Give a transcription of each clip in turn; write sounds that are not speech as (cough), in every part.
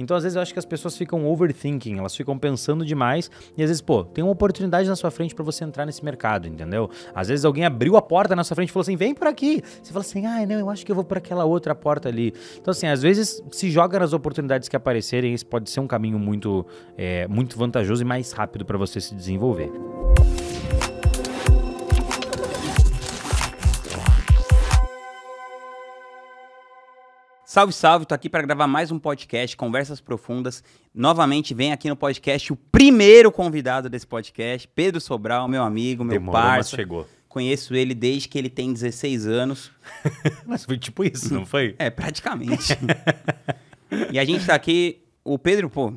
Então, às vezes, eu acho que as pessoas ficam overthinking, elas ficam pensando demais e às vezes, pô, tem uma oportunidade na sua frente para você entrar nesse mercado, entendeu? Às vezes alguém abriu a porta na sua frente e falou assim: vem por aqui. Você fala assim: ah, não, eu acho que eu vou por aquela outra porta ali. Então, assim, às vezes se joga nas oportunidades que aparecerem, esse pode ser um caminho muito, é, muito vantajoso e mais rápido para você se desenvolver. Salve, salve, tô aqui para gravar mais um podcast, Conversas Profundas. Novamente vem aqui no podcast o primeiro convidado desse podcast, Pedro Sobral, meu amigo, meu Demorou, parça. Mas chegou. Conheço ele desde que ele tem 16 anos. (laughs) mas foi tipo isso, não foi? É, praticamente. e a gente tá aqui o Pedro, pô,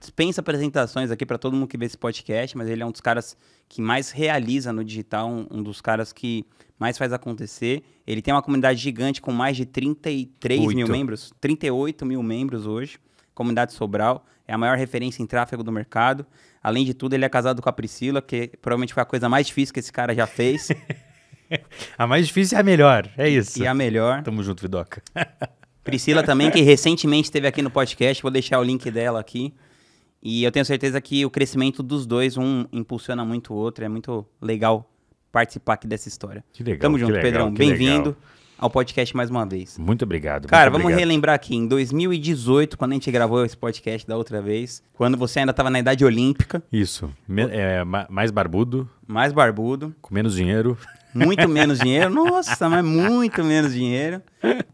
dispensa apresentações aqui para todo mundo que vê esse podcast, mas ele é um dos caras que mais realiza no digital, um, um dos caras que mais faz acontecer. Ele tem uma comunidade gigante com mais de 33 Oito. mil membros, 38 mil membros hoje. Comunidade Sobral é a maior referência em tráfego do mercado. Além de tudo, ele é casado com a Priscila, que provavelmente foi a coisa mais difícil que esse cara já fez. (laughs) a mais difícil é a melhor, é isso. E a melhor. Tamo junto, Vidoca. (laughs) Priscila também, que recentemente esteve aqui no podcast, vou deixar o link dela aqui. E eu tenho certeza que o crescimento dos dois, um impulsiona muito o outro, é muito legal participar aqui dessa história. Que legal. Tamo junto, legal, Pedrão. Bem-vindo ao podcast mais uma vez. Muito obrigado. Cara, muito vamos obrigado. relembrar aqui, em 2018, quando a gente gravou esse podcast da outra vez, quando você ainda estava na idade olímpica. Isso. Me, é, mais barbudo. Mais barbudo. Com menos dinheiro. Muito menos dinheiro. Nossa, mas muito menos dinheiro.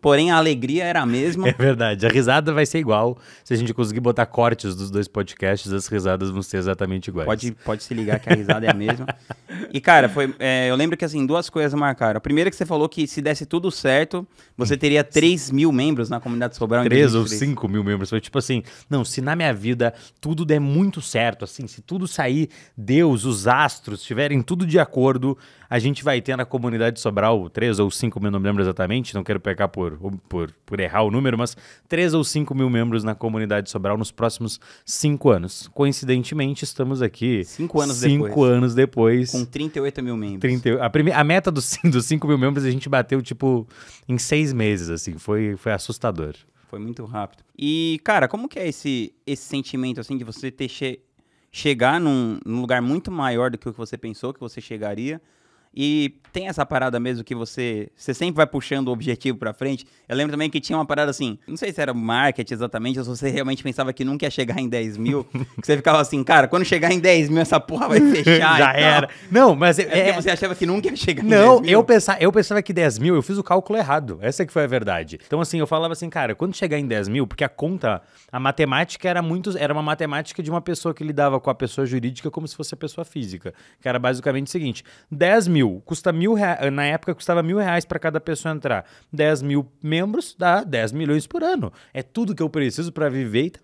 Porém, a alegria era a mesma. (laughs) É verdade. A risada vai ser igual. Se a gente conseguir botar cortes dos dois podcasts, as risadas vão ser exatamente iguais. Pode, pode se ligar que a risada é a mesma. E, cara, foi, é, eu lembro que, assim, duas coisas marcaram. A primeira é que você falou que se desse tudo certo, você teria 3 mil membros na comunidade Sobral. 3 ou 5 mil membros. Foi tipo assim, não, se na minha vida tudo der muito certo, assim, se tudo sair, Deus, os astros estiverem tudo de acordo, a gente vai ter na comunidade Sobral 3 ou 5 mil, não lembro exatamente, não quero pegar pecar por, por, por errar o número, mas 3 ou 5 mil membros na comunidade Sobral nos próximos 5 anos. Coincidentemente, estamos aqui 5 anos depois. anos depois. Com 38 mil membros. 30, a, prime, a meta dos, (laughs) dos 5 mil membros a gente bateu, tipo, em 6 meses, assim. Foi, foi assustador. Foi muito rápido. E, cara, como que é esse, esse sentimento, assim, de você ter che chegar num, num lugar muito maior do que o que você pensou que você chegaria? E tem essa parada mesmo que você, você sempre vai puxando o objetivo para frente. Eu lembro também que tinha uma parada assim, não sei se era marketing exatamente, ou se você realmente pensava que nunca ia chegar em 10 mil, (laughs) que você ficava assim, cara, quando chegar em 10 mil essa porra vai (laughs) fechar. Já era. Não, mas... É, é você achava que nunca ia chegar não, em 10 mil. Eu pensava, eu pensava que 10 mil, eu fiz o cálculo errado. Essa é que foi a verdade. Então assim, eu falava assim, cara, quando chegar em 10 mil, porque a conta, a matemática era muito, era uma matemática de uma pessoa que lidava com a pessoa jurídica como se fosse a pessoa física, que era basicamente o seguinte, 10 mil mil. Custa mil reais, na época custava mil reais para cada pessoa entrar. 10 mil membros dá 10 milhões por ano. É tudo que eu preciso para viver e tá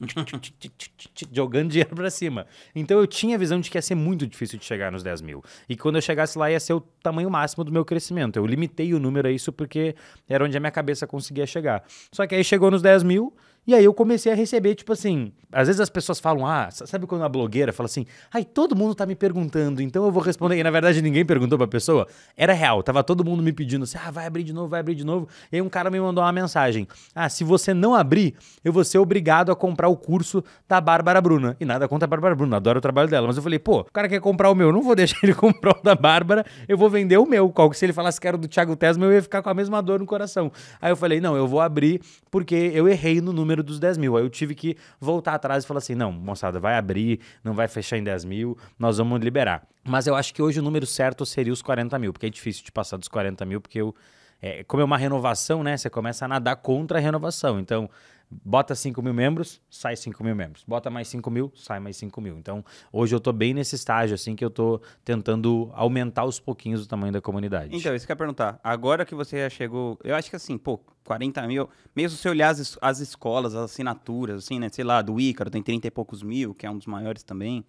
(laughs) jogando dinheiro para cima. Então eu tinha a visão de que ia ser muito difícil de chegar nos 10 mil. E quando eu chegasse lá ia ser o tamanho máximo do meu crescimento. Eu limitei o número a isso porque era onde a minha cabeça conseguia chegar. Só que aí chegou nos 10 mil, e aí eu comecei a receber, tipo assim, às vezes as pessoas falam, ah, sabe quando a blogueira fala assim, ai, todo mundo tá me perguntando, então eu vou responder. E na verdade ninguém perguntou pra pessoa. Era real, tava todo mundo me pedindo assim, ah, vai abrir de novo, vai abrir de novo. E aí um cara me mandou uma mensagem, ah, se você não abrir, eu vou ser obrigado a comprar o curso da Bárbara Bruna. E nada contra a Bárbara Bruna, adoro o trabalho dela. Mas eu falei, pô, o cara quer comprar o meu, não vou deixar ele (laughs) comprar o da Bárbara, eu vou vender o meu. Qual que se ele falasse que era do Thiago Tesma, eu ia ficar com a mesma dor no coração. Aí eu falei, não, eu vou abrir porque eu errei no número número dos 10 mil. Aí eu tive que voltar atrás e falar assim: não, moçada, vai abrir, não vai fechar em 10 mil, nós vamos liberar. Mas eu acho que hoje o número certo seria os 40 mil, porque é difícil de passar dos 40 mil, porque eu. É, como é uma renovação, né? Você começa a nadar contra a renovação. Então, Bota 5 mil membros, sai 5 mil membros. Bota mais 5 mil, sai mais 5 mil. Então, hoje eu tô bem nesse estágio, assim, que eu tô tentando aumentar os pouquinhos o tamanho da comunidade. Então, isso que eu ia perguntar. Agora que você já chegou, eu acho que assim, pô, 40 mil, mesmo se olhar as, as escolas, as assinaturas, assim, né? Sei lá, do Ícaro tem 30 e poucos mil, que é um dos maiores também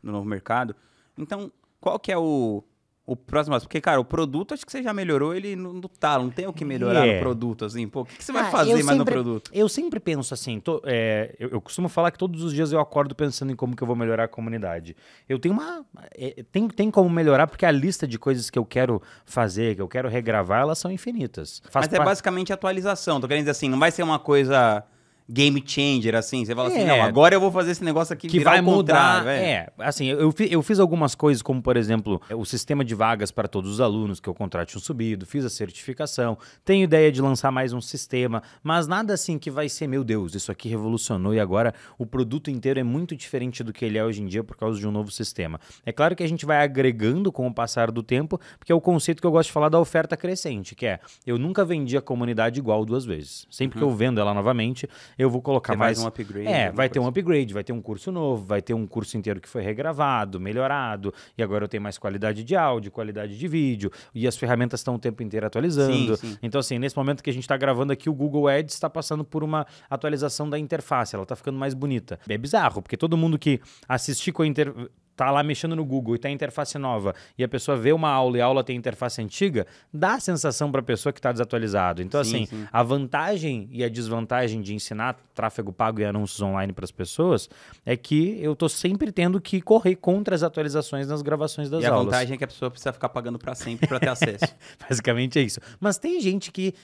no novo mercado. Então, qual que é o o próximo Porque, cara, o produto acho que você já melhorou ele no, no talo. Tá, não tem o que melhorar é. no produto, assim. Pô, o que, que você vai ah, fazer mais sempre, no produto? Eu sempre penso assim. Tô, é, eu, eu, costumo falar que todos os dias eu acordo pensando em como que eu vou melhorar a comunidade. Eu tenho uma... É, é tem, tem como melhorar porque a lista de coisas que eu quero fazer, que eu quero regravar, elas são infinitas. Faz Mas é basicamente atualização. Tô querendo dizer assim, não vai ser uma coisa game changer, assim. Você fala assim, é, assim, não, agora eu vou fazer esse negócio aqui que vai mudar. É. é, assim, eu, eu fiz algumas coisas, como por exemplo, é, o sistema de vagas para todos os alunos que eu contrato tinham subido, fiz a certificação, tenho ideia de lançar mais um sistema, mas nada assim que vai ser, meu Deus, isso aqui revolucionou e agora o produto inteiro é muito diferente do que ele é hoje em dia por causa de um novo sistema. É claro que a gente vai agregando com o passar do tempo, porque é o conceito que eu gosto de falar da oferta crescente, que é eu nunca vendi a comunidade igual duas vezes. Sempre uhum. que eu vendo ela novamente, eu vou colocar Tem mais. Mais um upgrade. É, vai ter coisa. um assim. upgrade, vai ter um curso novo, vai ter um curso inteiro que foi regravado, melhorado, e agora eu tenho mais qualidade de áudio, qualidade de vídeo, e as ferramentas estão o tempo inteiro atualizando. Sim, sim. Então, assim, nesse momento que a gente está gravando aqui, o Google Ads está passando por uma atualização da interface, ela está ficando mais bonita. É bizarro, porque todo mundo que assistir com a inter tá lá mexendo no Google e tem tá interface nova e a pessoa vê uma aula e a aula tem interface antiga, dá a sensação para a pessoa que está desatualizado. Então, sim, assim, sim. a vantagem e a desvantagem de ensinar tráfego pago e anúncios online para as pessoas é que eu tô sempre tendo que correr contra as atualizações nas gravações das e aulas. a vantagem é que a pessoa precisa ficar pagando para sempre para ter acesso. (laughs) Basicamente é isso. Mas tem gente que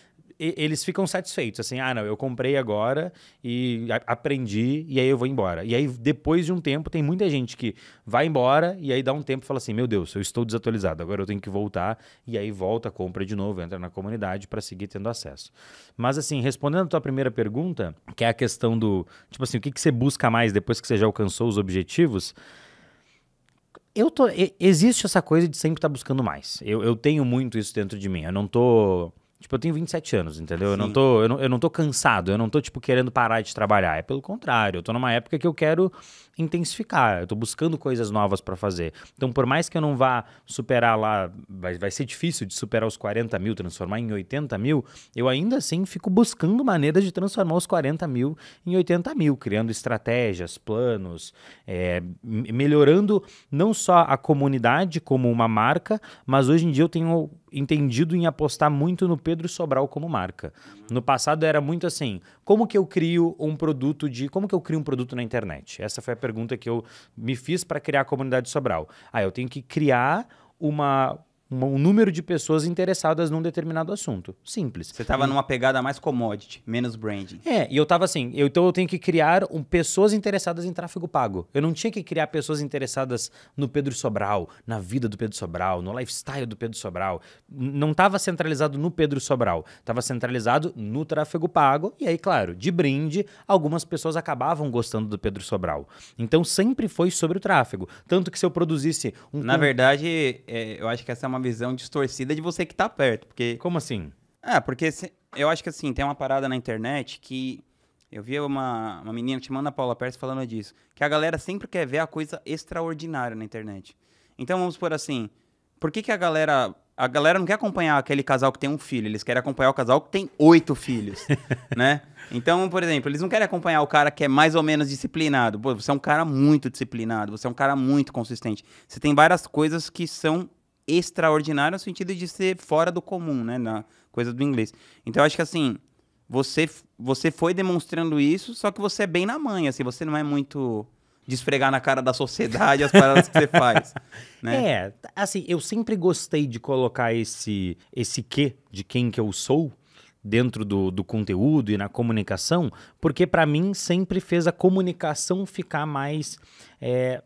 eles ficam satisfeitos, assim, ah, não, eu comprei agora e aprendi e aí eu vou embora. E aí, depois de um tempo, tem muita gente que vai embora e aí dá um tempo e fala assim: meu Deus, eu estou desatualizado, agora eu tenho que voltar. E aí volta, compra de novo, entra na comunidade para seguir tendo acesso. Mas, assim, respondendo a tua primeira pergunta, que é a questão do, tipo assim, o que, que você busca mais depois que você já alcançou os objetivos. Eu tô, existe essa coisa de sempre estar tá buscando mais. Eu, eu tenho muito isso dentro de mim. Eu não tô Tipo, eu tenho 27 anos, entendeu? Eu não, tô, eu, não, eu não tô cansado, eu não tô, tipo, querendo parar de trabalhar. É pelo contrário, eu tô numa época que eu quero intensificar. Eu tô buscando coisas novas para fazer. Então, por mais que eu não vá superar lá, vai, vai ser difícil de superar os 40 mil, transformar em 80 mil, eu ainda assim fico buscando maneiras de transformar os 40 mil em 80 mil, criando estratégias, planos, é, melhorando não só a comunidade como uma marca, mas hoje em dia eu tenho entendido em apostar muito no Pedro Sobral como marca. No passado era muito assim, como que eu crio um produto de. Como que eu crio um produto na internet? Essa foi a pergunta que eu me fiz para criar a comunidade Sobral. Ah, eu tenho que criar uma um, um número de pessoas interessadas num determinado assunto. Simples. Você estava numa pegada mais commodity, menos branding. É, e eu estava assim, eu, então eu tenho que criar um, pessoas interessadas em tráfego pago. Eu não tinha que criar pessoas interessadas no Pedro Sobral, na vida do Pedro Sobral, no lifestyle do Pedro Sobral. Não estava centralizado no Pedro Sobral, estava centralizado no tráfego pago. E aí, claro, de brinde, algumas pessoas acabavam gostando do Pedro Sobral. Então sempre foi sobre o tráfego. Tanto que se eu produzisse um. Na verdade, é, eu acho que essa é uma uma visão distorcida de você que tá perto, porque... Como assim? Ah, porque se, eu acho que assim, tem uma parada na internet que... Eu vi uma, uma menina chamando a Paula Pérez falando disso. Que a galera sempre quer ver a coisa extraordinária na internet. Então vamos por assim, por que, que a galera a galera não quer acompanhar aquele casal que tem um filho, eles querem acompanhar o casal que tem oito filhos, (laughs) né? Então, por exemplo, eles não querem acompanhar o cara que é mais ou menos disciplinado. Pô, você é um cara muito disciplinado, você é um cara muito consistente. Você tem várias coisas que são extraordinário no sentido de ser fora do comum, né? Na coisa do inglês. Então, eu acho que assim, você, você foi demonstrando isso, só que você é bem na manha, assim, você não é muito desfregar na cara da sociedade as paradas que você faz. (laughs) Né? É, assim, eu sempre gostei de colocar esse, esse quê de quem que eu sou dentro do, do conteúdo e na comunicação, porque para mim sempre fez a comunicação ficar mais é,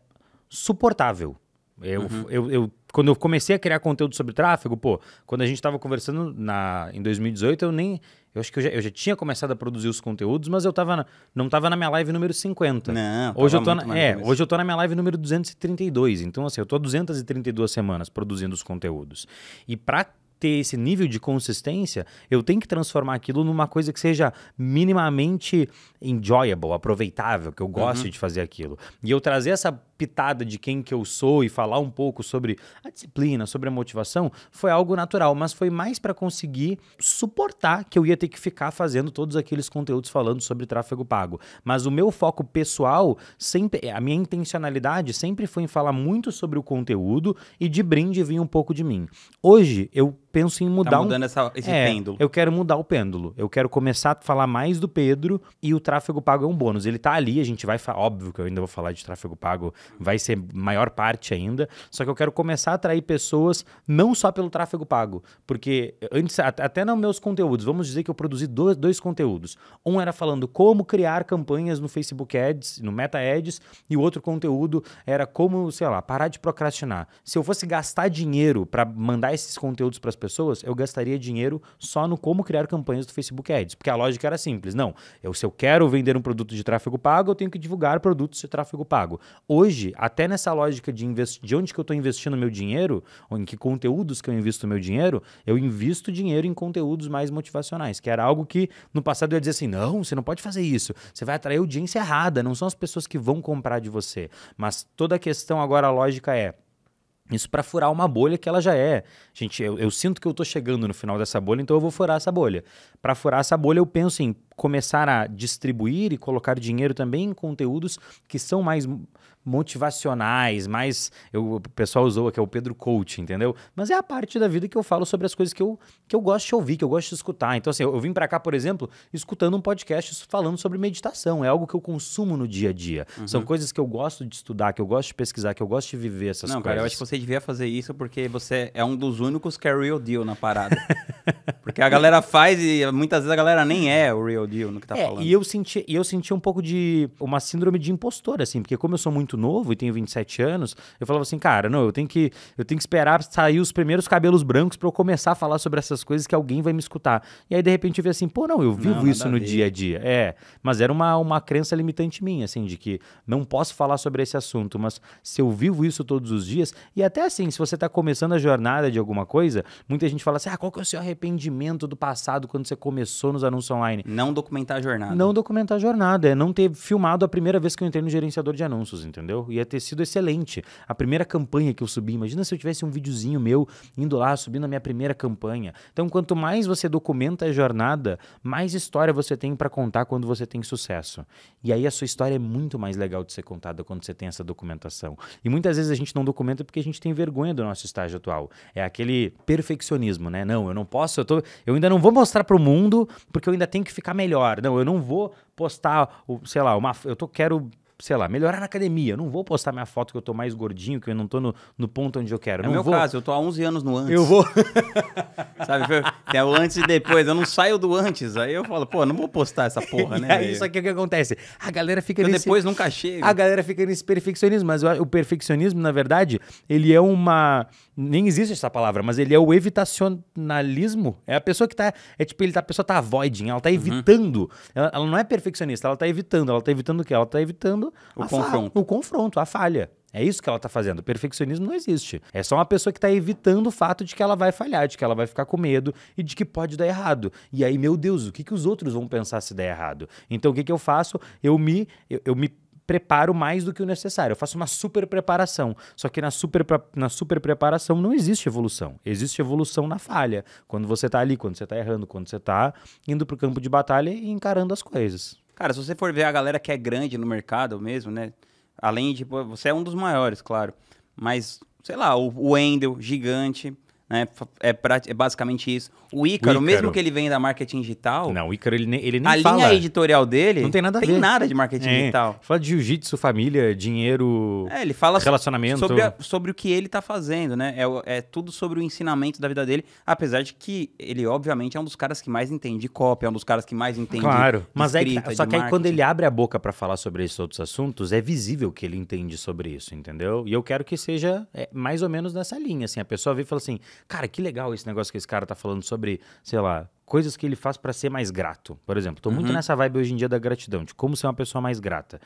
suportável. Eu, uhum. eu, eu, quando eu comecei a criar conteúdo sobre tráfego, pô, quando a gente estava conversando na, em 2018, eu nem. Eu acho que eu já, eu já tinha começado a produzir os conteúdos, mas eu tava na, não estava na minha live número 50. Não, é, hoje eu tô na, é, hoje eu estou na minha live número 232. Então, assim, eu tô 232 semanas produzindo os conteúdos. E para ter esse nível de consistência, eu tenho que transformar aquilo numa coisa que seja minimamente enjoyable, aproveitável, que eu goste uhum. de fazer aquilo. E eu trazer essa pitada de quem que eu sou e falar um pouco sobre a disciplina, sobre a motivação, foi algo natural, mas foi mais para conseguir suportar que eu ia ter que ficar fazendo todos aqueles conteúdos falando sobre tráfego pago. Mas o meu foco pessoal, sempre, a minha intencionalidade sempre foi em falar muito sobre o conteúdo e de brinde vir um pouco de mim. Hoje eu penso em mudar tá mudando um... essa, esse é, pêndulo. Eu quero mudar o pêndulo. Eu quero começar a falar mais do Pedro e o tráfego pago é um bônus. Ele tá ali, a gente vai, falar, óbvio que eu ainda vou falar de tráfego pago vai ser maior parte ainda. Só que eu quero começar a atrair pessoas não só pelo tráfego pago, porque antes, até nos meus conteúdos, vamos dizer que eu produzi dois, dois conteúdos. Um era falando como criar campanhas no Facebook Ads, no Meta Ads, e o outro conteúdo era como, sei lá, parar de procrastinar. Se eu fosse gastar dinheiro para mandar esses conteúdos para as pessoas, eu gastaria dinheiro só no como criar campanhas do Facebook Ads, porque a lógica era simples. Não, eu, se eu quero vender um produto de tráfego pago, eu tenho que divulgar produtos de tráfego pago. Hoje hoje, até nessa lógica de, de onde que eu estou investindo meu dinheiro, ou em que conteúdos que eu invisto meu dinheiro, eu invisto dinheiro em conteúdos mais motivacionais, que era algo que no passado eu ia dizer assim, não, você não pode fazer isso, você vai atrair audiência errada, não são as pessoas que vão comprar de você. Mas toda a questão agora, a lógica é, isso para furar uma bolha que ela já é. Gente, eu, eu sinto que eu estou chegando no final dessa bolha, então eu vou furar essa bolha. Para furar essa bolha, eu penso em começar a distribuir e colocar dinheiro também em conteúdos que são mais motivacionais, mais. Eu, o pessoal usou aqui, é o Pedro Coach, entendeu? Mas é a parte da vida que eu falo sobre as coisas que eu, que eu gosto de ouvir, que eu gosto de escutar. Então, assim, eu, eu vim para cá, por exemplo, escutando um podcast falando sobre meditação. É algo que eu consumo no dia a dia. Uhum. São coisas que eu gosto de estudar, que eu gosto de pesquisar, que eu gosto de viver essas Não, coisas. Não, cara, eu acho que você devia fazer isso porque você é um dos únicos que é real deal na parada. (laughs) porque a galera faz e muitas vezes a galera nem é o real deal no que tá é, falando. E eu senti, e eu senti um pouco de uma síndrome de impostor, assim, porque como eu sou muito muito novo e tenho 27 anos, eu falava assim, cara, não, eu tenho que, eu tenho que esperar sair os primeiros cabelos brancos para eu começar a falar sobre essas coisas que alguém vai me escutar. E aí, de repente, eu vi assim, pô, não, eu vivo não, isso no dia a dia. É, mas era uma, uma crença limitante minha, assim, de que não posso falar sobre esse assunto, mas se eu vivo isso todos os dias, e até assim, se você está começando a jornada de alguma coisa, muita gente fala assim, ah, qual que é o seu arrependimento do passado quando você começou nos anúncios online? Não documentar a jornada. Não documentar a jornada, é não ter filmado a primeira vez que eu entrei no gerenciador de anúncios, entendeu? entendeu? Ia ter sido excelente. A primeira campanha que eu subi, imagina se eu tivesse um videozinho meu indo lá, subindo a minha primeira campanha. Então, quanto mais você documenta a jornada, mais história você tem para contar quando você tem sucesso. E aí a sua história é muito mais legal de ser contada quando você tem essa documentação. E muitas vezes a gente não documenta porque a gente tem vergonha do nosso estágio atual. É aquele perfeccionismo, né? Não, eu não posso, eu, tô, eu ainda não vou mostrar para o mundo porque eu ainda tenho que ficar melhor. Não, eu não vou postar, sei lá, uma, eu tô, quero sei lá, melhorar na academia. Eu não vou postar minha foto que eu tô mais gordinho, que eu não tô no, no ponto onde eu quero. É meu vou. caso, eu tô há 11 anos no antes. Eu vou. (laughs) Sabe, tem é o antes e depois. Eu não saio do antes. Aí eu falo, pô, não vou postar essa (laughs) porra, né? é isso aqui é o que acontece. A galera fica então, nesse... depois nunca chega. A galera fica nesse perfeccionismo. Mas o perfeccionismo, na verdade, ele é uma nem existe essa palavra, mas ele é o evitacionalismo. É a pessoa que tá. É tipo, ele tá, a pessoa tá avoiding, ela tá uhum. evitando. Ela, ela, não é perfeccionista, ela tá evitando. Ela tá evitando o quê? Ela tá evitando o confronto. Fa... o confronto, a falha. É isso que ela tá fazendo. perfeccionismo não existe. É só uma pessoa que tá evitando o fato de que ela vai falhar, de que ela vai ficar com medo e de que pode dar errado. E aí, meu Deus, o que, que os outros vão pensar se der errado? Então, o que, que eu faço? Eu me, eu, eu me preparo mais do que o necessário. Eu faço uma super preparação. Só que na super, na super preparação não existe evolução. Existe evolução na falha. Quando você está ali, quando você está errando, quando você está indo para o campo de batalha e encarando as coisas. Cara, se você for ver a galera que é grande no mercado mesmo, né? Além de. você é um dos maiores, claro. Mas, sei lá, o Wendel, gigante. Né? É, pra, é basicamente isso. O Ícaro, mesmo que ele venha da marketing digital. Não, o Ícaro ele, ele nem a fala. A linha editorial dele. Não tem nada a tem ver. nada de marketing é. digital. Fala de jiu-jitsu, família, dinheiro. É, ele fala relacionamento. Sobre, a, sobre o que ele está fazendo, né? É, é, tudo sobre o ensinamento da vida dele. Apesar de que ele, obviamente, é um dos caras que mais entende de é um dos caras que mais entende. Claro, mas é escrita, é só que aí quando ele abre a boca para falar sobre esses outros assuntos, é visível que ele entende sobre isso, entendeu? E eu quero que seja é, mais ou menos nessa linha. Assim, a pessoa vê e fala assim Cara, que legal esse negócio que esse cara tá falando sobre, sei lá, coisas que ele faz para ser mais grato. Por exemplo, tô uhum. muito nessa vibe hoje em dia da gratidão, de como ser uma pessoa mais grata.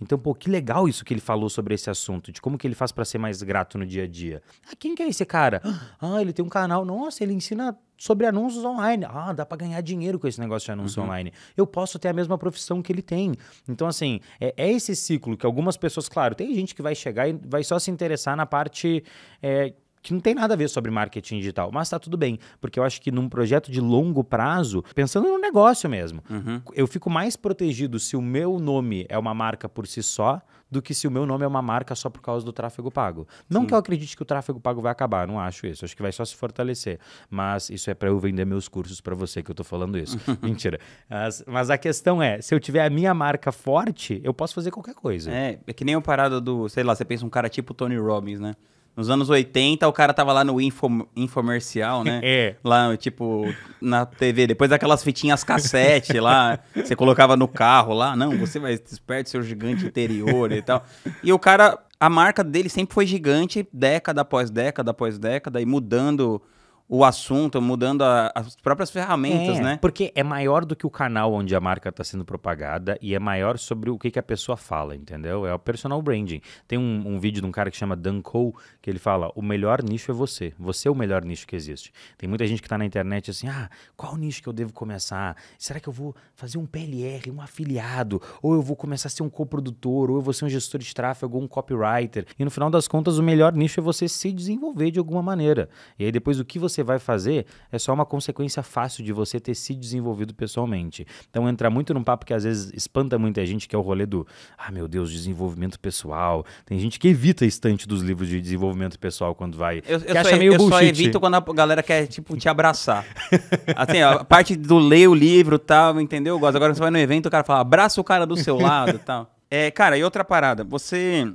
Então, pô, que legal isso que ele falou sobre esse assunto, de como que ele faz para ser mais grato no dia a dia. Ah, quem que é esse cara? Ah, ele tem um canal. Nossa, ele ensina sobre anúncios online. Ah, dá para ganhar dinheiro com esse negócio de anúncio uhum. online. Eu posso ter a mesma profissão que ele tem. Então, assim, é, é, esse ciclo que algumas pessoas, claro, tem gente que vai chegar e vai só se interessar na parte é, que não tem nada a ver sobre marketing digital, mas tá tudo bem, porque eu acho que num projeto de longo prazo, pensando no negócio mesmo, uhum. eu fico mais protegido se o meu nome é uma marca por si só do que se o meu nome é uma marca só por causa do tráfego pago. Não Sim. que eu acredite que o tráfego pago vai acabar, não acho isso. Acho que vai só se fortalecer. Mas isso é para eu vender meus cursos para você que eu estou falando isso. (laughs) Mentira. Mas, mas, a questão é, se eu tiver a minha marca forte, eu posso fazer qualquer coisa. É, é que nem a parada do, sei lá, você pensa um cara tipo Tony Robbins, né? Nos anos 80, o cara tava lá no info, infomercial, né? (laughs) É. Lá, tipo, na TV, depois daquelas fitinhas cassete lá, você colocava no carro lá, não, você vai despertar seu gigante interior e tal. E o cara, a marca dele sempre foi gigante, década após década após década, e mudando o assunto, mudando a, as próprias ferramentas, é, né? Porque é maior do que o canal onde a marca está sendo propagada e é maior sobre o que, que a pessoa fala, entendeu? É o personal branding. Tem um, um vídeo de um cara que chama Dan Cole, que ele fala: o melhor nicho é você. Você é o melhor nicho que existe. Tem muita gente que está na internet assim: ah, qual nicho que eu devo começar? Será que eu vou fazer um PLR, um afiliado? Ou eu vou começar a ser um coprodutor? Ou eu vou ser um gestor de tráfego, ou um copywriter? E no final das contas, o melhor nicho é você se desenvolver de alguma maneira. E aí depois o que você você vai fazer é só uma consequência fácil de você ter se desenvolvido pessoalmente. Então entra muito num papo que às vezes espanta muita gente, que é o rolê do, ah, meu Deus, desenvolvimento pessoal. Tem gente que evita a estante dos livros de desenvolvimento pessoal quando vai. Eu, eu, só, eu só, evito quando a galera quer, tipo, te abraçar. (laughs) assim, a parte do ler o livro tal, entendeu? gosto. Agora você vai no evento, o cara fala, abraça o cara do seu lado e tal. É, cara, e outra parada, você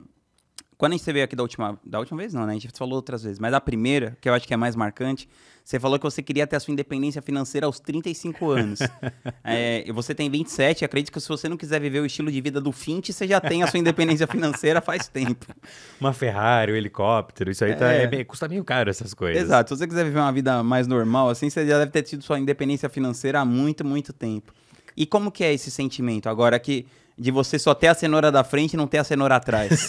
quando a gente veio aqui da última, da última vez, não, né? A gente falou outras vezes, mas a primeira, que eu acho que é mais marcante, você falou que você queria ter a sua independência financeira aos 35 anos. (laughs) é, e você tem 27, acredito que se você não quiser viver o estilo de vida do Fint, você já tem a sua independência (laughs) financeira faz tempo. Uma Ferrari, um helicóptero, isso aí é... Tá, é, é custa meio caro essas coisas. Exato, se você quiser viver uma vida mais normal, assim, você já deve ter tido sua independência financeira há muito, muito tempo. E como que é esse sentimento agora que de você só ter a cenoura da frente e não ter a cenoura atrás.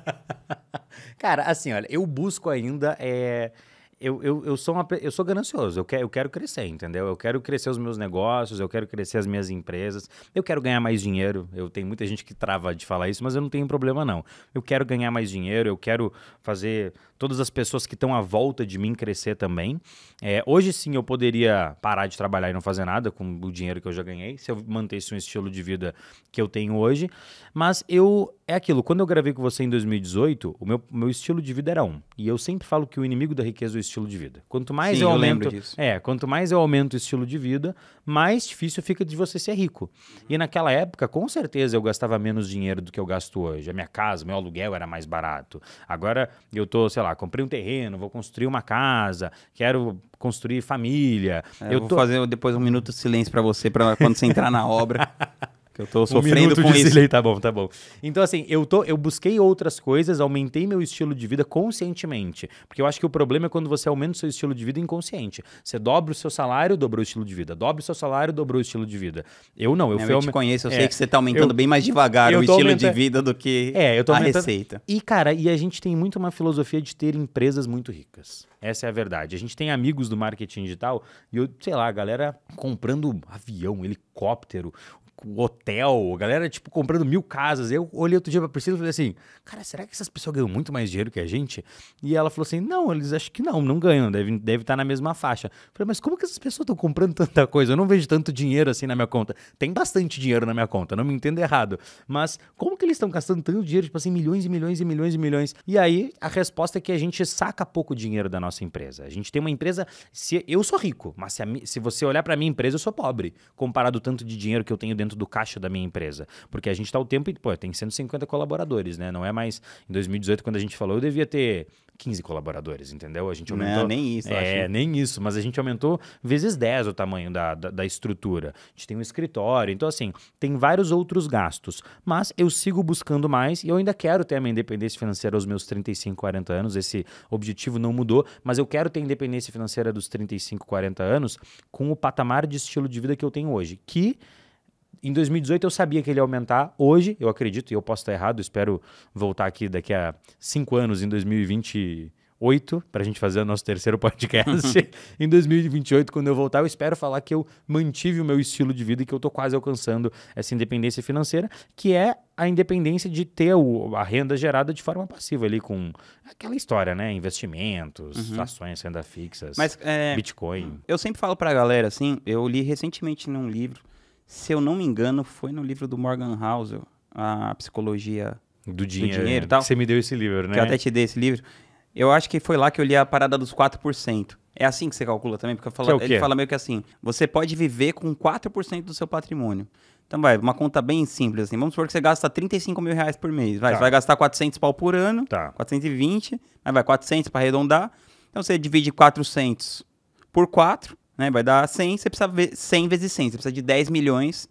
(laughs) Cara, assim, olha, eu busco ainda. É... Eu, eu, eu, sou uma, eu sou ganancioso, eu quero, eu quero crescer, entendeu? Eu quero crescer os meus negócios, eu quero crescer as minhas empresas, eu quero ganhar mais dinheiro. Eu tenho muita gente que trava de falar isso, mas eu não tenho problema, não. Eu quero ganhar mais dinheiro, eu quero fazer todas as pessoas que estão à volta de mim crescer também. É, hoje sim eu poderia parar de trabalhar e não fazer nada com o dinheiro que eu já ganhei, se eu mantesse um estilo de vida que eu tenho hoje. Mas eu. É aquilo, quando eu gravei com você em 2018, o meu, meu estilo de vida era um. E eu sempre falo que o inimigo da riqueza é o estilo de vida. Quanto mais sim, eu aumento. Eu é, quanto mais eu aumento o estilo de vida, mais difícil fica de você ser rico. E naquela época, com certeza, eu gastava menos dinheiro do que eu gasto hoje. A minha casa, meu aluguel era mais barato. Agora eu tô, sei lá, lá, comprei um terreno, vou construir uma casa, quero construir família. É, eu, eu tô... vou fazer depois um minuto de silêncio para você, para quando você entrar na obra. (laughs) eu tô sofrendo um com isso. Delay, tá bom, tá bom. Então, assim, eu, tô, eu busquei outras coisas, aumentei meu estilo de vida conscientemente. Porque eu acho que o problema é quando você aumenta o seu estilo de vida inconsciente. Você dobra o seu salário, dobrou o estilo de vida. Dobra o seu salário, dobrou o estilo de vida. Eu não, eu fui... Eu te conheço, eu é, sei que você tá aumentando eu, bem mais devagar o estilo aumenta... de vida do que é, eu tô a aumentando... receita. E, cara, e a gente tem muito uma filosofia de ter empresas muito ricas. Essa é a verdade. A gente tem amigos do marketing digital e eu, sei lá, a galera comprando avião, helicóptero, Tipo, hotel, a galera, tipo, comprando mil casas. Eu olhei outro dia pra Priscila e falei assim, cara, será que essas pessoas ganham muito mais dinheiro que a gente? E ela falou assim, não, eles acham que não, não ganham, deve estar deve tá na mesma faixa. Eu falei, mas como que essas pessoas estão comprando tanta coisa? Eu não vejo tanto dinheiro assim na minha conta. Tem bastante dinheiro na minha conta, não me entendo errado. Mas como que eles estão gastando tanto dinheiro, tipo assim, milhões e milhões e milhões e milhões? E aí, a resposta é que a gente saca pouco dinheiro da nossa empresa. A gente tem uma empresa, se eu sou rico, mas se, a, se você olhar para minha empresa, eu sou pobre, comparado tanto de dinheiro que eu tenho dentro do caixa da minha empresa. Porque a gente está o tempo, pô, tem 150 colaboradores, né? Não é mais em 2018 quando a gente falou, eu devia ter 15 colaboradores, entendeu? A gente aumentou. Não, nem isso, É, acho. nem isso, mas a gente aumentou vezes 10 o tamanho da, da, da, estrutura. A gente tem um escritório, então, assim, tem vários outros gastos. Mas eu sigo buscando mais e eu ainda quero ter a minha independência financeira aos meus 35, 40 anos. Esse objetivo não mudou, mas eu quero ter independência financeira dos 35, 40 anos com o patamar de estilo de vida que eu tenho hoje, que em 2018 eu sabia que ele ia aumentar. Hoje, eu acredito, e eu posso estar errado, espero voltar aqui daqui a cinco anos, em 2028, para a gente fazer o nosso terceiro podcast. Uhum. (laughs) em 2028, quando eu voltar, eu espero falar que eu mantive o meu estilo de vida e que eu estou quase alcançando essa independência financeira, que é a independência de ter o, a renda gerada de forma passiva ali com aquela história, né? Investimentos, uhum. ações, renda fixa, é, Bitcoin. Eu sempre falo para a galera assim, eu li recentemente num livro se eu não me engano, foi no livro do Morgan Housel, a psicologia do dinheiro, do dinheiro e né? tal. Você me deu esse livro, né? Que eu né? até te dei esse livro. Eu acho que foi lá que eu li a parada dos 4%. É assim que você calcula também, porque falo, é ele fala meio que assim: você pode viver com 4% do seu patrimônio. Então vai, uma conta bem simples assim. Vamos supor que você gasta 35 mil reais por mês. Vai, tá. Você vai gastar 400 pau por ano, tá. 420, aí vai 400 para arredondar. Então você divide 400 por 4, né? Vai dar 100, você precisa ver 100 vezes 100. Você precisa de 10 milhões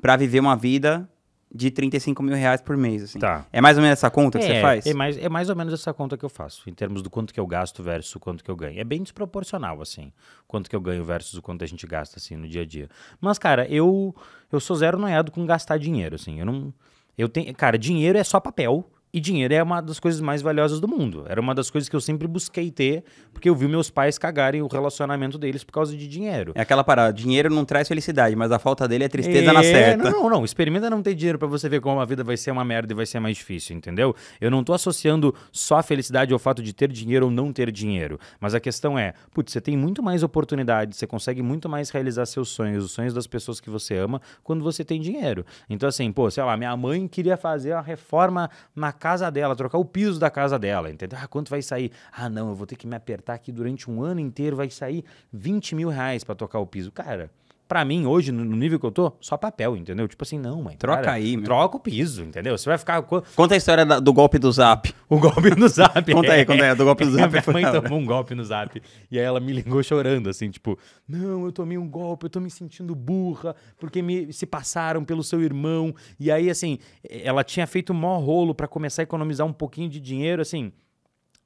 para viver uma vida de 35 mil reais por mês, assim. Tá. É mais ou menos essa conta que é, você faz? É mais, é mais ou menos essa conta que eu faço, em termos do quanto que eu gasto versus o quanto que eu ganho. É bem desproporcional, assim, quanto que eu ganho versus o quanto a gente gasta, assim, no dia a dia. Mas, cara, eu eu sou zero noiado com gastar dinheiro, assim. Eu não... Eu tenho, cara, dinheiro é só papel e dinheiro é uma das coisas mais valiosas do mundo. Era uma das coisas que eu sempre busquei ter, porque eu vi meus pais cagarem o relacionamento deles por causa de dinheiro. É aquela parada, dinheiro não traz felicidade, mas a falta dele é tristeza é, na certa. Não, não, não. Experimenta não ter dinheiro para você ver como a vida vai ser uma merda e vai ser mais difícil, entendeu? Eu não tô associando só a felicidade ao fato de ter dinheiro ou não ter dinheiro. Mas a questão é, putz, você tem muito mais oportunidade, você consegue muito mais realizar seus sonhos, os sonhos das pessoas que você ama, quando você tem dinheiro. Então, assim, pô, sei lá, minha mãe queria fazer uma reforma na casa dela, trocar o piso da casa dela, entendeu? Ah, quanto vai sair? Ah, não, eu vou ter que me apertar aqui durante um ano inteiro, vai sair 20 mil reais para trocar o piso. Cara, para mim, hoje, no nível que eu tô, só papel, entendeu? Tipo assim, não, mãe. Troca cara, aí, meu. Troca o piso, entendeu? Você vai ficar. Conta a história da, do golpe do zap. O golpe do zap. (laughs) conta aí, conta aí, do golpe do (laughs) zap. Minha mãe tomou um golpe no zap. E aí ela me ligou chorando, assim, tipo, não, eu tomei um golpe, eu tô me sentindo burra, porque me se passaram pelo seu irmão. E aí, assim, ela tinha feito mó rolo para começar a economizar um pouquinho de dinheiro, assim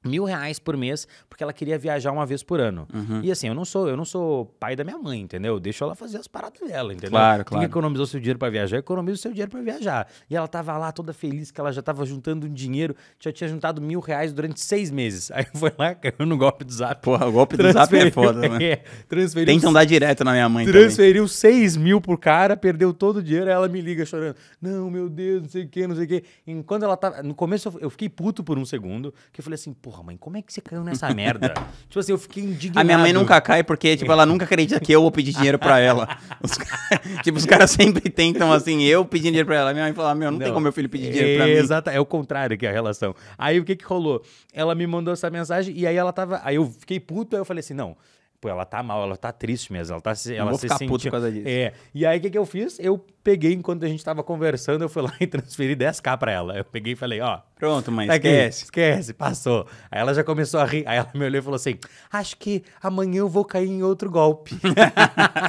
mil reais por mês porque ela queria viajar uma vez por ano uhum. e assim eu não sou eu não sou pai da minha mãe entendeu deixa ela fazer as paradas dela entendeu claro claro Quem economizou seu dinheiro para viajar economiza seu dinheiro para viajar e ela tava lá toda feliz que ela já tava juntando um dinheiro já tinha juntado mil reais durante seis meses (laughs) aí foi lá caiu no golpe do Zap porra o golpe do Zap é foda né (laughs) é, transferiu tentam dar direto na minha mãe transferiu também. seis mil pro cara perdeu todo o dinheiro aí ela me liga chorando não meu Deus não sei o que não sei o que enquanto ela tava no começo eu fiquei puto por um segundo que eu falei assim porra, mãe, como é que você caiu nessa merda? (laughs) tipo assim, eu fiquei indignado. A minha mãe nunca cai porque, tipo, ela nunca acredita que eu vou pedir dinheiro pra ela. (laughs) Os (laughs) tipo, os caras sempre tentam, assim, eu pedir dinheiro pra ela. Minha mãe fala, meu, não, não, tem como meu filho pedir dinheiro é, pra mim. Exato, é o contrário aqui é a relação. Aí o que que rolou? Ela me mandou essa mensagem e aí ela tava. Aí eu fiquei puto, aí eu falei assim, não. Pô, ela tá mal, ela tá triste mesmo, ela tá se, ela vou se ficar sentindo. por causa disso. É. E aí o que, que eu fiz? Eu peguei, enquanto a gente tava conversando, eu fui lá (laughs) e transferi 10k pra ela. Eu peguei e falei, ó. Pronto, mas tá esquece. Aqui, esquece, passou. Aí ela já começou a rir. Aí ela me olhou e falou assim: acho que amanhã eu vou cair em outro golpe. (laughs)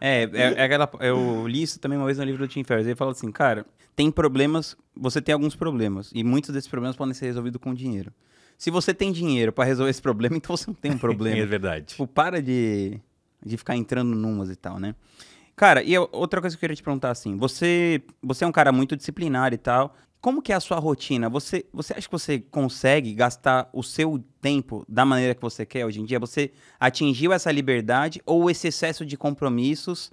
é, é, é aquela, eu li isso também uma vez no livro do Tim Ferriss. Ele fala assim, cara, tem problemas, você tem alguns problemas. E muitos desses problemas podem ser resolvidos com dinheiro se você tem dinheiro para resolver esse problema, (laughs) então você não tem um problema. é verdade. Tipo, para de, de ficar entrando numas e tal, né? Cara, e outra coisa que eu queria te perguntar assim, você, você é um cara muito disciplinar e tal. Como que é a sua rotina? Você, você acha que você consegue gastar o seu tempo da maneira que você quer hoje em dia? Você atingiu essa liberdade ou esse excesso de compromissos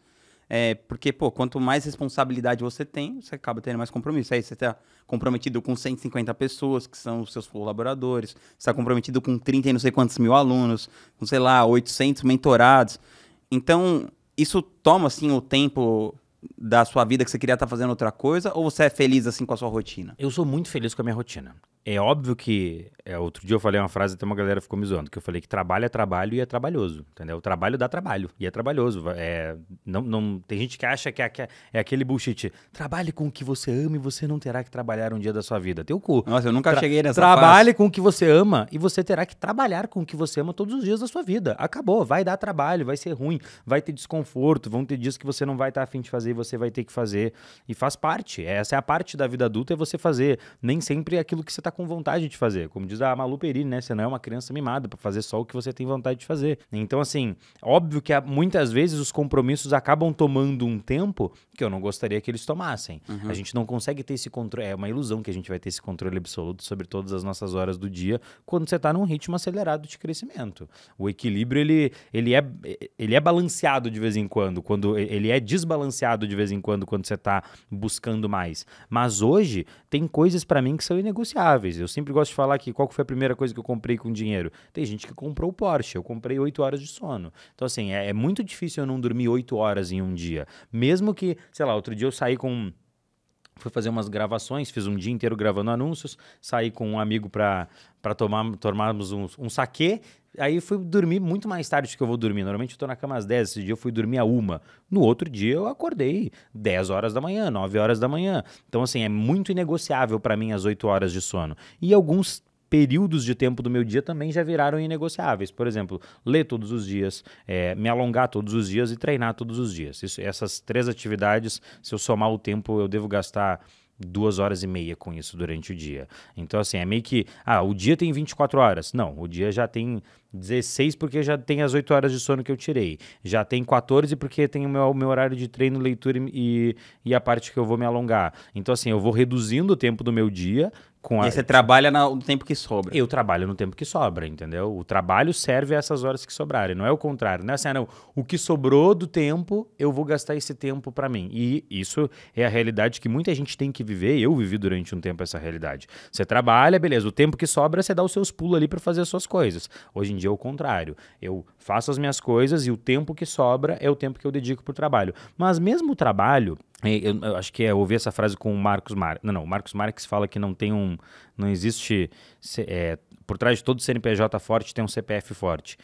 é, porque, pô, quanto mais responsabilidade você tem, você acaba tendo mais compromisso. Aí você está comprometido com 150 pessoas, que são os seus colaboradores, você está comprometido com 30 e não sei quantos mil alunos, com, sei lá, 800 mentorados. Então, isso toma, assim, o tempo da sua vida que você queria estar tá fazendo outra coisa ou você é feliz assim com a sua rotina? Eu sou muito feliz com a minha rotina é óbvio que. É, outro dia eu falei uma frase, até uma galera ficou me zoando, que eu falei que trabalho é trabalho e é trabalhoso, entendeu? O trabalho dá trabalho e é trabalhoso. É, não, não, tem gente que acha que é, que é, é aquele bullshit. Trabalhe com o que você ama e você não terá que trabalhar um dia da sua vida. Teu cu. Nossa, eu nunca Tra cheguei nessa Trabalhe fase. com o que você ama e você terá que trabalhar com o que você ama todos os dias da sua vida. Acabou, vai dar trabalho, vai ser ruim, vai ter desconforto, vão ter dias que você não vai estar tá afim de fazer e você vai ter que fazer. E faz parte. Essa é a parte da vida adulta, é você fazer. Nem sempre é aquilo que você está Tá com vontade de fazer. Como diz a Malu Perini, né? Você não é uma criança mimada para fazer só o que você tem vontade de fazer. Então, assim, óbvio que ah, muitas vezes os compromissos acabam tomando um tempo que eu não gostaria que eles tomassem. Uhum. A gente não consegue ter esse controle. É uma ilusão que a gente vai ter esse controle absoluto sobre todas as nossas horas do dia quando você está num ritmo acelerado de crescimento. O equilíbrio, ele, ele, é, ele é balanceado de vez em quando, quando ele é desbalanceado de vez em quando, quando você está buscando mais. Mas hoje, tem coisas para mim que são inegociáveis eu sempre gosto de falar que qual foi a primeira coisa que eu comprei com dinheiro? Tem gente que comprou o Porsche, eu comprei 8 horas de sono. Então, assim, é, é muito difícil eu não dormir 8 horas em um dia. Mesmo que, sei lá, outro dia eu saí com fui fazer umas gravações, fiz um dia inteiro gravando anúncios, saí com um amigo para tomar, tomarmos um, um saquê. Aí fui dormir muito mais tarde do que eu vou dormir. Normalmente eu tô na cama às 10, esse dia eu fui dormir a uma. No outro dia eu acordei 10 horas da manhã, 9 horas da manhã. Então assim, é muito inegociável para mim as 8 horas de sono. E alguns períodos de tempo do meu dia também já viraram inegociáveis. Por exemplo, ler todos os dias, é, me alongar todos os dias e treinar todos os dias. Isso, essas três atividades, se eu somar o tempo, eu devo gastar duas horas e meia com isso durante o dia. Então, assim, é meio que. Ah, o dia tem 24 horas. Não, o dia já tem 16 porque já tem as 8 horas de sono que eu tirei. Já tem 14 porque tem o meu, meu horário de treino, leitura e, e a parte que eu vou me alongar. Então, assim, eu vou reduzindo o tempo do meu dia. Com a... E você trabalha no tempo que sobra. Eu trabalho no tempo que sobra, entendeu? O trabalho serve a essas horas que sobrarem, não é o contrário. Não é assim, ah, não, o que sobrou do tempo, eu vou gastar esse tempo para mim. E isso é a realidade que muita gente tem que viver, eu vivi durante um tempo essa realidade. Você trabalha, beleza, o tempo que sobra, você dá os seus pulos ali para fazer as suas coisas. Hoje em dia é o contrário. Eu faço as minhas coisas e o tempo que sobra é o tempo que eu dedico para o trabalho. Mas mesmo o trabalho, eu, eu, acho que é, ouvir ouvi essa frase com o Marcos Marques. Não, não, o Marcos Marques fala que não tem um. Não existe. É, por trás de todo CNPJ forte tem um CPF forte.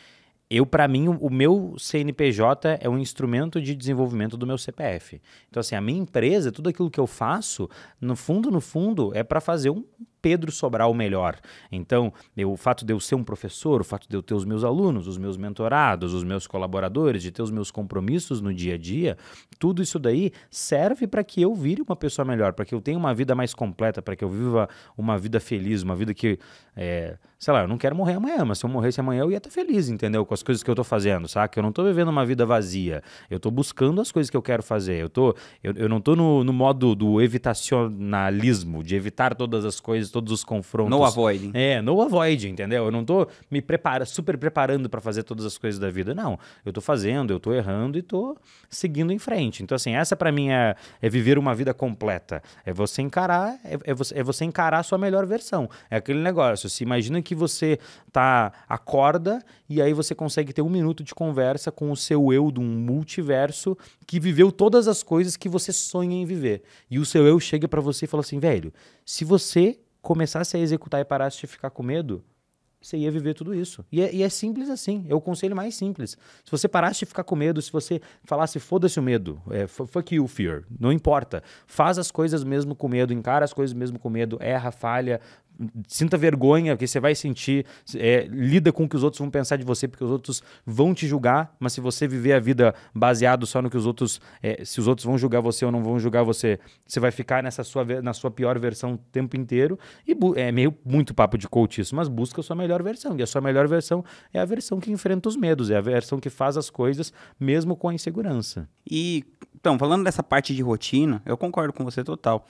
Eu, para mim, o meu CNPJ é um instrumento de desenvolvimento do meu CPF. Então, assim, a minha empresa, tudo aquilo que eu faço, no fundo, no fundo, é para fazer um Pedro Sobral melhor. Então, eu, o fato de eu ser um professor, o fato de eu ter os meus alunos, os meus mentorados, os meus colaboradores, de ter os meus compromissos no dia a dia, tudo isso daí serve para que eu vire uma pessoa melhor, para que eu tenha uma vida mais completa, para que eu viva uma vida feliz, uma vida que. É, sei lá, eu não quero morrer amanhã, mas se eu morresse amanhã eu ia estar feliz, entendeu? Com as coisas que eu tô fazendo, saca? Eu não tô vivendo uma vida vazia. Eu tô buscando as coisas que eu quero fazer. Eu, tô, eu, eu não tô no, no modo do evitacionalismo, de evitar todas as coisas, todos os confrontos. No avoid. É, no avoid, entendeu? Eu não tô me prepara, super preparando para fazer todas as coisas da vida. Não, eu tô fazendo, eu tô errando e tô seguindo em frente. Então, assim, essa para mim é, é viver uma vida completa. É você encarar, é, é, você, é você encarar a sua melhor versão. É aquele negócio, se imagina que que você tá acorda e aí você consegue ter um minuto de conversa com o seu eu de um multiverso que viveu todas as coisas que você sonha em viver. E o seu eu chega para você e fala assim, velho, se você começasse a executar e parasse de ficar com medo, você ia viver tudo isso. E é, e é, simples assim. É o conselho mais simples. Se você parasse de ficar com medo, se você falasse foda-se o medo, é, fuck you fear, não importa. Faz as coisas mesmo com medo, encara as coisas mesmo com medo, erra, falha, sinta vergonha, porque você vai sentir, é, lida com o que os outros vão pensar de você, porque os outros vão te julgar, mas se você viver a vida baseado só no que os outros, é, se os outros vão julgar você ou não vão julgar você, você vai ficar nessa sua, na sua pior versão o tempo inteiro, e é meio muito papo de coach isso, mas busca a sua melhor versão, e a sua melhor versão é a versão que enfrenta os medos, é a versão que faz as coisas mesmo com a insegurança. E, então, falando dessa parte de rotina, eu concordo com você total.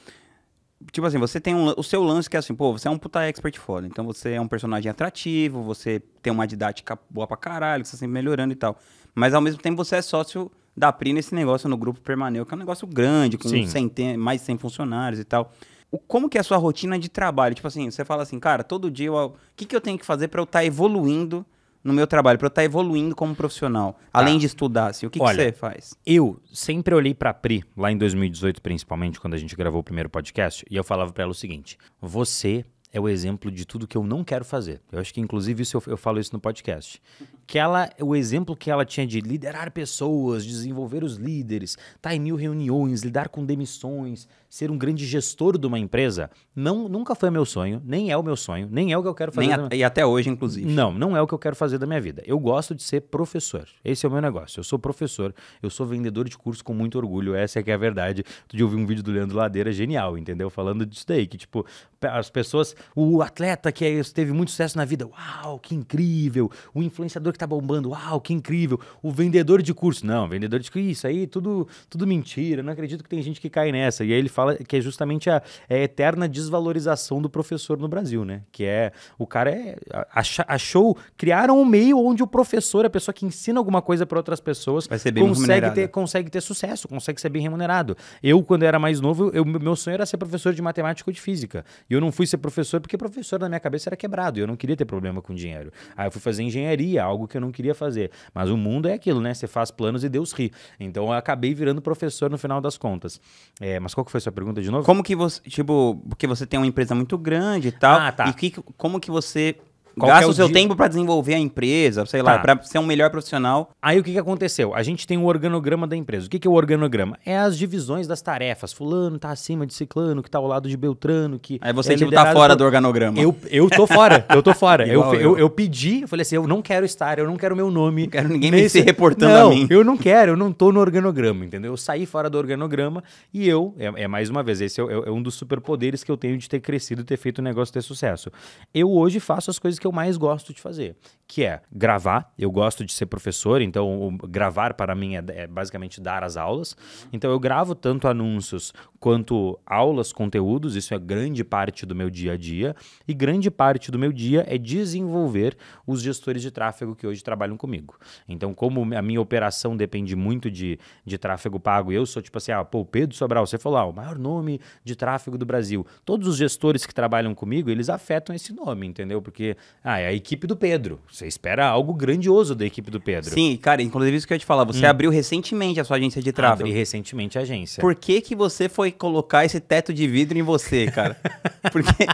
Tipo assim, você tem um, o seu lance que é assim, pô, você é um puta expert foda. Então você é um personagem atrativo, você tem uma didática boa pra caralho, você tá sempre melhorando e tal. Mas ao mesmo tempo você é sócio da PRI nesse negócio no grupo Permaneu, que é um negócio grande, com centen mais de 100 funcionários e tal. O, como que é a sua rotina de trabalho? Tipo assim, você fala assim, cara, todo dia o que, que eu tenho que fazer para eu estar tá evoluindo no meu trabalho, para eu estar tá evoluindo como profissional, tá. além de estudar, assim, o que, você faz? Eu sempre olhei para a Pri, lá em 2018 principalmente, quando a gente gravou o primeiro podcast, e eu falava para ela o seguinte: você é o exemplo de tudo que eu não quero fazer. Eu acho que, inclusive, isso eu, eu falo isso no podcast que ela, o exemplo que ela tinha de liderar pessoas, desenvolver os líderes, estar tá em mil reuniões, lidar com demissões, ser um grande gestor de uma empresa, não, nunca foi meu sonho, nem é o meu sonho, nem é o que eu quero fazer. A, e até hoje, inclusive. Não, não é o que eu quero fazer da minha vida. Eu gosto de ser professor. Esse é o meu negócio. Eu sou professor, eu sou vendedor de curso com muito orgulho. Essa é que é a verdade. Outro dia um vídeo do Leandro Ladeira genial, entendeu? Falando disso daí, que tipo, as pessoas, o atleta que é, teve muito sucesso na vida, uau, que incrível, o influenciador que tá bombando, uau, que incrível. O vendedor de curso, não, vendedor de curso, isso aí, tudo, tudo mentira, não acredito que tem gente que cai nessa. E aí ele fala que é justamente a, é a eterna desvalorização do professor no Brasil, né? Que é, o cara é, ach, achou, criaram um meio onde o professor, a pessoa que ensina alguma coisa para outras pessoas, consegue, ter, consegue ter sucesso, consegue ser bem remunerado. Eu, quando era mais novo, eu, meu sonho era ser professor de matemática ou de física. E eu não fui ser professor porque professor na minha cabeça era quebrado, eu não queria ter problema com dinheiro. Aí eu fui fazer engenharia, algo algo que eu não queria fazer. Mas o mundo é aquilo, né? Você faz planos e Deus ri. Então eu acabei virando professor no final das contas. É, mas qual que foi a sua pergunta de novo? Como que você, tipo, porque você tem uma empresa muito grande e tal. Ah, tá. E que, como que você qual é gasta é o, o seu dia... tempo para desenvolver a empresa, sei tá. lá, para ser um melhor profissional. Aí o que, que aconteceu? A gente tem o um organograma da empresa. O que, que é o organograma? É as divisões das tarefas. Fulano tá acima de Ciclano, que tá ao lado de Beltrano, que. Aí você é tipo tá fora por... do organograma. Eu, eu tô fora, eu tô fora. (laughs) eu, eu, eu, pedi, eu falei assim, eu não quero estar, eu não quero meu nome. Não quero ninguém nesse... me (laughs) se reportando não, a mim. Eu não quero, eu não tô no organograma, entendeu? Eu saí fora do organograma e eu, é, é mais uma vez, esse é, é, é um dos superpoderes que eu tenho de ter crescido, ter feito o negócio ter sucesso. Eu hoje faço as coisas que eu mais gosto de fazer, que é gravar. Eu gosto de ser professor, então gravar para mim é, é basicamente dar as aulas. Então eu gravo tanto anúncios quanto aulas, conteúdos, isso é grande parte do meu dia a dia. E grande parte do meu dia é desenvolver os gestores de tráfego que hoje trabalham comigo. Então, como a minha operação depende muito de, de tráfego pago, eu sou tipo assim, ah, pô, Pedro Sobral, você falou, ah, o maior nome de tráfego do Brasil. Todos os gestores que trabalham comigo, eles afetam esse nome, entendeu? Porque ah, é a equipe do Pedro. Você espera algo grandioso da equipe do Pedro. Sim, cara, inclusive isso que eu ia te falar. Você hum. abriu recentemente a sua agência de tráfego. Abri recentemente a agência. Por que, que você foi colocar esse teto de vidro em você, cara? (laughs) Porque,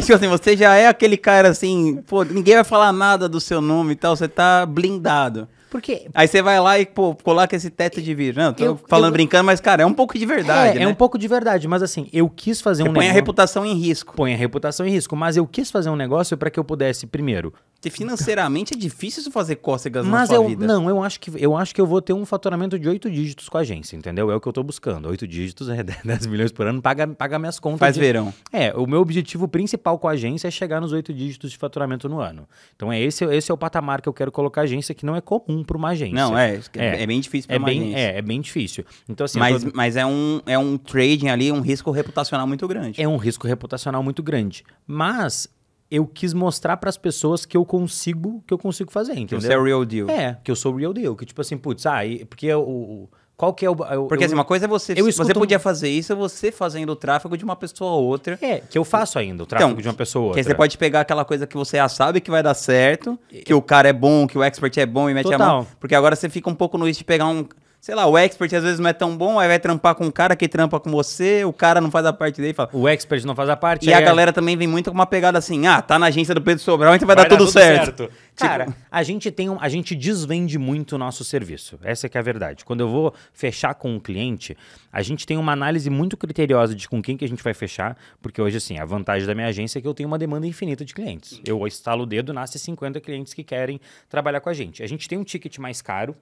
tipo assim, você já é aquele cara assim, pô, ninguém vai falar nada do seu nome e tal, você tá blindado. Porque. Aí você vai lá e pô, coloca esse teto de vidro. Não, tô eu, falando eu, brincando, mas, cara, é um pouco de verdade. É, é né? é um pouco de verdade, mas assim, eu quis fazer você um põe negócio. Põe a reputação em risco. Põe a reputação em risco, mas eu quis fazer um negócio para que eu pudesse, primeiro, financeiramente é difícil isso fazer cócegas Mas na sua eu, vida. Não, eu acho, que, eu acho que eu vou ter um faturamento de oito dígitos com a agência, entendeu? É o que eu tô buscando. Oito dígitos é 10 (laughs) milhões por ano, paga, paga minhas contas. Faz de... verão. É, o meu objetivo principal com a agência é chegar nos oito dígitos de faturamento no ano. Então é esse, esse é o patamar que eu quero colocar a agência, que não é comum para uma agência. Não, é, é, é bem difícil para é uma bem, agência. É, é bem difícil. Então, assim, mas, tô... mas é, um, é um trading ali, um risco reputacional muito grande. É um risco reputacional muito grande. Mas eu quis mostrar para as pessoas que eu consigo, que eu consigo fazer, entendeu? Que você é real deal. É, que eu sou real deal, que tipo assim, putz, ah, porque o qual que é o. Eu, Porque assim, eu, assim, uma coisa é você. você podia fazer isso, é você fazendo o tráfego de uma pessoa a outra. É, que eu faço ainda, o tráfego então, de uma pessoa a outra. Que você pode pegar aquela coisa que você já sabe que vai dar certo, que eu... o cara é bom, que o expert é bom e mete Total. a mão. Porque agora você fica um pouco no risco de pegar um, sei lá, o expert às vezes não é tão bom, aí vai trampar com o cara que trampa com você, o cara não faz a parte dele fala. O expert não faz a parte. E a é... galera também vem muito com uma pegada assim: ah, tá na agência do Pedro Sobral, então vai, vai dar, dar, tudo, tudo certo. certo. Tipo, cara, tipo... a gente tem um, a gente desvende muito o nosso serviço. Essa é, é a verdade. Quando eu vou fechar com um cliente, a gente tem uma análise muito criteriosa de com quem que a gente vai fechar, porque hoje assim, a vantagem da minha agência é que eu tenho uma demanda infinita de clientes. Eu estalo o dedo, nasce 50 clientes que querem trabalhar com a gente. A gente tem um ticket mais caro,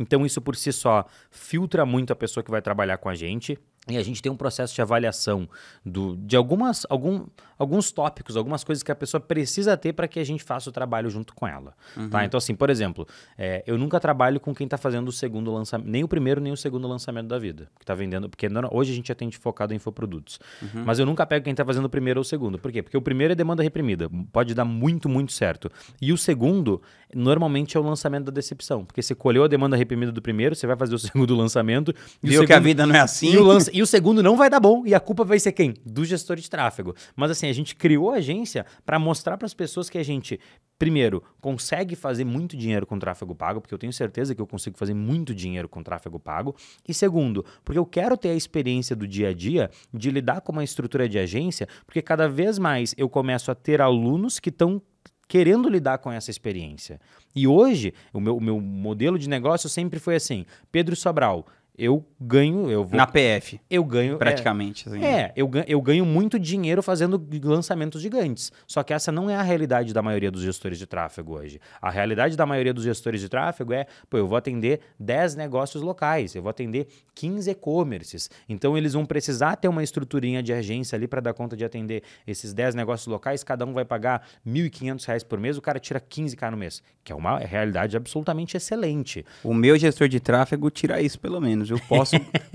então, isso por si só filtra muito a pessoa que vai trabalhar com a gente, e a gente tem um processo de avaliação do, de algumas, algum, alguns tópicos, algumas coisas que a pessoa precisa ter para que a gente faça o trabalho junto com ela. Tá? Uhum. Tá? Então, assim, por exemplo, é, eu nunca trabalho com quem está fazendo o segundo lançamento, nem o primeiro, nem o segundo lançamento da vida, que está vendendo, porque não, hoje a gente atende focado em infoprodutos. Uhum. Mas eu nunca pego quem está fazendo o primeiro ou o segundo. Por quê? Porque o primeiro é demanda reprimida, pode dar muito, muito certo. E o segundo, normalmente, é o lançamento da decepção, porque você colheu a demanda reprimida do primeiro, você vai fazer o (laughs) segundo lançamento. E Viu o segundo... que a vida não é assim? E o lance... E o segundo não vai dar bom e a culpa vai ser quem? Do gestor de tráfego. Mas assim, a gente criou a agência para mostrar para as pessoas que a gente, primeiro, consegue fazer muito dinheiro com tráfego pago, porque eu tenho certeza que eu consigo fazer muito dinheiro com tráfego pago. E segundo, porque eu quero ter a experiência do dia a dia de lidar com uma estrutura de agência, porque cada vez mais eu começo a ter alunos que estão querendo lidar com essa experiência. E hoje, o meu, o meu modelo de negócio sempre foi assim: Pedro Sobral, eu ganho. Eu vou, Na PF. Eu ganho. É. Praticamente. É, assim, é eu, ganho, eu ganho muito dinheiro fazendo lançamentos gigantes. Só que essa não é a realidade da maioria dos gestores de tráfego hoje. A realidade da maioria dos gestores de tráfego é: pô, eu vou atender 10 negócios locais, eu vou atender 15 e-commerces. Então eles vão precisar ter uma estruturinha de agência ali para dar conta de atender esses 10 negócios locais. Cada um vai pagar R$ 1.500 por mês, o cara tira 15K no mês, que é uma realidade absolutamente excelente. O meu gestor de tráfego tira isso, pelo menos. Meninos, Posso,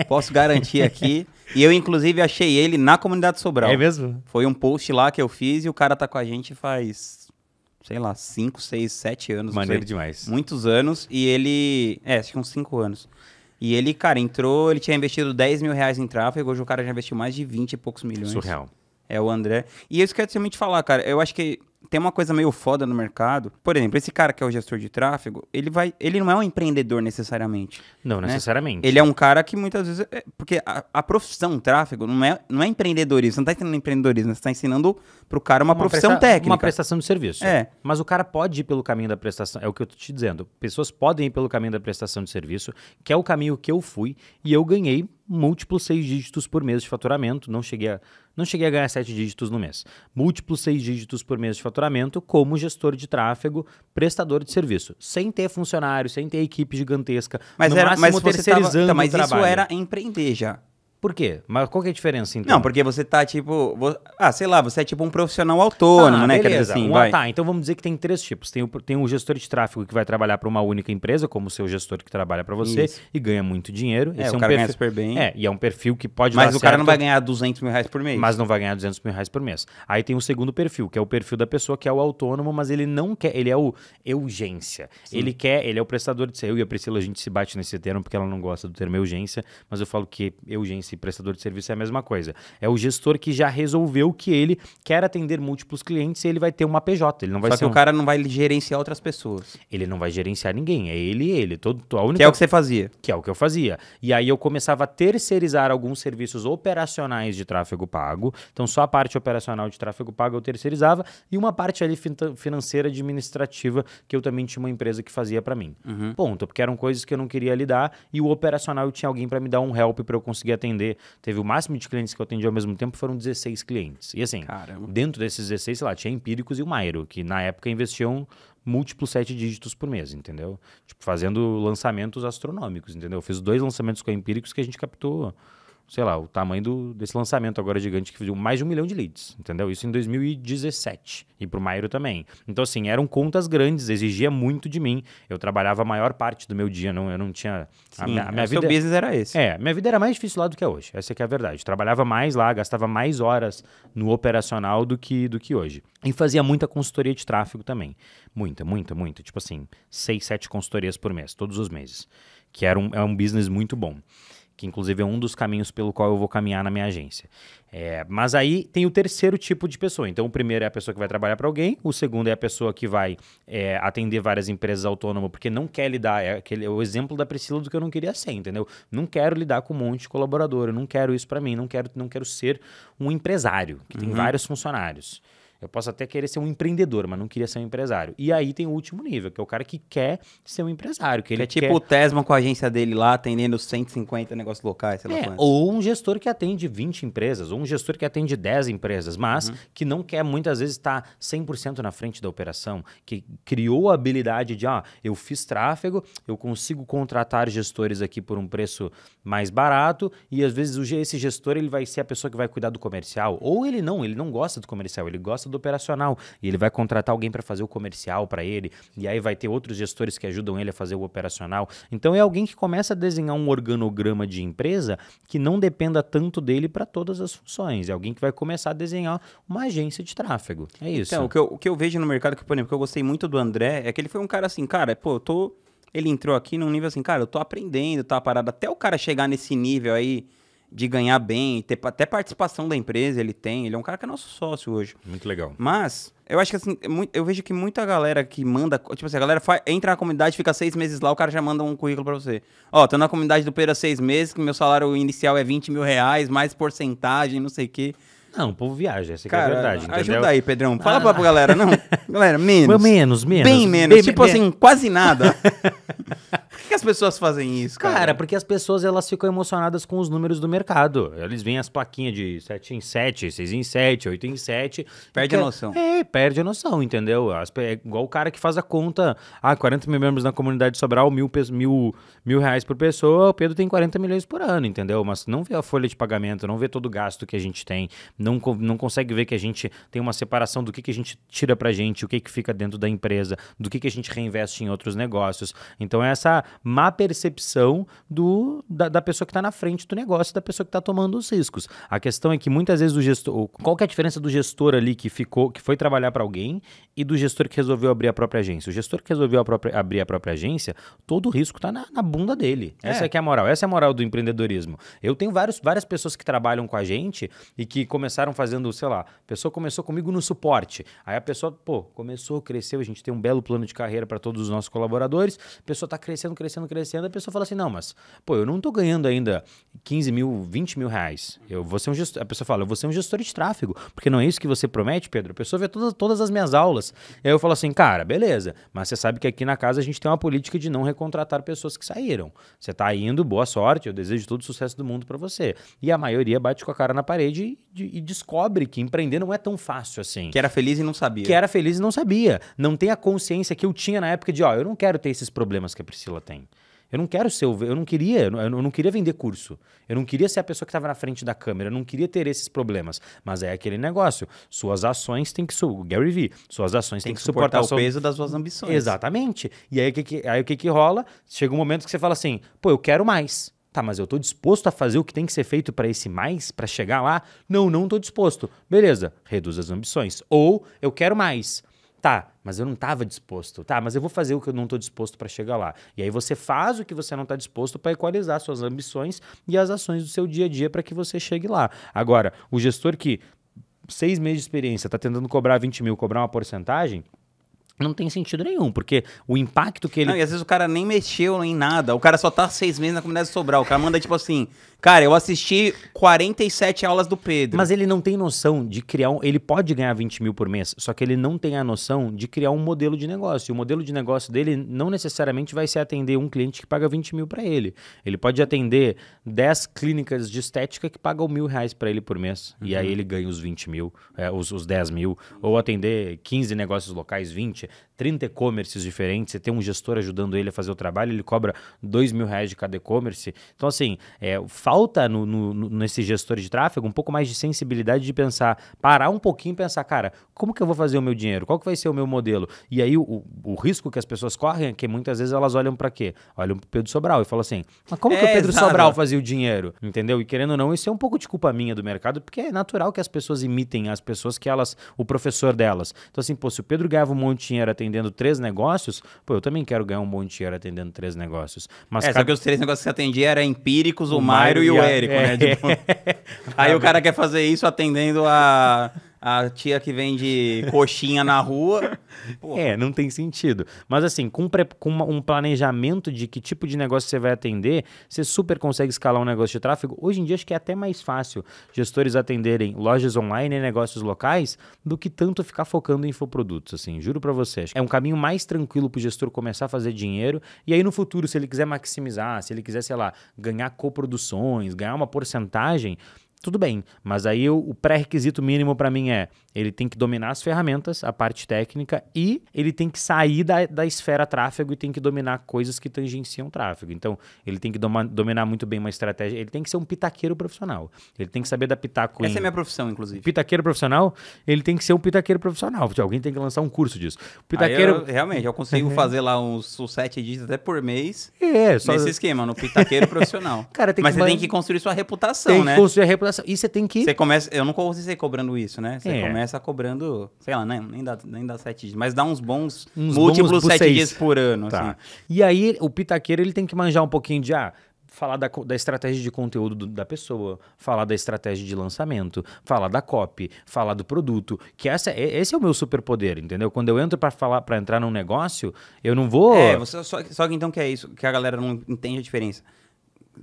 posso garantir aqui. E eu, inclusive, achei ele na comunidade Sobral. É mesmo? Foi um post lá que eu fiz e o cara tá com a gente faz, sei lá, 5, 6, 7 anos. Maneiro sei, demais. Muitos anos. E ele. É, acho que uns 5 anos. E ele, cara, entrou, ele tinha investido 10 mil reais em tráfego, hoje o cara já investiu mais de 20 e poucos milhões. Surreal. É o André. E isso que eu quero te falar, cara. Eu acho que tem uma coisa meio foda no mercado. Por exemplo, esse cara que é o gestor de tráfego, ele vai, ele não é um empreendedor necessariamente. Não né? necessariamente. Ele é um cara que muitas vezes, é, porque a, a, profissão tráfego não é, não é empreendedorismo. Você não está ensinando empreendedorismo, você está ensinando para o cara uma, uma profissão presta, técnica, uma prestação de serviço. É. Mas o cara pode ir pelo caminho da prestação. É o que eu tô te dizendo. Pessoas podem ir pelo caminho da prestação de serviço, que é o caminho que eu fui e eu ganhei múltiplos seis dígitos por mês de faturamento. Não cheguei a não cheguei a ganhar sete dígitos no mês. Múltiplos seis dígitos por mês de faturamento como gestor de tráfego, prestador de serviço. Sem ter funcionário, sem ter equipe gigantesca. Mas no era máximo, mas terceirizando tava, tá, Mas isso trabalho. era empreender já. Por quê? Mas qual que é a diferença, então? Não, porque você tá tipo. Vo... Ah, sei lá, você é tipo um profissional autônomo, ah, né? Beleza. Quer dizer assim, um, vai. Tá, então vamos dizer que tem três tipos. Tem o, tem o gestor de tráfego que vai trabalhar para uma única empresa, como o seu gestor que trabalha para você, Isso. e ganha muito dinheiro. É, Esse é o é um cara perfil... ganha super bem. É, e é um perfil que pode Mas o certo, cara não vai ganhar 200 mil reais por mês. Mas não vai ganhar 200 mil reais por mês. Aí tem o segundo perfil, que é o perfil da pessoa que é o autônomo, mas ele não quer. Ele é o urgência. Ele quer, ele é o prestador de serviço. Eu e a Priscila, a gente se bate nesse termo porque ela não gosta do termo urgência, mas eu falo que urgência e prestador de serviço é a mesma coisa. É o gestor que já resolveu que ele quer atender múltiplos clientes e ele vai ter uma PJ. Ele não vai Só que um... o cara não vai gerenciar outras pessoas. Ele não vai gerenciar ninguém, é ele e ele. Todo, a única... Que é o que você fazia. Que é o que eu fazia. E aí eu começava a terceirizar alguns serviços operacionais de tráfego pago. Então só a parte operacional de tráfego pago eu terceirizava e uma parte ali fin financeira administrativa que eu também tinha uma empresa que fazia para mim. Uhum. Ponto, porque eram coisas que eu não queria lidar e o operacional eu tinha alguém para me dar um help para eu conseguir atender atender. Teve o máximo de clientes que eu atendi ao mesmo tempo foram 16 clientes. E assim, Caramba. dentro desses 16, sei lá, tinha Empíricos e o Mairo, que na época investiam múltiplos sete dígitos por mês, entendeu? Tipo, fazendo lançamentos astronômicos, entendeu? Eu fiz dois lançamentos com a Empíricos que a gente captou sei lá, o tamanho do, desse lançamento agora gigante que fez mais de um milhão de leads, entendeu? Isso em 2017 e para o Mairo também. Então assim, eram contas grandes, exigia muito de mim. Eu trabalhava a maior parte do meu dia, não, eu não tinha Sim, a, minha, a minha vida. Seu business era esse. É, minha vida era mais difícil lá do que é hoje. Essa é que é a verdade. Eu trabalhava mais lá, gastava mais horas no operacional do que do que hoje. E fazia muita consultoria de tráfego também. Muita, muita, muita, tipo assim, seis, sete consultorias por mês, todos os meses, que era um, era é um business muito bom que inclusive é um dos caminhos pelo qual eu vou caminhar na minha agência. É, mas aí tem o terceiro tipo de pessoa. Então, o primeiro é a pessoa que vai trabalhar para alguém, o segundo é a pessoa que vai é, atender várias empresas autônomas porque não quer lidar. É, aquele, é o exemplo da Priscila do que eu não queria ser, entendeu? Não quero lidar com um monte de colaborador, eu não quero isso para mim, não quero, não quero ser um empresário que uhum. tem vários funcionários. Eu posso até querer ser um empreendedor, mas não queria ser um empresário. E aí tem o último nível, que é o cara que quer ser um empresário. Que, ele é tipo quer... o Tesman com a agência dele lá, atendendo 150 negócios locais, sei é, Ou um gestor que atende 20 empresas, ou um gestor que atende 10 empresas, mas uhum. que não quer muitas vezes tá estar 100% na frente da operação, que criou a habilidade de, ah, eu fiz tráfego, eu consigo contratar gestores aqui por um preço mais barato, e às vezes esse gestor ele vai ser a pessoa que vai cuidar do comercial. Ou ele não, ele não gosta do comercial, ele gosta do do operacional. E ele vai contratar alguém para fazer o comercial para ele. E aí vai ter outros gestores que ajudam ele a fazer o operacional. Então é alguém que começa a desenhar um organograma de empresa que não dependa tanto dele para todas as funções. É alguém que vai começar a desenhar uma agência de tráfego. É isso. Então, o que eu, o que eu vejo no mercado, que, por exemplo, que eu gostei muito do André, é que ele foi um cara assim, cara, pô, eu tô. Ele entrou aqui num nível assim, cara, eu tô aprendendo, tá parado. Até o cara chegar nesse nível aí de ganhar bem, ter até participação da empresa ele tem. Ele é um cara que é nosso sócio hoje. Muito legal. Mas eu acho que assim, é eu vejo que muita galera que manda. Tipo assim, a galera faz, entra na comunidade, fica seis meses lá, o cara já manda um currículo pra você. Ó, tô na comunidade do Pedro há seis meses, que meu salário inicial é 20 mil reais, mais porcentagem, não sei o quê. Não, o povo viaja, essa Cara, é, é a verdade. Entendeu? Ajuda aí, Pedrão. Ah. Fala ah. pra galera, não. (laughs) Galera, menos. Menos, menos. Bem menos. Bem, tipo bem, assim, quase nada. (laughs) Por que, que as pessoas fazem isso, cara? Cara, porque as pessoas elas ficam emocionadas com os números do mercado. Eles veem as plaquinhas de 7 em 7, 6 em 7, 8 em 7. Perde a noção. É, perde a noção, entendeu? As, é igual o cara que faz a conta. Ah, 40 mil membros na comunidade Sobral, mil, mil, mil reais por pessoa. O Pedro tem 40 milhões por ano, entendeu? Mas não vê a folha de pagamento, não vê todo o gasto que a gente tem, não, não consegue ver que a gente tem uma separação do que, que a gente tira para gente, o que, que fica dentro da empresa, do que, que a gente reinveste em outros negócios. Então é essa má percepção do, da, da pessoa que está na frente do negócio, da pessoa que está tomando os riscos. A questão é que muitas vezes o gestor, qual que é a diferença do gestor ali que ficou, que foi trabalhar para alguém e do gestor que resolveu abrir a própria agência? O gestor que resolveu a própria, abrir a própria agência, todo o risco está na, na, bunda dele. É. Essa é que é a moral. Essa é a moral do empreendedorismo. Eu tenho vários, várias pessoas que trabalham com a gente e que começaram começaram fazendo, sei lá, a pessoa começou comigo no suporte. Aí a pessoa, pô, começou, cresceu, a gente tem um belo plano de carreira para todos os nossos colaboradores. A pessoa tá crescendo, crescendo, crescendo. A pessoa fala assim: não, mas, pô, eu não tô ganhando ainda 15 mil, 20 mil reais. Eu vou ser um gestor. A pessoa fala, eu vou ser um gestor de tráfego, porque não é isso que você promete, Pedro. A pessoa vê todas, todas as minhas aulas. E aí eu falo assim, cara, beleza, mas você sabe que aqui na casa a gente tem uma política de não recontratar pessoas que saíram. Você tá indo, boa sorte, eu desejo todo o sucesso do mundo para você. E a maioria bate com a cara na parede e, e, descobre que empreender não é tão fácil assim. Que era feliz e não sabia. Que era feliz e não sabia. Não tem a consciência que eu tinha na época de, ó, oh, eu não quero ter esses problemas que a Priscila tem. Eu não quero ser, eu não queria, eu não queria vender curso. Eu não queria ser a pessoa que estava na frente da câmera, eu não queria ter esses problemas. Mas é aquele negócio, suas ações têm que Gary Vee, suas ações têm que, que, suportar, suportar o peso das suas ambições. Exatamente. E aí o que que, aí o que que rola? Chega um momento que você fala assim: "Pô, eu quero mais". Tá, mas eu estou disposto a fazer o que tem que ser feito para esse mais, para chegar lá? Não, não estou disposto. Beleza, reduz as ambições. Ou eu quero mais. Tá, mas eu não estava disposto. Tá, mas eu vou fazer o que eu não estou disposto para chegar lá. E aí você faz o que você não está disposto para equalizar suas ambições e as ações do seu dia a dia para que você chegue lá. Agora, o gestor que seis meses de experiência está tentando cobrar 20 mil, cobrar uma porcentagem, não tem sentido nenhum, porque o impacto que ele. Não, e às vezes o cara nem mexeu em nada. O cara só tá seis meses na comunidade Sobral. O cara manda tipo assim: Cara, eu assisti 47 aulas do Pedro. Mas ele não tem noção de criar um. Ele pode ganhar 20 mil por mês, só que ele não tem a noção de criar um modelo de negócio. E o modelo de negócio dele não necessariamente vai ser atender um cliente que paga 20 mil para ele. Ele pode atender 10 clínicas de estética que pagam mil reais para ele por mês. Uhum. E aí uhum. ele ganha os 20 mil, é, os, os 10 mil. Ou atender 15 negócios locais, 20. 30 e-commerces diferentes, você tem um gestor ajudando ele a fazer o trabalho, ele cobra 2 mil reais de cada e-commerce. Então, assim, é, falta no, no, nesse gestor de tráfego um pouco mais de sensibilidade de pensar, parar um pouquinho e pensar, cara, como que eu vou fazer o meu dinheiro? Qual que vai ser o meu modelo? E aí o, o risco que as pessoas correm é que muitas vezes elas olham para quê? Olham para Pedro Sobral e falam assim, mas como é, que o Pedro exato. Sobral fazia o dinheiro? Entendeu? E querendo ou não, isso é um pouco de culpa minha do mercado, porque é natural que as pessoas imitem as pessoas que elas, o professor delas. Então, assim, pô, se o Pedro ganhava um monte de dinheiro atendendo três negócios, pô, eu também quero ganhar um bom dinheiro atendendo três negócios. Mas é, cada... só que os três negócios que você atendia eram empíricos, o, o e o Érico, né? (laughs) é, né? Tipo... Aí o cara quer fazer isso atendendo a a tia que vende coxinha na rua. É, não tem sentido. Mas assim, com, com uma, um planejamento de que tipo de negócio você vai atender, você super consegue escalar um negócio de tráfego. Hoje em dia acho que é até mais fácil gestores atenderem lojas online e negócios locais do que tanto ficar focando em infoprodutos, assim, juro para vocês. É um caminho mais tranquilo pro gestor começar a fazer dinheiro e aí no futuro, se ele quiser maximizar, se ele quiser, sei lá, ganhar coproduções, ganhar uma porcentagem, tudo bem, mas aí o pré-requisito mínimo para mim é ele tem que dominar as ferramentas, a parte técnica, e ele tem que sair da, da esfera tráfego e tem que dominar coisas que tangenciam tráfego. Então, ele tem que doma, dominar muito bem uma estratégia. Ele tem que ser um pitaqueiro profissional. Ele tem que saber da pitaco. Essa em... é minha profissão, inclusive. Pitaqueiro profissional, ele tem que ser um pitaqueiro profissional. Alguém tem que lançar um curso disso. Pitaqueiro. Eu, realmente, eu consigo fazer lá uns, uns sete dias até por mês. É, só. Nesse esquema, no pitaqueiro profissional. Cara, tem Mas que... você tem que construir sua reputação, tem né? Tem que construir a reputação. E você tem que. Você começa. Eu não consigo ser cobrando isso, né? Você é. começa começa cobrando, sei lá, nem, nem, dá, nem dá sete dias, mas dá uns bons uns múltiplos bons sete dias por ano. Tá. Assim. E aí o pitaqueiro ele tem que manjar um pouquinho de. Ah, falar da, da, estratégia de conteúdo do, da pessoa, falar da estratégia de lançamento, falar da copy, falar do produto, que essa, esse é o meu superpoder, entendeu? Quando eu entro para falar, para entrar num negócio, eu não vou É, você só, só que então que é isso, que a galera não entende a diferença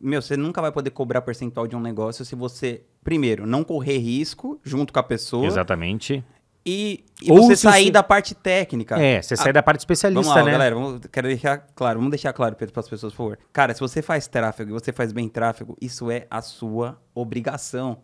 meu, você nunca vai poder cobrar percentual de um negócio se você, primeiro, não correr risco junto com a pessoa. Exatamente. E, e você sair você... da parte técnica. É, você sai ah, da parte especialista, vamos lá, né? galera, vamos, quero deixar claro, vamos deixar claro, Pedro, para as pessoas, por favor. Cara, se você faz tráfego e você faz bem tráfego, isso é a sua obrigação.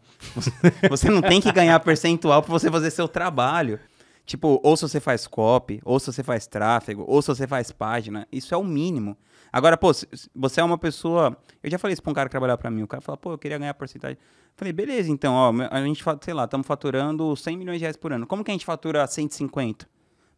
você (laughs) não tem que ganhar percentual para você fazer seu trabalho. Tipo, ou se você faz copy, ou se você faz tráfego, ou se você faz página, isso é o mínimo. Agora, pô, você é uma pessoa. Eu já falei isso pra um cara trabalhar pra mim. O cara falou, pô, eu queria ganhar porcentagem. Falei, beleza, então, ó, a gente, sei lá, estamos faturando 100 milhões de reais por ano. Como que a gente fatura 150?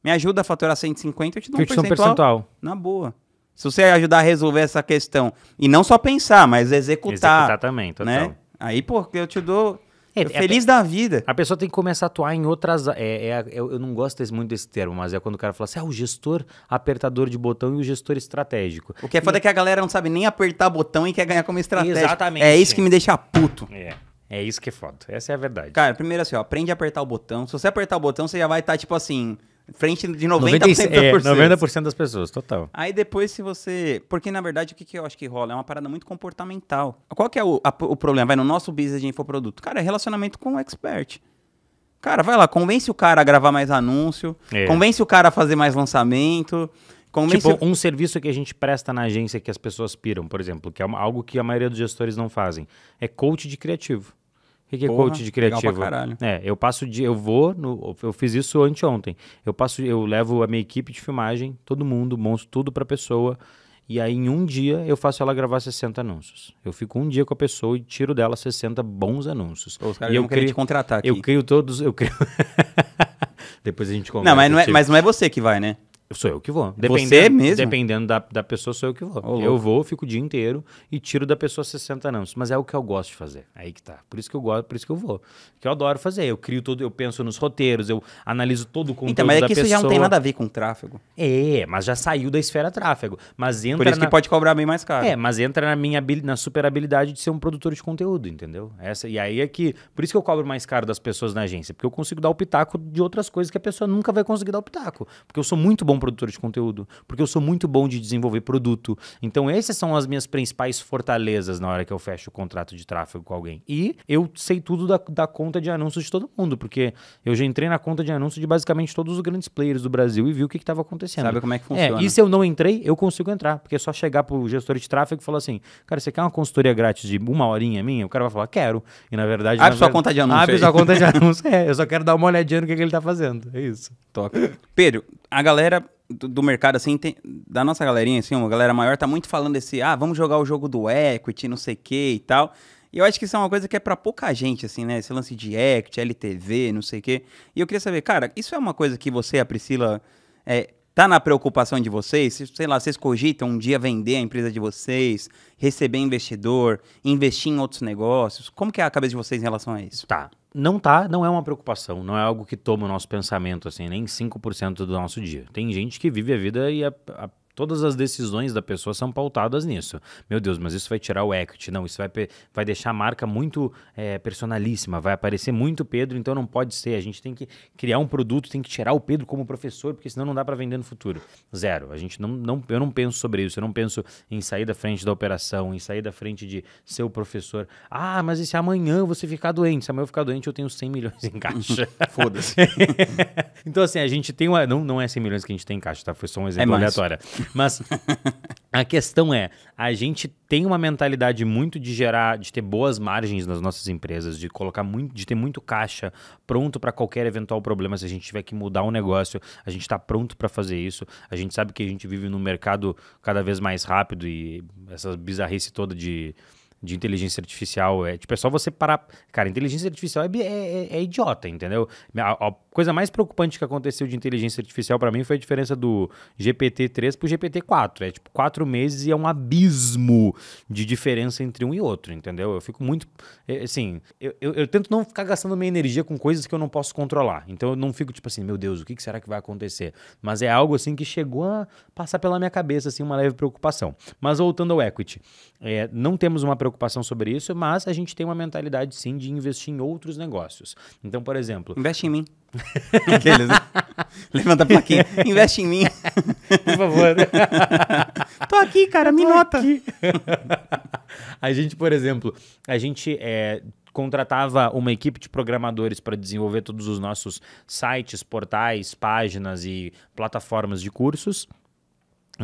Me ajuda a faturar 150, eu te dou um te percentual, percentual. Na boa. Se você ajudar a resolver essa questão, e não só pensar, mas executar. Executar também, total. Né? Aí, pô, eu te dou é, é, é, é, feliz é, da vida. A pessoa tem que começar a atuar em outras. É, é, eu não gosto desse, muito desse termo, mas é quando o cara fala assim: ah, o gestor apertador de botão e o gestor estratégico. O que é foda é que a galera não sabe nem apertar botão e quer ganhar como estratégia. Exatamente. É isso que me deixa puto. É. É isso que é foda. Essa é a verdade. Cara, primeiro assim, ó, aprende a apertar o botão. Se você apertar o botão, você já vai estar, tá, tipo assim, frente de 90%, 90% é, 90% das pessoas, total. Aí depois se você... Porque, na verdade, o que, que eu acho que rola? É uma parada muito comportamental. Qual que é o, a, o problema? Vai no nosso business de infoproduto. Cara, é relacionamento com o expert. Cara, vai lá, convence o cara a gravar mais anúncio, é. convence o cara a fazer mais lançamento. Convence... Tipo, um serviço que a gente presta na agência que as pessoas piram, por exemplo, que é algo que a maioria dos gestores não fazem, é coach de criativo. O que, é Porra, coach de criativo? Pra caralho. É, eu passo de. Eu vou. No, eu fiz isso anteontem. Eu passo, eu levo a minha equipe de filmagem, todo mundo, monto tudo pra pessoa. E aí, em um dia, eu faço ela gravar 60 anúncios. Eu fico um dia com a pessoa e tiro dela 60 bons anúncios. os caras e eu queria te contratar aqui. Eu crio todos. Eu crio. (laughs) Depois a gente conversa. Não, mas não, é, mas não é você que vai, né? Sou eu que vou. Dependendo, Você é mesmo? Dependendo da, da pessoa, sou eu que vou. Oh, eu vou, fico o dia inteiro e tiro da pessoa 60 anos. Mas é o que eu gosto de fazer. Aí que tá. Por isso que eu gosto, por isso que eu vou. Que eu adoro fazer. Eu crio todo, eu penso nos roteiros, eu analiso todo o conteúdo Então, mas é que isso pessoa. já não tem nada a ver com tráfego. É, mas já saiu da esfera tráfego. Mas entra Por isso na... que pode cobrar bem mais caro. É, mas entra na minha na super habilidade de ser um produtor de conteúdo, entendeu? Essa, e aí é que... Por isso que eu cobro mais caro das pessoas na agência. Porque eu consigo dar o pitaco de outras coisas que a pessoa nunca vai conseguir dar o pitaco. Porque eu sou muito bom produtor de conteúdo, porque eu sou muito bom de desenvolver produto. Então, essas são as minhas principais fortalezas na hora que eu fecho o contrato de tráfego com alguém. E eu sei tudo da, da conta de anúncios de todo mundo, porque eu já entrei na conta de anúncios de basicamente todos os grandes players do Brasil e vi o que estava acontecendo. Sabe como é que é, funciona. É, e se eu não entrei, eu consigo entrar, porque é só chegar pro gestor de tráfego e falar assim, cara, você quer uma consultoria grátis de uma horinha minha? O cara vai falar, quero. E na verdade... Abre na sua verdade, conta de anúncios. Abre aí. sua conta de anúncios, (laughs) é. Eu só quero dar uma olhadinha no que, que ele está fazendo. É isso. Toca. Pedro, a galera do, mercado, assim, tem, da nossa galerinha, assim, uma galera maior, tá muito falando esse, ah, vamos jogar o jogo do equity, não sei o que e tal. E eu acho que isso é uma coisa que é para pouca gente, assim, né? Esse lance de equity, LTV, não sei o quê. E eu queria saber, cara, isso é uma coisa que você, a Priscila, é, tá na preocupação de vocês? Sei lá, vocês cogitam um dia vender a empresa de vocês, receber investidor, investir em outros negócios? Como que é a cabeça de vocês em relação a isso? Tá não tá, não é uma preocupação, não é algo que toma o nosso pensamento, assim, nem 5% do nosso dia. Tem gente que vive a vida e é, a, a Todas as decisões da pessoa são pautadas nisso. Meu Deus, mas isso vai tirar o equity. Não, isso vai, vai deixar a marca muito é, personalíssima. Vai aparecer muito Pedro, então não pode ser. A gente tem que criar um produto, tem que tirar o Pedro como professor, porque senão não dá para vender no futuro. Zero. A gente não, não, eu não penso sobre isso. Eu não penso em sair da frente da operação, em sair da frente de ser o professor. Ah, mas e se amanhã você ficar doente? Se amanhã eu ficar doente, eu tenho 100 milhões em caixa. (laughs) Foda-se. (laughs) então, assim, a gente tem uma. Não, não é 100 milhões que a gente tem em caixa, tá? Foi só um é exemplo é aleatório. Mas a questão é, a gente tem uma mentalidade muito de gerar, de ter boas margens nas nossas empresas, de colocar muito, de ter muito caixa pronto para qualquer eventual problema. Se a gente tiver que mudar um negócio, a gente está pronto para fazer isso. A gente sabe que a gente vive num mercado cada vez mais rápido e essa bizarrice toda de de inteligência artificial. É, tipo, é só você parar. Cara, inteligência artificial é, é, é, é idiota, entendeu? A, a, coisa mais preocupante que aconteceu de inteligência artificial para mim foi a diferença do GPT-3 pro GPT-4. É tipo quatro meses e é um abismo de diferença entre um e outro, entendeu? Eu fico muito. É, assim, eu, eu, eu tento não ficar gastando minha energia com coisas que eu não posso controlar. Então eu não fico tipo assim, meu Deus, o que, que será que vai acontecer? Mas é algo assim que chegou a passar pela minha cabeça, assim, uma leve preocupação. Mas voltando ao equity. É, não temos uma preocupação sobre isso, mas a gente tem uma mentalidade sim de investir em outros negócios. Então, por exemplo. Investe em mim. (laughs) Aqueles, né? Levanta a plaquinha. Investe em mim. Por favor. (laughs) tô aqui, cara, me nota. Aqui. (laughs) a gente, por exemplo, a gente é, contratava uma equipe de programadores para desenvolver todos os nossos sites, portais, páginas e plataformas de cursos.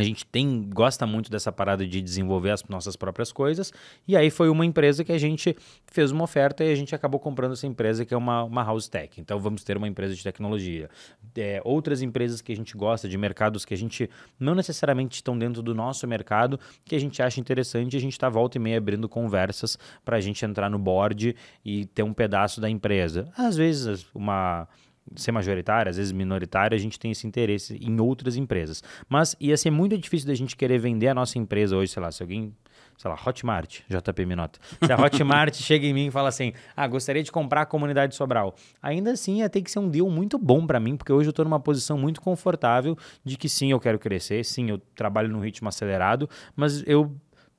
A gente tem, gosta muito dessa parada de desenvolver as nossas próprias coisas. E aí foi uma empresa que a gente fez uma oferta e a gente acabou comprando essa empresa que é uma, uma house tech. Então vamos ter uma empresa de tecnologia. É, outras empresas que a gente gosta, de mercados que a gente não necessariamente estão dentro do nosso mercado, que a gente acha interessante, a gente está volta e meia abrindo conversas para a gente entrar no board e ter um pedaço da empresa. Às vezes uma ser majoritária, às vezes minoritária, a gente tem esse interesse em outras empresas. Mas ia ser muito difícil da gente querer vender a nossa empresa hoje, sei lá, se alguém sei lá, Hotmart, JP Minota. Se a (laughs) Hotmart chega em mim e fala assim, ah, gostaria de comprar a comunidade Sobral. Ainda assim, ia ter que ser um deal muito bom para mim, porque hoje eu estou numa posição muito confortável de que sim, eu quero crescer, sim, eu trabalho num ritmo acelerado, mas eu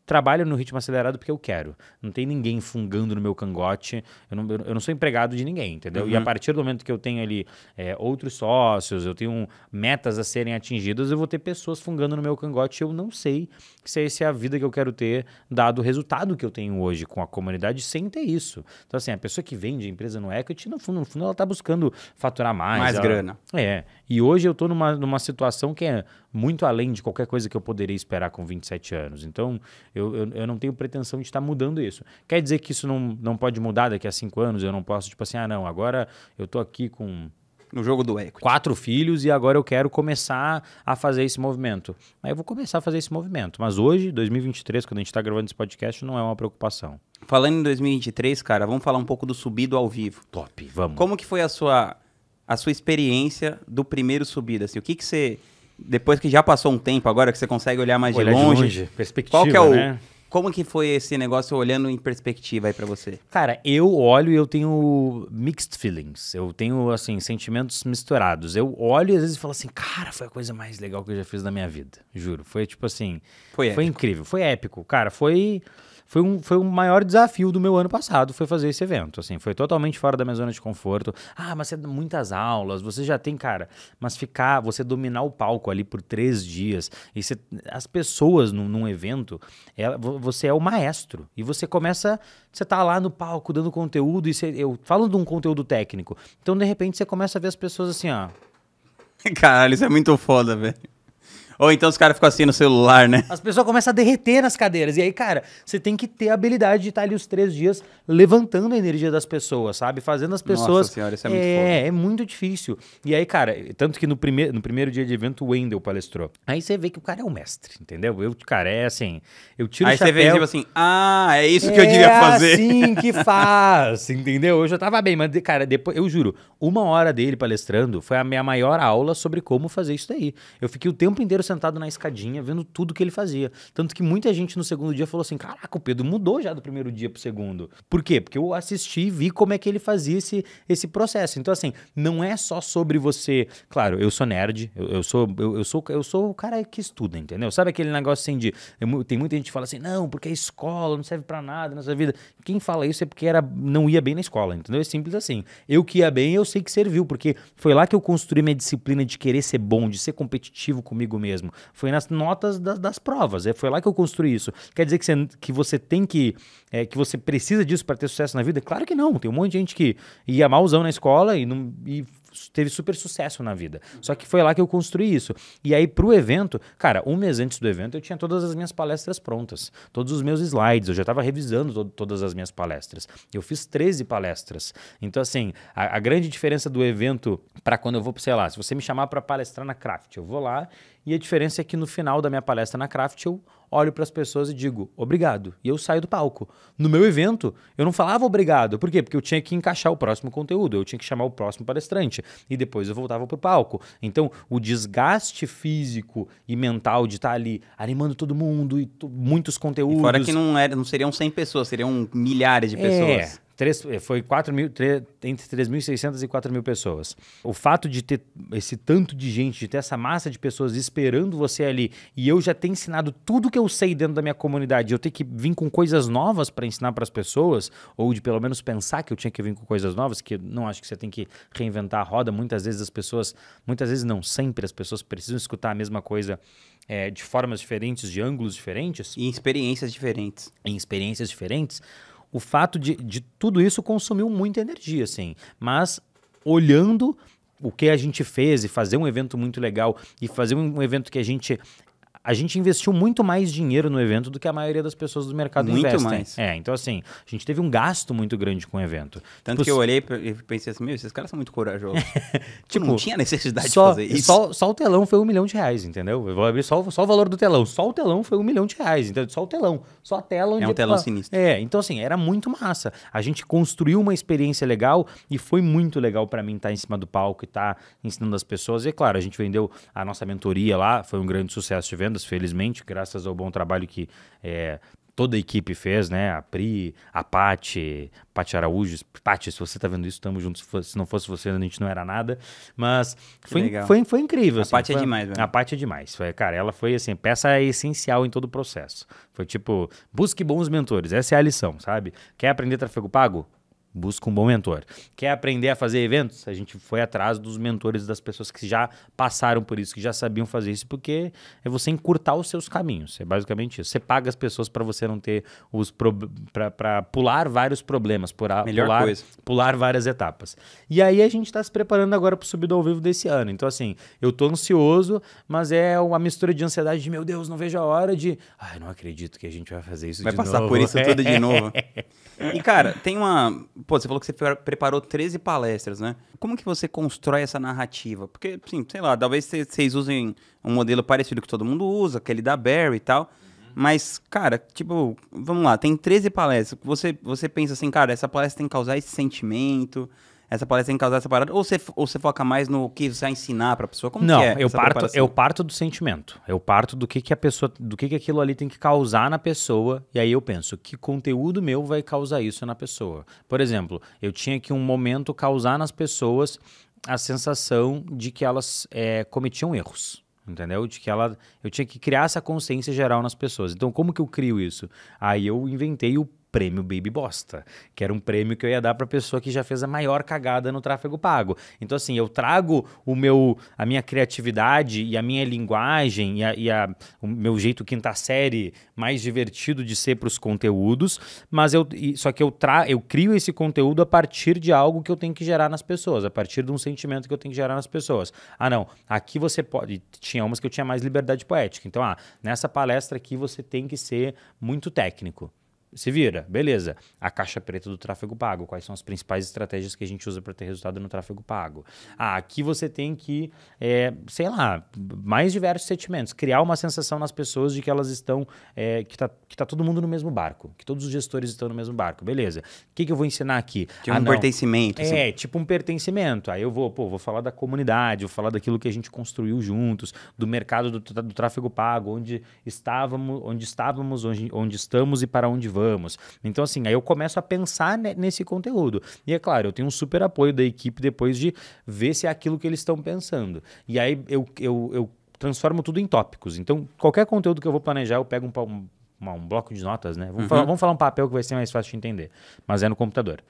trabalho no ritmo acelerado porque eu quero. Não tem ninguém fungando no meu cangote. Eu não, eu não sou empregado de ninguém, entendeu? Uhum. E a uhum. partir do momento que eu tenho ali é, outros sócios, eu tenho metas a serem atingidas, eu vou ter pessoas fungando no meu cangote. Eu não sei se é essa é a vida que eu quero ter, dado o resultado que eu tenho hoje com a comunidade, sem ter isso. Então, assim, a pessoa que vende a empresa no equity, é, no fundo, no fundo ela está buscando faturar mais. Mais ela... grana. É. E hoje eu estou numa, numa situação que é muito além de qualquer coisa que eu poderia esperar com 27 anos. Então, eu, eu, eu, não tenho pretensão de estar mudando isso. Quer dizer que isso não, não pode mudar daqui a cinco anos? Eu não posso, tipo assim, ah, não, agora eu tô aqui com. No jogo do eco. Quatro filhos e agora eu quero começar a fazer esse movimento. Aí eu vou começar a fazer esse movimento. Mas hoje, 2023, quando a gente está gravando esse podcast, não é uma preocupação. Falando em 2023, cara, vamos falar um pouco do subido ao vivo. Top, vamos. Como que foi a sua, a sua experiência do primeiro subido? Assim, o que, que você depois que já passou um tempo, agora que você consegue olhar mais olhar de, longe, de longe, perspectiva, qual que é o, né? Como que foi esse negócio olhando em perspectiva aí para você? Cara, eu olho e eu tenho mixed feelings. Eu tenho, assim, sentimentos misturados. Eu olho e às vezes falo assim, cara, foi a coisa mais legal que eu já fiz na minha vida. Juro. Foi tipo assim. Foi, foi incrível. Foi épico. Cara, foi foi um, foi o maior desafio do meu ano passado, foi fazer esse evento, assim, foi totalmente fora da minha zona de conforto. Ah, mas você tem é muitas aulas, você já tem, cara, mas ficar, você dominar o palco ali por três dias, e você, as pessoas num, num evento, ela, é, você é o maestro, e você começa, você tá lá no palco dando conteúdo, e você, eu falo de um conteúdo técnico, então de repente você começa a ver as pessoas assim, ó... (laughs) Caralho, isso é muito foda, velho. Ou então os caras ficam assim no celular, né? As pessoas começam a derreter nas cadeiras. E aí, cara, você tem que ter a habilidade de estar ali os três dias levantando a energia das pessoas, sabe? Fazendo as pessoas. Nossa senhora, isso é, é muito É, é muito difícil. E aí, cara, tanto que no, prime... no primeiro dia de evento o Wendel palestrou. Aí você vê que o cara é o mestre, entendeu? Eu, cara, é assim. Eu tiro aí o chapéu. Aí você vê tipo assim, ah, é isso que eu é devia fazer. É assim que (laughs) faz, entendeu? Eu já tava bem, mas, cara, depois, eu juro, uma hora dele palestrando foi a minha maior aula sobre como fazer isso daí. Eu fiquei o tempo inteiro sentado na escadinha, vendo tudo que ele fazia. Tanto que muita gente no segundo dia falou assim: caraca, o Pedro mudou já do primeiro dia pro segundo. Por quê? Porque eu assisti e vi como é que ele fazia esse, esse processo. Então, assim, não é só sobre você. Claro, eu sou nerd, eu, eu sou, eu, eu, sou, eu sou o cara que estuda, entendeu? Sabe aquele negócio assim de. É tem muita gente que fala assim, não, porque a escola não serve para nada nessa vida. Quem fala isso é porque era, não ia bem na escola, entendeu? É simples assim. Eu que ia bem, eu sei que serviu, porque foi lá que eu construí minha disciplina de querer ser bom, de ser competitivo comigo mesmo mesmo. Foi nas notas das, das provas. É, foi lá que eu construí isso. Quer dizer que você, que você tem que. É, que você precisa disso para ter sucesso na vida? Claro que não. Tem um monte de gente que ia malzão na escola e, não, e teve super sucesso na vida. Só que foi lá que eu construí isso. E aí, pro evento, cara, um mês antes do evento, eu tinha todas as minhas palestras prontas, todos os meus slides, eu já estava revisando to todas as minhas palestras. Eu fiz 13 palestras. Então, assim, a, a grande diferença do evento para quando eu vou, sei lá, se você me chamar para palestrar na Craft, eu vou lá e a diferença é que no final da minha palestra na Craft eu olho para as pessoas e digo obrigado. E eu saio do palco. No meu evento, eu não falava obrigado. Por quê? Porque eu tinha que encaixar o próximo conteúdo, eu tinha que chamar o próximo palestrante. E depois eu voltava para o palco. Então, o desgaste físico e mental de estar tá ali animando todo mundo e muitos conteúdos. E fora que não, era, não seriam 100 pessoas, seriam milhares de é. pessoas. É. Três, eh, foi 4 mil, 3, entre 3.600 e 4 mil pessoas. O fato de ter esse tanto de gente, de ter essa massa de pessoas esperando você ali, e eu já ter ensinado tudo que eu sei dentro da minha comunidade, eu ter que vir com coisas novas para ensinar para as pessoas, ou de pelo menos pensar que eu tinha que vir com coisas novas, que não acho que você tem que reinventar a roda. Muitas vezes as pessoas, muitas vezes não, sempre as pessoas precisam escutar a mesma coisa é, de formas diferentes, de ângulos diferentes. E experiências diferentes. Em experiências diferentes o fato de, de tudo isso consumiu muita energia, assim. Mas olhando o que a gente fez e fazer um evento muito legal e fazer um evento que a gente a gente investiu muito mais dinheiro no evento do que a maioria das pessoas do mercado muito investem. mais. É, então assim, a gente teve um gasto muito grande com o evento. Tanto tipo, que eu olhei e pensei assim, meu, esses caras são muito corajosos. (laughs) Tipo, tipo, não tinha necessidade só, de fazer isso. Só, só, o telão foi um milhão de reais, entendeu? Eu vou abrir só, só o valor do telão. Só o telão foi um milhão de reais, entendeu? Só o telão. Só a tela onde... É um telão tava... sinistro. É, então assim, era muito massa. A gente construiu uma experiência legal e foi muito legal para mim estar tá em cima do palco e estar tá ensinando as pessoas. E é claro, a gente vendeu a nossa mentoria lá, foi um grande sucesso de venda felizmente, graças ao bom trabalho que é, toda a equipe fez, né? A Pri, a Pati, Pati Araújo. Pati, se você tá vendo isso, estamos juntos. Se não fosse você, a gente não era nada. Mas foi, foi, foi, incrível. A assim, Pati é demais, velho. Né? A Pati é demais. Foi, cara, ela foi, assim, peça essencial em todo o processo. Foi tipo, busque bons mentores. Essa é a lição, sabe? Quer aprender tráfego pago? Busca um bom mentor. Quer aprender a fazer eventos? A gente foi atrás dos mentores das pessoas que já passaram por isso, que já sabiam fazer isso, porque é você encurtar os seus caminhos. É basicamente isso. Você paga as pessoas para você não ter os para pular vários problemas, Melhor pular, coisa. pular várias etapas. E aí a gente está se preparando agora para o subido ao vivo desse ano. Então assim, eu tô ansioso, mas é uma mistura de ansiedade de meu Deus, não vejo a hora de, ai, não acredito que a gente vai fazer isso vai de novo. Vai passar por isso tudo de (laughs) novo. E cara, tem uma pô, você falou que você preparou 13 palestras, né? Como que você constrói essa narrativa? Porque, assim, sei lá, talvez vocês usem um modelo parecido que todo mundo usa, aquele é da Barry e tal. Uhum. Mas, cara, tipo, vamos lá, tem 13 palestras. Você, você pensa assim, cara, essa palestra tem que causar esse sentimento, essa palestra tem que causar essa parada? Ou você, ou você foca mais no que você vai ensinar para a pessoa? Como não, é eu parto, eu parto do sentimento. Eu parto do que, que a pessoa, do que, que aquilo ali tem que causar na pessoa. E aí eu penso, que conteúdo meu vai causar isso na pessoa? Por exemplo, eu tinha que um momento causar nas pessoas a sensação de que elas é, cometiam erros entendeu? De que ela, eu tinha que criar essa consciência geral nas pessoas. Então, como que eu crio isso? Aí eu inventei o prêmio Baby Bosta, que era um prêmio que eu ia dar para a pessoa que já fez a maior cagada no tráfego pago. Então assim, eu trago o meu a minha criatividade e a minha linguagem e, a, e a, o meu jeito quinta série mais divertido de ser para os conteúdos, mas eu só que eu tra eu crio esse conteúdo a partir de algo que eu tenho que gerar nas pessoas, a partir de um sentimento que eu tenho que gerar nas pessoas. Ah, não, aqui você pode tinha umas que eu tinha mais liberdade poética. Então, ah, nessa palestra aqui você tem que ser muito técnico se vira, beleza. A caixa preta do tráfego pago, quais são as principais estratégias que a gente usa para ter resultado no tráfego pago? Ah, aqui você tem que, é, sei lá, mais diversos sentimentos, criar uma sensação nas pessoas de que elas estão, é, que está que tá todo mundo no mesmo barco, que todos os gestores estão no mesmo barco, beleza. O que, que eu vou ensinar aqui? Tipo ah, um não. pertencimento. Assim. É, tipo um pertencimento. Aí eu vou, pô, vou falar da comunidade, vou falar daquilo que a gente construiu juntos, do mercado do, do tráfego pago, onde estávamos, onde estávamos, onde, onde estamos e para onde vamos ramos. Então, assim, aí eu começo a pensar nesse conteúdo. E é claro, eu tenho um super apoio da equipe depois de ver se é aquilo que eles estão pensando. E aí eu, eu, eu transformo tudo em tópicos. Então, qualquer conteúdo que eu vou planejar, eu pego um, um, um bloco de notas, né? Vamos, uhum. falar, vamos falar um papel que vai ser mais fácil de entender, mas é no computador.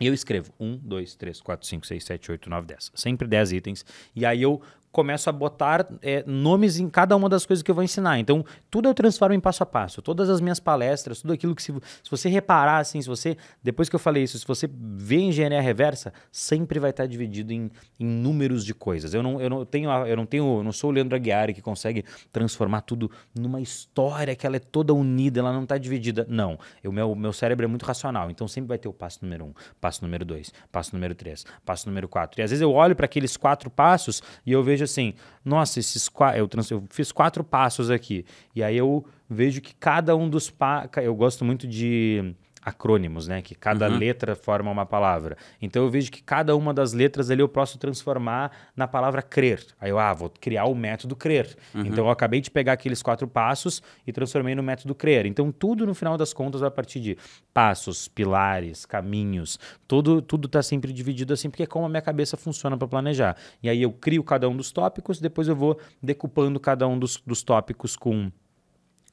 E eu escrevo 1, 2, 3, 4, 5, 6, 7, 8, 9, 10. Sempre 10 itens. E aí eu começo a botar é, nomes em cada uma das coisas que eu vou ensinar. Então, tudo eu transformo em passo a passo. Todas as minhas palestras, tudo aquilo que se, se você reparar, assim, se você, depois que eu falei isso, se você vê engenharia reversa, sempre vai estar dividido em, em números de coisas. Eu não, eu não tenho, eu não tenho, eu não sou o Leandro Aguiar que consegue transformar tudo numa história que ela é toda unida, ela não está dividida. Não, o meu, meu cérebro é muito racional, então sempre vai ter o passo número um, passo número dois, passo número três, passo número quatro. E às vezes eu olho para aqueles quatro passos e eu vejo vejo assim, nossa, esses eu, eu fiz quatro passos aqui. E aí eu vejo que cada um dos passos. Eu gosto muito de acrônimos, né? Que cada uhum. letra forma uma palavra. Então eu vejo que cada uma das letras ali eu posso transformar na palavra crer. Aí eu, ah, vou criar o método crer. Uhum. Então eu acabei de pegar aqueles quatro passos e transformei no método crer. Então tudo no final das contas a partir de passos, pilares, caminhos, tudo tudo tá sempre dividido assim porque é como a minha cabeça funciona para planejar. E aí eu crio cada um dos tópicos, depois eu vou decupando cada um dos, dos tópicos com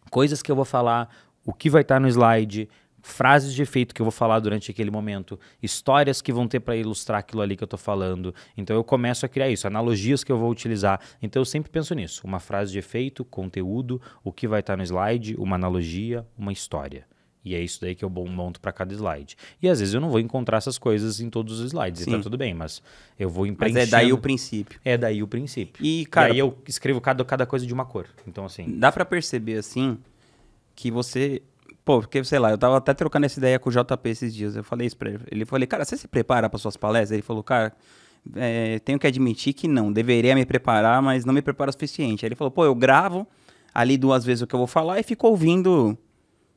coisas que eu vou falar, o que vai estar tá no slide, frases de efeito que eu vou falar durante aquele momento, histórias que vão ter para ilustrar aquilo ali que eu estou falando. Então eu começo a criar isso, analogias que eu vou utilizar. Então eu sempre penso nisso, uma frase de efeito, conteúdo, o que vai estar tá no slide, uma analogia, uma história. E é isso daí que eu monto para cada slide. E às vezes eu não vou encontrar essas coisas em todos os slides, Sim. e tá tudo bem, mas eu vou preenchendo. Mas é daí o princípio. É daí o princípio. E, cara, e aí eu escrevo cada, cada coisa de uma cor. Então, assim. Dá para perceber, assim, que você Pô, porque, sei lá, eu tava até trocando essa ideia com o JP esses dias. Eu falei isso pra ele. Ele falou, cara, você se prepara para suas palestras? Ele falou, cara, é, tenho que admitir que não. Deveria me preparar, mas não me preparo o suficiente. Aí ele falou, pô, eu gravo ali duas vezes o que eu vou falar e fico ouvindo,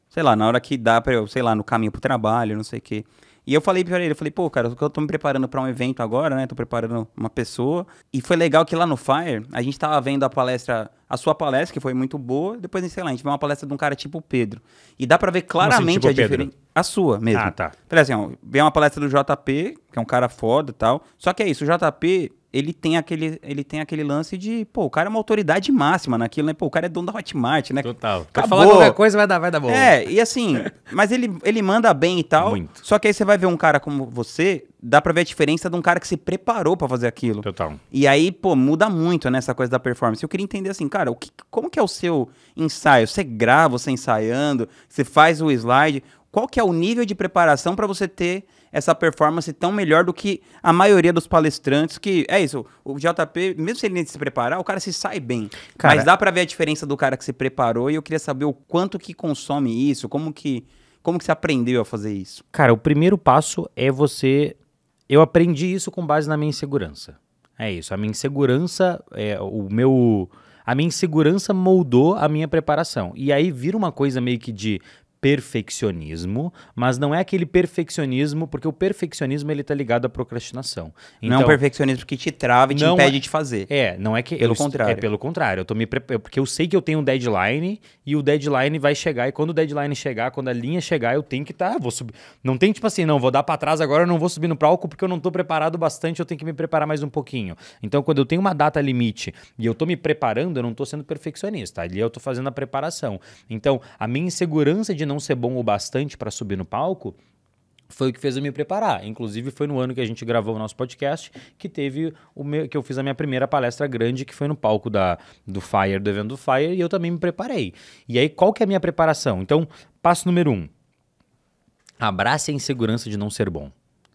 sei lá, na hora que dá pra eu, sei lá, no caminho pro trabalho, não sei o quê. E eu falei pra ele, eu falei, pô, cara, eu tô me preparando para um evento agora, né? Tô preparando uma pessoa. E foi legal que lá no Fire, a gente tava vendo a palestra, a sua palestra, que foi muito boa. Depois, sei lá, a gente vê uma palestra de um cara tipo o Pedro. E dá pra ver assim, claramente assim, tipo a diferença. A sua mesmo. Ah, tá. Falei assim, ó, vem uma palestra do JP, que é um cara foda e tal. Só que é isso, o JP, ele tem aquele, ele tem aquele lance de, pô, o cara é uma autoridade máxima naquilo, né? Pô, o cara é dono da Hotmart, né? Total. Acabou. Pode falar qualquer coisa, vai dar, vai dar bom. É, e assim, (laughs) mas ele, ele manda bem e tal. Muito. Só que aí você vai ver um cara como você, dá pra ver a diferença de um cara que se preparou para fazer aquilo. Total. E aí, pô, muda muito, né, coisa da performance. Eu queria entender assim, cara, o que, como que é o seu ensaio? Você grava você ensaiando, você faz o slide. Qual que é o nível de preparação para você ter essa performance tão melhor do que a maioria dos palestrantes, que é isso, o JP, mesmo se ele nem se preparar, o cara se sai bem. Cara, Mas dá para ver a diferença do cara que se preparou e eu queria saber o quanto que consome isso, como que como que você aprendeu a fazer isso? Cara, o primeiro passo é você eu aprendi isso com base na minha insegurança. É isso, a minha insegurança é o meu a minha insegurança moldou a minha preparação. E aí vira uma coisa meio que de perfeccionismo, mas não é aquele perfeccionismo, porque o perfeccionismo ele tá ligado à procrastinação. Então, não é um então, perfeccionismo que te trava e te impede é, de fazer. É, não é que pelo eu, é contrário. É pelo contrário. Eu tô me preparando porque eu sei que eu tenho um deadline e o deadline vai chegar e quando o deadline chegar, quando a linha chegar, eu tenho que estar, tá, vou subir. Não tem tipo assim, não, vou dar para trás agora, eu não vou subir no palco porque eu não tô preparado bastante, eu tenho que me preparar mais um pouquinho. Então, quando eu tenho uma data limite e eu tô me preparando, eu não tô sendo perfeccionista. Ali eu tô fazendo a preparação. Então, a minha insegurança de não ser bom o bastante para subir no palco, foi o que fez eu me preparar. Inclusive, foi no ano que a gente gravou o nosso podcast que teve o meu, que eu fiz a minha primeira palestra grande, que foi no palco da, do Fire, do evento do Fire, e eu também me preparei. E aí, qual que é a minha preparação? Então, passo número um: abrace a insegurança de não ser bom.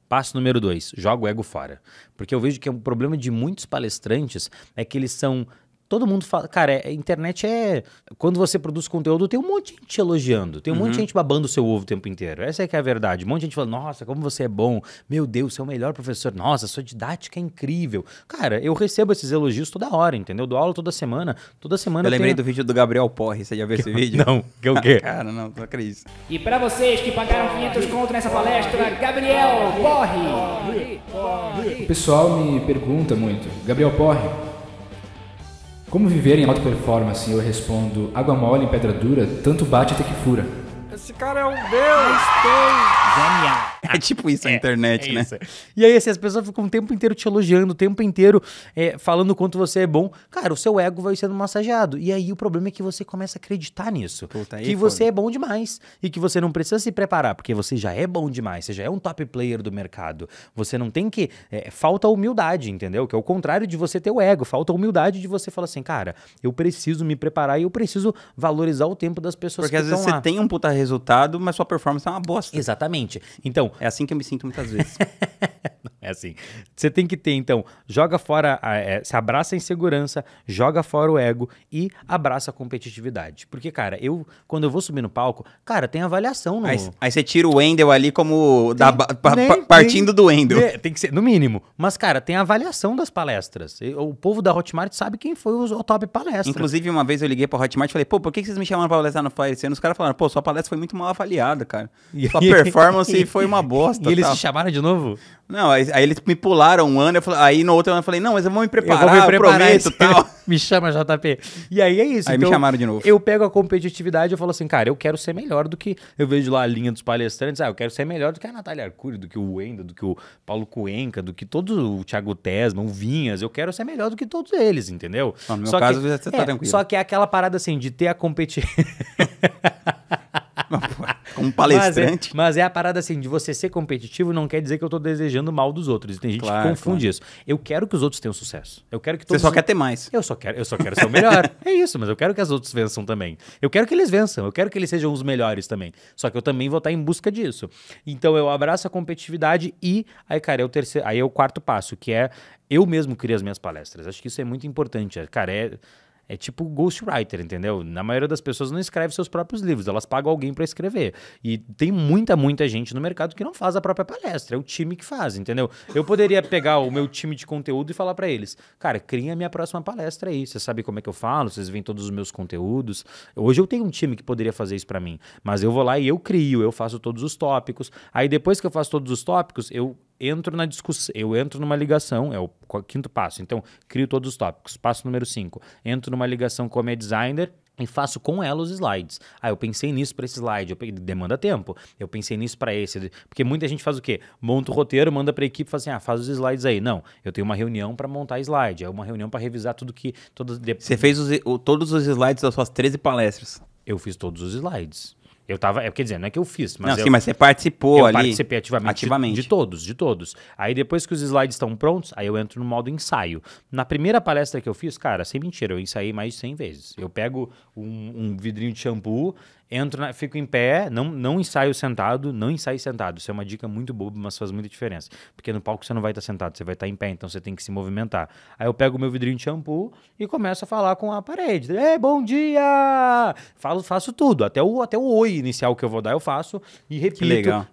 Passo número dois: joga o ego fora. Porque eu vejo que o é um problema de muitos palestrantes é que eles são Todo mundo fala. Cara, é, internet é. Quando você produz conteúdo, tem um monte de gente elogiando, tem um uhum. monte de uhum. gente babando o seu ovo o tempo inteiro. Essa é que é a verdade. Um monte de gente falando, nossa, como você é bom. Meu Deus, você é o melhor professor. Nossa, sua didática é incrível. Cara, eu recebo esses elogios toda hora, entendeu? Eu dou aula toda semana. Toda semana. Eu, eu lembrei do vídeo do Gabriel Porre. Você já viu esse vídeo? Não. Que o quê? (laughs) Cara, não, não acredito. E para vocês que pagaram 500 conto nessa palestra, Gabriel Porre. O pessoal me pergunta muito, Gabriel Porre como viver em alta performance? Eu respondo: água mole em pedra dura, tanto bate até que fura. Esse cara é um deus! Genial! (laughs) é tipo isso a é, internet, é né? Isso. E aí, assim, as pessoas ficam o tempo inteiro te elogiando, o tempo inteiro é, falando quanto você é bom. Cara, o seu ego vai sendo massageado. E aí o problema é que você começa a acreditar nisso. Puta, que é você foda. é bom demais. E que você não precisa se preparar, porque você já é bom demais. Você já é um top player do mercado. Você não tem que. É, falta humildade, entendeu? Que é o contrário de você ter o ego. Falta humildade de você falar assim, cara, eu preciso me preparar e eu preciso valorizar o tempo das pessoas porque que estão lá. Porque às vezes você tem um puta resultado, mas sua performance é uma bosta. Exatamente. Então, é assim que eu me sinto muitas vezes. (laughs) É assim. Você tem que ter, então, joga fora, a, é, se abraça a insegurança, joga fora o ego e abraça a competitividade. Porque, cara, eu, quando eu vou subir no palco, cara, tem avaliação no. Aí, aí você tira o Wendel ali como. Tem, da, pa, nem, pa, partindo nem, do Wendel. Tem, é, tem que ser, no mínimo. Mas, cara, tem avaliação das palestras. O povo da Hotmart sabe quem foi o top palestra. Inclusive, uma vez eu liguei pra Hotmart e falei, pô, por que vocês me chamaram pra palestrar no Fire Os caras falaram, pô, sua palestra foi muito mal avaliada, cara. Sua performance (laughs) foi uma bosta. E eles te chamaram de novo? Não, aí, aí, eles me pularam um ano, falei, aí no outro ano eu falei, não, mas eu vou me preparar, eu, vou me preparar, prometo tal. (laughs) me chama JP. E aí é isso. Aí então, me chamaram de novo. Eu pego a competitividade e falo assim, cara, eu quero ser melhor do que... Eu vejo lá a linha dos palestrantes, ah, eu quero ser melhor do que a Natália Arcuri, do que o Wenda, do que o Paulo Cuenca, do que todos o Thiago Tesma, o Vinhas, eu quero ser melhor do que todos eles, entendeu? Não, no meu só caso, que, você tá é, tranquilo. Só que é aquela parada assim, de ter a competitividade... (laughs) (laughs) (laughs) Como palestrante. Mas é, mas é, a parada assim, de você ser competitivo não quer dizer que eu tô desejando mal dos outros. Tem gente claro, que confunde claro. isso. Eu quero que os outros tenham sucesso. Eu quero que todos... Você só quer ter mais. Eu só quero, eu só quero ser o melhor. (laughs) é isso, mas eu quero que as outras vençam também. Eu quero que eles vençam, eu quero que eles sejam os melhores também. Só que eu também vou estar em busca disso. Então eu abraço a competitividade e aí, cara, é o terceiro, aí é o quarto passo, que é eu mesmo crio as minhas palestras. Acho que isso é muito importante. Cara, é é tipo ghostwriter, entendeu? Na maioria das pessoas não escreve seus próprios livros, elas pagam alguém para escrever. E tem muita, muita gente no mercado que não faz a própria palestra, é o time que faz, entendeu? Eu poderia pegar o meu time de conteúdo e falar para eles: "Cara, criem a minha próxima palestra aí, você sabe como é que eu falo, vocês veem todos os meus conteúdos. Hoje eu tenho um time que poderia fazer isso para mim, mas eu vou lá e eu crio, eu faço todos os tópicos. Aí depois que eu faço todos os tópicos, eu entro na discussão, eu entro numa ligação, é o quinto passo. Então, crio todos os tópicos. Passo número 5, entro numa ligação com a minha designer, e faço com ela os slides. Ah, eu pensei nisso para esse slide, pe... demanda tempo. Eu pensei nisso para esse, porque muita gente faz o quê? Monta o roteiro, manda para a equipe, fala assim: "Ah, faz os slides aí". Não, eu tenho uma reunião para montar slide, é uma reunião para revisar tudo que todas Você fez os... todos os slides das suas 13 palestras. Eu fiz todos os slides. Eu tava, é, quer dizer, não é que eu fiz, mas. Não, eu, sim, mas você participou eu ali. Eu participei ativamente. ativamente. De, de, todos, de todos. Aí depois que os slides estão prontos, aí eu entro no modo ensaio. Na primeira palestra que eu fiz, cara, sem mentira, eu ensaiei mais de 100 vezes. Eu pego um, um vidrinho de shampoo, entro na, fico em pé, não, não ensaio sentado, não ensaio sentado. Isso é uma dica muito boba, mas faz muita diferença. Porque no palco você não vai estar sentado, você vai estar em pé, então você tem que se movimentar. Aí eu pego o meu vidrinho de shampoo e começo a falar com a parede. é bom dia! Falo, faço tudo, até o, até o oi inicial que eu vou dar eu faço e repito.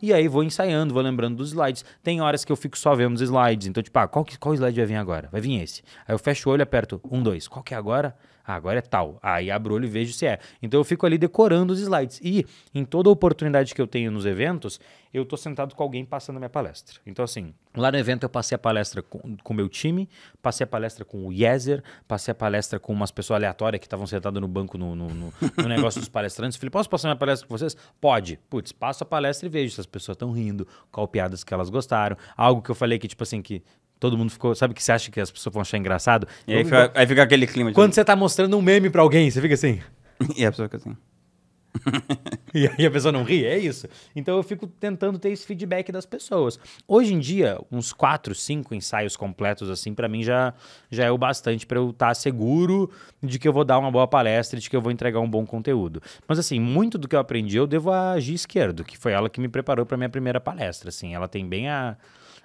E aí vou ensaiando, vou lembrando dos slides. Tem horas que eu fico só vendo os slides, então tipo, ah, qual, qual slide vai vir agora? Vai vir esse. Aí eu fecho o olho, aperto um, dois. Qual que é agora? Ah, agora é tal. Aí abro o olho e vejo se é. Então eu fico ali decorando os slides. E em toda oportunidade que eu tenho nos eventos, eu estou sentado com alguém passando a minha palestra. Então, assim, lá no evento eu passei a palestra com o meu time, passei a palestra com o Yezer, passei a palestra com umas pessoas aleatórias que estavam sentadas no banco no, no, no, no negócio dos palestrantes. Falei, posso passar minha palestra com vocês? Pode. Putz, passo a palestra e vejo se as pessoas estão rindo, qual piadas que elas gostaram. Algo que eu falei que, tipo assim, que todo mundo ficou. Sabe que você acha que as pessoas vão achar engraçado? E aí, fica, aí fica aquele clima. De... Quando você tá mostrando um meme pra alguém, você fica assim. (laughs) e a pessoa fica assim. (laughs) e aí a pessoa não ri, é isso. Então eu fico tentando ter esse feedback das pessoas. Hoje em dia, uns quatro, cinco ensaios completos assim, para mim já, já é o bastante para eu estar tá seguro de que eu vou dar uma boa palestra e de que eu vou entregar um bom conteúdo. Mas assim, muito do que eu aprendi eu devo a Gi Esquerdo, que foi ela que me preparou para minha primeira palestra, assim. Ela tem bem a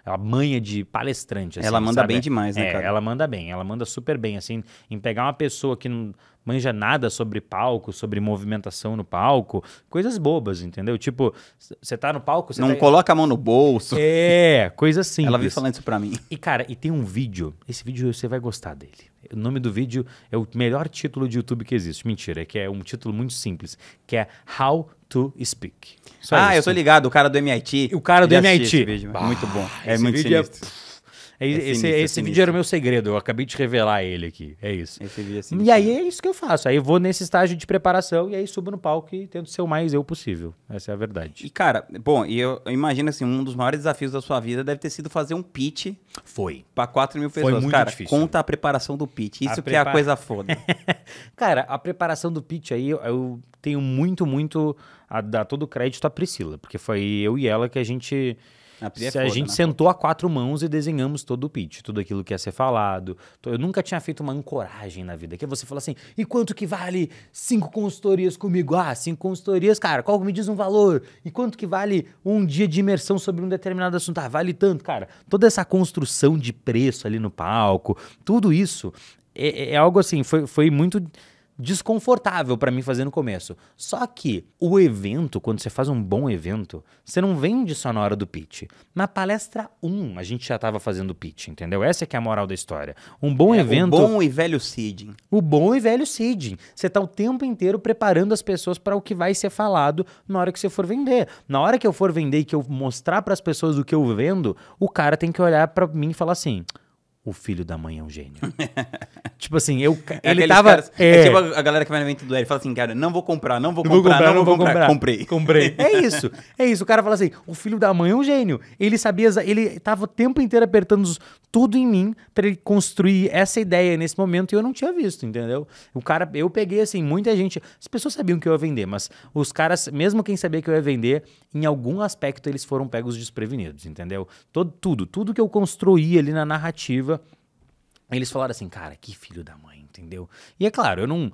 ela é manha de palestrante. Assim, ela manda sabe? bem demais, né, é, cara? Ela manda bem, ela manda super bem, assim, em pegar uma pessoa que não manja nada sobre palco, sobre movimentação no palco, coisas bobas, entendeu? Tipo, você tá no palco, Não tá... coloca a mão no bolso. É, coisa assim. Ela veio falando isso pra mim. E cara, e tem um vídeo, esse vídeo você vai gostar dele. O nome do vídeo é o melhor título de YouTube que existe. Mentira, é que é um título muito simples, que é How to Speak. Só ah, isso. eu tô ligado, o cara do MIT. O cara do MIT. Vídeo, é bah, muito bom. É muito é sinistro. É... É, é, esse, sinistro, é esse vídeo era o meu segredo, eu acabei de revelar ele aqui. É isso. Esse vídeo é E aí é isso que eu faço. Aí eu vou nesse estágio de preparação e aí subo no palco e tento ser o mais eu possível. Essa é a verdade. E, cara, bom, e eu, eu imagino assim, um dos maiores desafios da sua vida deve ter sido fazer um pitch. Foi. Pra 4 mil pessoas. Foi muito cara, difícil. conta a preparação do pitch. Isso a que prepara... é a coisa foda. (laughs) cara, a preparação do pitch aí, eu, eu tenho muito, muito a dar todo o crédito à Priscila, porque foi eu e ela que a gente é a se é foda, a gente né? sentou a quatro mãos e desenhamos todo o pitch, tudo aquilo que ia ser falado. Eu nunca tinha feito uma ancoragem na vida, que é você fala assim, e quanto que vale cinco consultorias comigo? Ah, cinco consultorias, cara, qual me diz um valor? E quanto que vale um dia de imersão sobre um determinado assunto? Ah, vale tanto, cara. Toda essa construção de preço ali no palco, tudo isso é, é, é algo assim, foi, foi muito desconfortável para mim fazer no começo. Só que o evento, quando você faz um bom evento, você não vende só na hora do pitch. Na palestra 1, a gente já estava fazendo pitch, entendeu? Essa é que é a moral da história. Um bom é, evento... O bom e velho seeding. O bom e velho seeding. Você está o tempo inteiro preparando as pessoas para o que vai ser falado na hora que você for vender. Na hora que eu for vender e que eu mostrar para as pessoas o que eu vendo, o cara tem que olhar para mim e falar assim o filho da mãe é um gênio. (laughs) tipo assim, eu, é ele tava... Caras, é... é... tipo a, galera que vai no evento do L fala assim, cara, não vou comprar, não vou não comprar, comprar, não vou comprar. comprar. Comprei. Comprei. (laughs) é isso, é isso. O cara fala assim, o filho da mãe é um gênio. Ele sabia, ele tava o tempo inteiro apertando tudo em mim para ele construir essa ideia nesse momento e eu não tinha visto, entendeu? O cara, eu peguei assim, muita gente... As pessoas sabiam que eu ia vender, mas os caras, mesmo quem sabia que eu ia vender, em algum aspecto eles foram pegos desprevenidos, entendeu? Todo, tudo, tudo que eu construí ali na narrativa eles falaram assim, cara, que filho da mãe, entendeu? E é claro, eu não.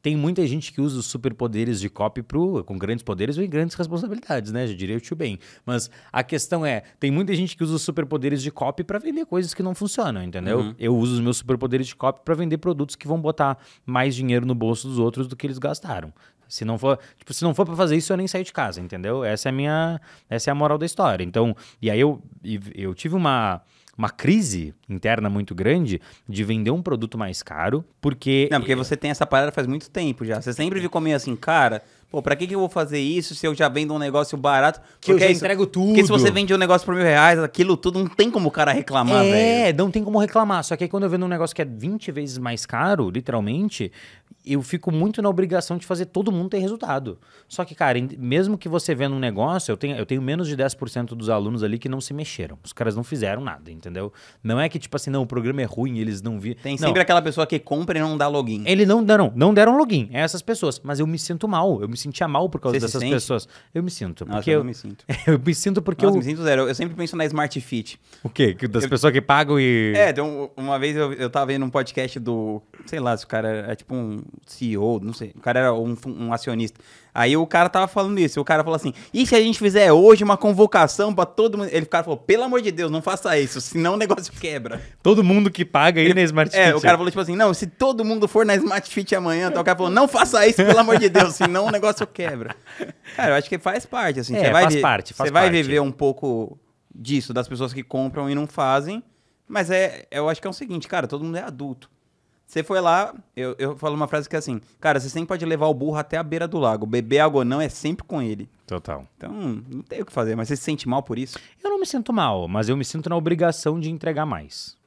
Tem muita gente que usa os superpoderes de copy pro, com grandes poderes vem grandes responsabilidades, né? Já diria o tio bem. Mas a questão é: tem muita gente que usa os superpoderes de copy para vender coisas que não funcionam, entendeu? Uhum. Eu uso os meus superpoderes de copy para vender produtos que vão botar mais dinheiro no bolso dos outros do que eles gastaram. Se não for, tipo, se não for para fazer isso, eu nem saio de casa, entendeu? Essa é a minha, essa é a moral da história. Então, e aí eu eu tive uma uma crise interna muito grande de vender um produto mais caro, porque. Não, porque você tem essa parada faz muito tempo já. Você sempre ficou meio assim, cara. Pô, pra que, que eu vou fazer isso se eu já vendo um negócio barato? Que eu já é entrego tudo. Porque se você vende um negócio por mil reais, aquilo tudo, não tem como o cara reclamar, é, velho. É, não tem como reclamar. Só que aí quando eu vendo um negócio que é 20 vezes mais caro, literalmente, eu fico muito na obrigação de fazer todo mundo ter resultado. Só que, cara, mesmo que você venda um negócio, eu tenho, eu tenho menos de 10% dos alunos ali que não se mexeram. Os caras não fizeram nada, entendeu? Não é que, tipo assim, não, o programa é ruim, eles não viram. Tem não. sempre aquela pessoa que compra e não dá login. Eles não deram, não deram login, é essas pessoas. Mas eu me sinto mal, eu me sentia mal por causa Você dessas se pessoas. Eu me sinto. Nossa, porque eu, eu me sinto. (laughs) eu me sinto porque Nossa, eu. me sinto zero. Eu sempre penso na Smart Fit. O quê? Das eu... pessoas que pagam e. É, então, uma vez eu, eu tava vendo um podcast do. Sei lá, se o cara é tipo um CEO, não sei, o cara era um, um, acionista. Aí o cara tava falando isso, o cara falou assim: e se a gente fizer hoje uma convocação para todo mundo? Ele, o cara falou: pelo amor de Deus, não faça isso, senão o negócio quebra. Todo mundo que paga aí na Smart é, Fit. É, o cara falou tipo assim: não, se todo mundo for na Smart Fit amanhã, então o cara falou: não faça isso, pelo amor de Deus, senão o negócio quebra. Cara, eu acho que faz parte, assim. É, você vai faz parte, faz Você vai viver um pouco disso, das pessoas que compram e não fazem. Mas é, eu acho que é o seguinte, cara, todo mundo é adulto. Você foi lá, eu, eu falo uma frase que é assim, cara, você sempre pode levar o burro até a beira do lago. Beber água ou não é sempre com ele. Total. Então, não tem o que fazer, mas você se sente mal por isso? Eu não me sinto mal, mas eu me sinto na obrigação de entregar mais.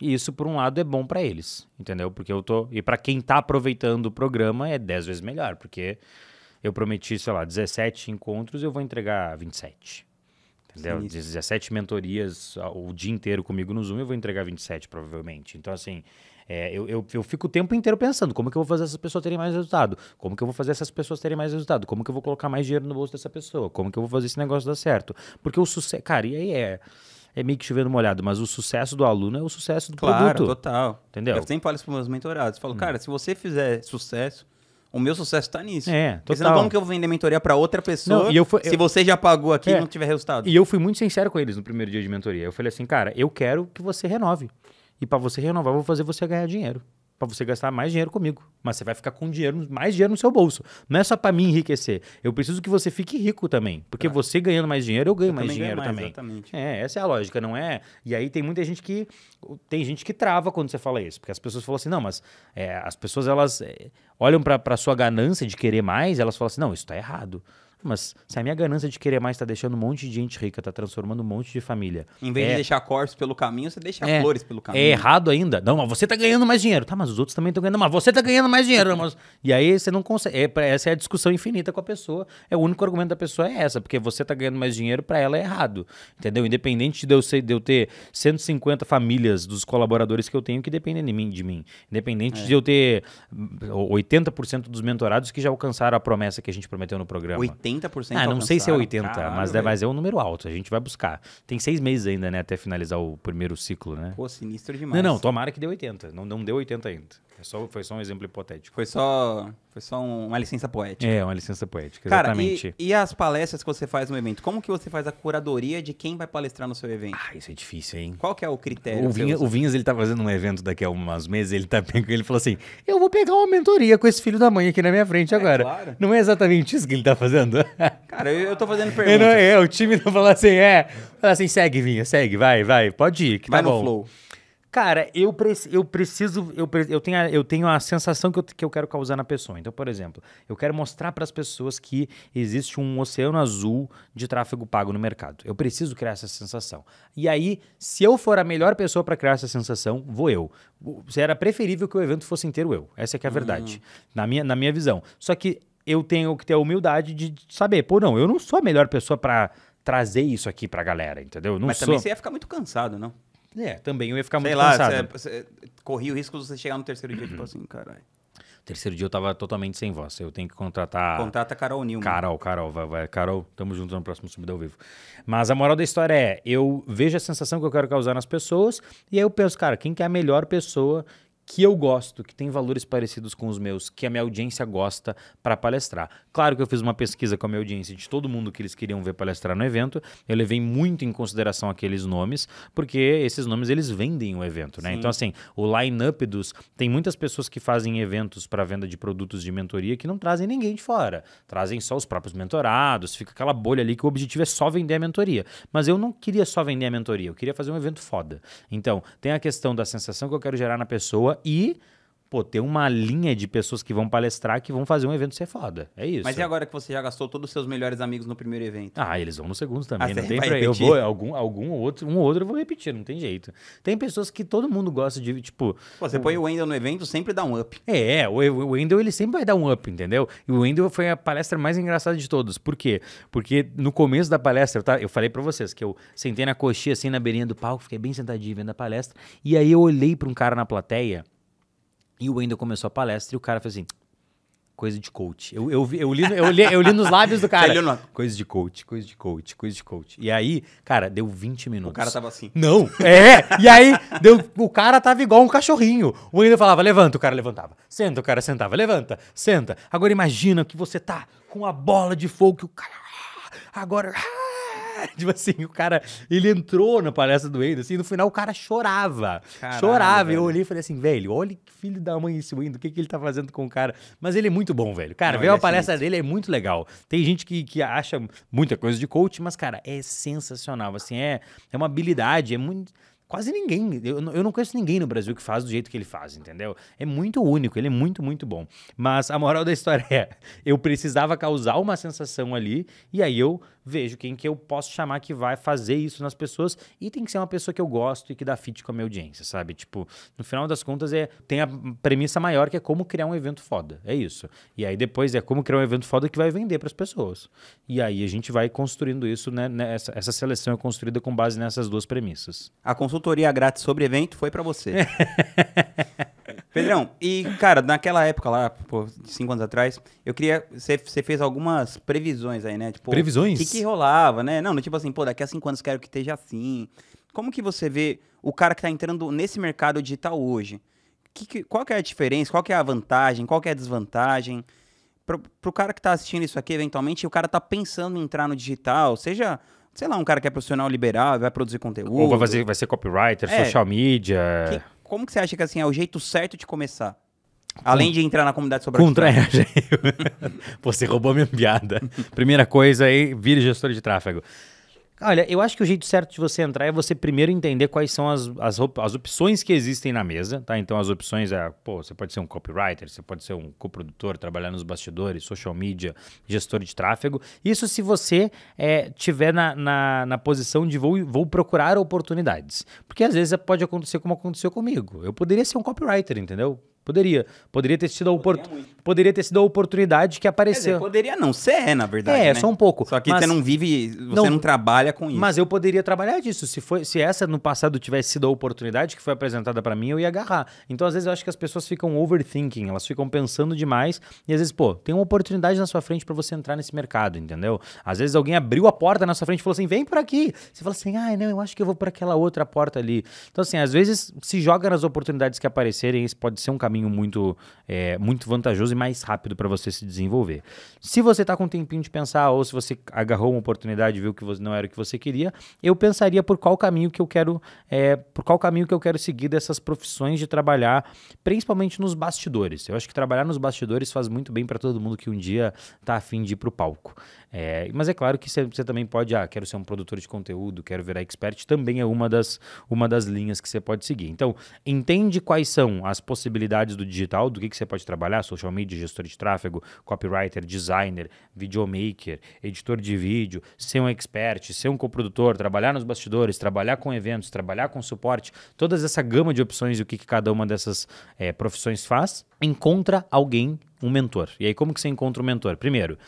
E isso, por um lado, é bom para eles, entendeu? Porque eu tô. E para quem tá aproveitando o programa, é 10 vezes melhor, porque eu prometi, sei lá, 17 encontros, eu vou entregar 27. Entendeu? Sim, 17 mentorias ah, o dia inteiro comigo no Zoom, eu vou entregar 27, provavelmente. Então, assim é, eu, eu, eu, fico o tempo inteiro pensando como que eu vou fazer essas pessoas terem mais resultado, como que eu vou fazer essas pessoas terem mais resultado, como que eu vou colocar mais dinheiro no bolso dessa pessoa, como que eu vou fazer esse negócio dar certo. Porque o sucesso. Cara, e aí é é meio que chovendo molhado, mas o sucesso do aluno é o sucesso do claro, produto. Claro, total. Entendeu? Eu sempre falo isso para meus mentorados. falo, hum. cara, se você fizer sucesso, o meu sucesso está nisso. É, total. Senão como que eu vou vender mentoria para outra pessoa não, fui, se eu... você já pagou aqui é. e não tiver resultado? E eu fui muito sincero com eles no primeiro dia de mentoria. Eu falei assim, cara, eu quero que você renove. E para você renovar, eu vou fazer você ganhar dinheiro. Para você gastar mais dinheiro comigo. Mas você vai ficar com dinheiro, mais dinheiro no seu bolso. Não é só para mim enriquecer. Eu preciso que você fique rico também. Porque você ganhando mais dinheiro, eu ganho eu mais também dinheiro ganho mais, também. Exatamente. É, essa é a lógica, não é? E aí tem muita gente que. Tem gente que trava quando você fala isso. Porque as pessoas falam assim, não, mas é, as pessoas elas é, olham para sua ganância de querer mais, elas falam assim, não, isso está errado. Mas se a minha ganância de querer mais está deixando um monte de gente rica, está transformando um monte de família. Em vez é... de deixar corpos pelo caminho, você deixa é... flores pelo é caminho. É errado ainda. Não, mas você está ganhando mais dinheiro. Tá, mas os outros também estão ganhando. Mas você está ganhando mais dinheiro. Mas... E aí você não consegue. É, essa é a discussão infinita com a pessoa. É o único argumento da pessoa é essa, porque você está ganhando mais dinheiro, para ela é errado. Entendeu? Independente de eu, ser, de eu ter 150 famílias dos colaboradores que eu tenho que dependem de mim. De mim. Independente é. de eu ter 80% hum, dos mentorados que já alcançaram a promessa que a gente prometeu no programa. 80 80% Ah, não sei se é 80%, Caralho, mas, velho. mas é um número alto. A gente vai buscar. Tem seis meses ainda, né? Até finalizar o primeiro ciclo, né? Pô, sinistro demais. Não, não, tomara que dê 80%. Não, não deu 80% ainda. É só, foi só um exemplo hipotético. Foi só, foi só um, uma licença poética. É, uma licença poética, Cara, exatamente. E, e, as palestras que você faz no evento? Como que você faz a curadoria de quem vai palestrar no seu evento? Ah, isso é difícil, hein? Qual que é o critério? O, Vinha, o Vinhas, ele tá fazendo um evento daqui a umas meses, ele tá ele falou assim, eu vou pegar uma mentoria com esse filho da mãe aqui na minha frente é, agora. Claro. Não é exatamente isso que ele tá fazendo? (laughs) Cara, eu, eu tô fazendo perguntas. (laughs) Não, é, o time não fala assim, é. Fala assim, segue, Vinha, segue, vai, vai, pode ir, que vai tá bom. Vai no flow. Cara, eu, eu preciso. Eu, pre eu, tenho a, eu tenho a sensação que eu, que eu quero causar na pessoa. Então, por exemplo, eu quero mostrar para as pessoas que existe um oceano azul de tráfego pago no mercado. Eu preciso criar essa sensação. E aí, se eu for a melhor pessoa para criar essa sensação, vou eu. Era preferível que o evento fosse inteiro eu. Essa é que é a uhum. verdade. Na, minha, na minha visão. Só que eu tenho que ter a humildade de saber, pô, não, eu não sou a melhor pessoa para trazer isso aqui para a galera, entendeu? Não Mas sou... também você ia ficar muito cansado, não? É, também eu ia ficar Sei muito lá, cansado. Você, você é, é, corria o risco de você chegar no terceiro dia, tipo assim, caralho. Terceiro dia eu tava totalmente sem voz. Eu tenho que contratar. Contrata Carol Nilma. Carol, Carol, vai, vai. Carol, tamo junto no próximo Subida ao Vivo. Mas a moral da história é: eu vejo a sensação que eu quero causar nas pessoas, e aí eu penso, cara, quem que é a melhor pessoa que eu gosto, que tem valores parecidos com os meus, que a minha audiência gosta para palestrar? Claro que eu fiz uma pesquisa com a minha audiência de todo mundo que eles queriam ver palestrar no evento. Eu levei muito em consideração aqueles nomes, porque esses nomes eles vendem o evento, né? Sim. Então assim, o line-up dos tem muitas pessoas que fazem eventos para venda de produtos de mentoria que não trazem ninguém de fora, trazem só os próprios mentorados, fica aquela bolha ali que o objetivo é só vender a mentoria. Mas eu não queria só vender a mentoria, eu queria fazer um evento foda. Então, tem a questão da sensação que eu quero gerar na pessoa e pô, ter uma linha de pessoas que vão palestrar que vão fazer um evento ser é foda. É isso. Mas e agora que você já gastou todos os seus melhores amigos no primeiro evento? Ah, eles vão no segundo também. Ah, não tem pra... Eu vou, algum, algum outro, um outro eu vou repetir, não tem jeito. Tem pessoas que todo mundo gosta de, tipo. Pô, você põe o Wendel no evento, sempre dá um up. É, é, o, o Wendel ele sempre vai dar um up, entendeu? E o Wendel foi a palestra mais engraçada de todos. Por quê? Porque no começo da palestra, tá? eu falei para vocês que eu sentei na coxinha assim na beirinha do palco, fiquei bem sentadinho vendo a palestra, e aí eu olhei para um cara na plateia e o Wendel começou a palestra e o cara fez assim, coisa de coach. Eu, eu, eu, li, eu, li, eu li nos lábios do (laughs) cara. coisa de coach, coisa de coach, coisa de coach. E aí, cara, deu 20 minutos. O cara tava assim. Não, é. E aí, deu, o cara tava igual um cachorrinho. O Wendel falava, levanta, o cara levantava. Senta, o cara sentava. Levanta, senta. Agora imagina que você tá com a bola de fogo que o cara... Ah, agora... Ah, (laughs) tipo assim, o cara, ele entrou na palestra do Wendel, assim, e no final o cara chorava. Caralho, chorava. Velho. Eu olhei e falei assim, velho, olha que filho da mãe esse Wendel, o que, que ele tá fazendo com o cara. Mas ele é muito bom, velho. Cara, ver a é palestra dele é muito legal. Tem gente que, que acha muita coisa de coach, mas, cara, é sensacional. Assim, é, é uma habilidade, é muito quase ninguém. Eu, eu não conheço ninguém no Brasil que faz do jeito que ele faz, entendeu? É muito único, ele é muito, muito bom. Mas a moral (laughs) da história é: eu precisava causar uma sensação ali, e aí eu vejo quem que eu posso chamar que vai fazer isso nas pessoas, e tem que ser uma pessoa que eu gosto e que dá fit com a minha audiência, sabe? Tipo, no final das contas, é, tem a premissa maior que é como criar um evento foda. É isso. E aí depois é como criar um evento foda que vai vender para as pessoas. E aí a gente vai construindo isso, né, né? Essa, essa seleção é construída com base nessas duas premissas. A consulta consultoria grátis sobre evento foi para você. (laughs) Pedrão, e cara, naquela época lá, pô, cinco anos atrás, eu queria. Você fez algumas previsões aí, né? Tipo, previsões? O que, que, rolava, né? Não, tipo assim, pô, daqui a cinco anos quero que esteja assim. Como que você vê o cara que tá entrando nesse mercado digital hoje? Que, que, qual que é a diferença? Qual que é a vantagem? Qual que é a desvantagem? Pro, pro cara que tá assistindo isso aqui, eventualmente, o cara tá pensando em entrar no digital, seja sei lá, um cara que é profissional liberal, vai produzir conteúdo. Ou vai, fazer, vai ser copywriter, é, social media. Que, como que você acha que assim, é o jeito certo de começar? Além de entrar na comunidade sobre Contra (laughs) Você roubou minha piada. Primeira coisa aí, vire gestor de tráfego. Olha, eu acho que o jeito certo de você entrar é você primeiro entender quais são as, as, as opções que existem na mesa, tá? Então as opções é, pô, você pode ser um copywriter, você pode ser um coprodutor, trabalhar nos bastidores, social media, gestor de tráfego. Isso se você é, tiver na, na, na posição de vou, vou procurar oportunidades. Porque às vezes pode acontecer como aconteceu comigo. Eu poderia ser um copywriter, entendeu? Poderia. Poderia ter sido a oportunidade. Poderia ter sido a oportunidade que apareceu. Dizer, poderia não, você é, na verdade. É, né? só um pouco. Só que mas... você não vive, você não, não, trabalha com isso. Mas eu poderia trabalhar disso. Se, foi, se essa no passado tivesse sido a oportunidade que foi apresentada para mim, eu ia agarrar. Então, às vezes, eu acho que as pessoas ficam overthinking, elas ficam pensando demais. E às vezes, pô, tem uma oportunidade na sua frente para você entrar nesse mercado, entendeu? Às vezes alguém abriu a porta na sua frente e falou assim: vem por aqui. Você fala assim, ah, não, eu acho que eu vou por aquela outra porta ali. Então, assim, às vezes se joga nas oportunidades que aparecerem, isso pode ser um caminho caminho muito, é, muito vantajoso e mais rápido para você se desenvolver. Se você está com um tempinho de pensar, ou se você agarrou uma oportunidade e viu que não era o que você queria, eu pensaria por qual caminho que eu quero, é, por qual caminho que eu quero seguir dessas profissões de trabalhar, principalmente nos bastidores. Eu acho que trabalhar nos bastidores faz muito bem para todo mundo que um dia está afim de ir para o palco. É, mas é claro que você também pode, ah, quero ser um produtor de conteúdo, quero virar expert, também é uma das, uma das linhas que você pode seguir. Então, entende quais são as possibilidades possibilidades do digital, do que, que você pode trabalhar, social media, gestor de tráfego, copywriter, designer, videomaker, editor de vídeo, ser um expert, ser um coprodutor, trabalhar nos bastidores, trabalhar com eventos, trabalhar com suporte, toda essa gama de opções e o que, que cada uma dessas é, profissões faz, encontra alguém, um mentor. E aí como que você encontra um mentor? Primeiro,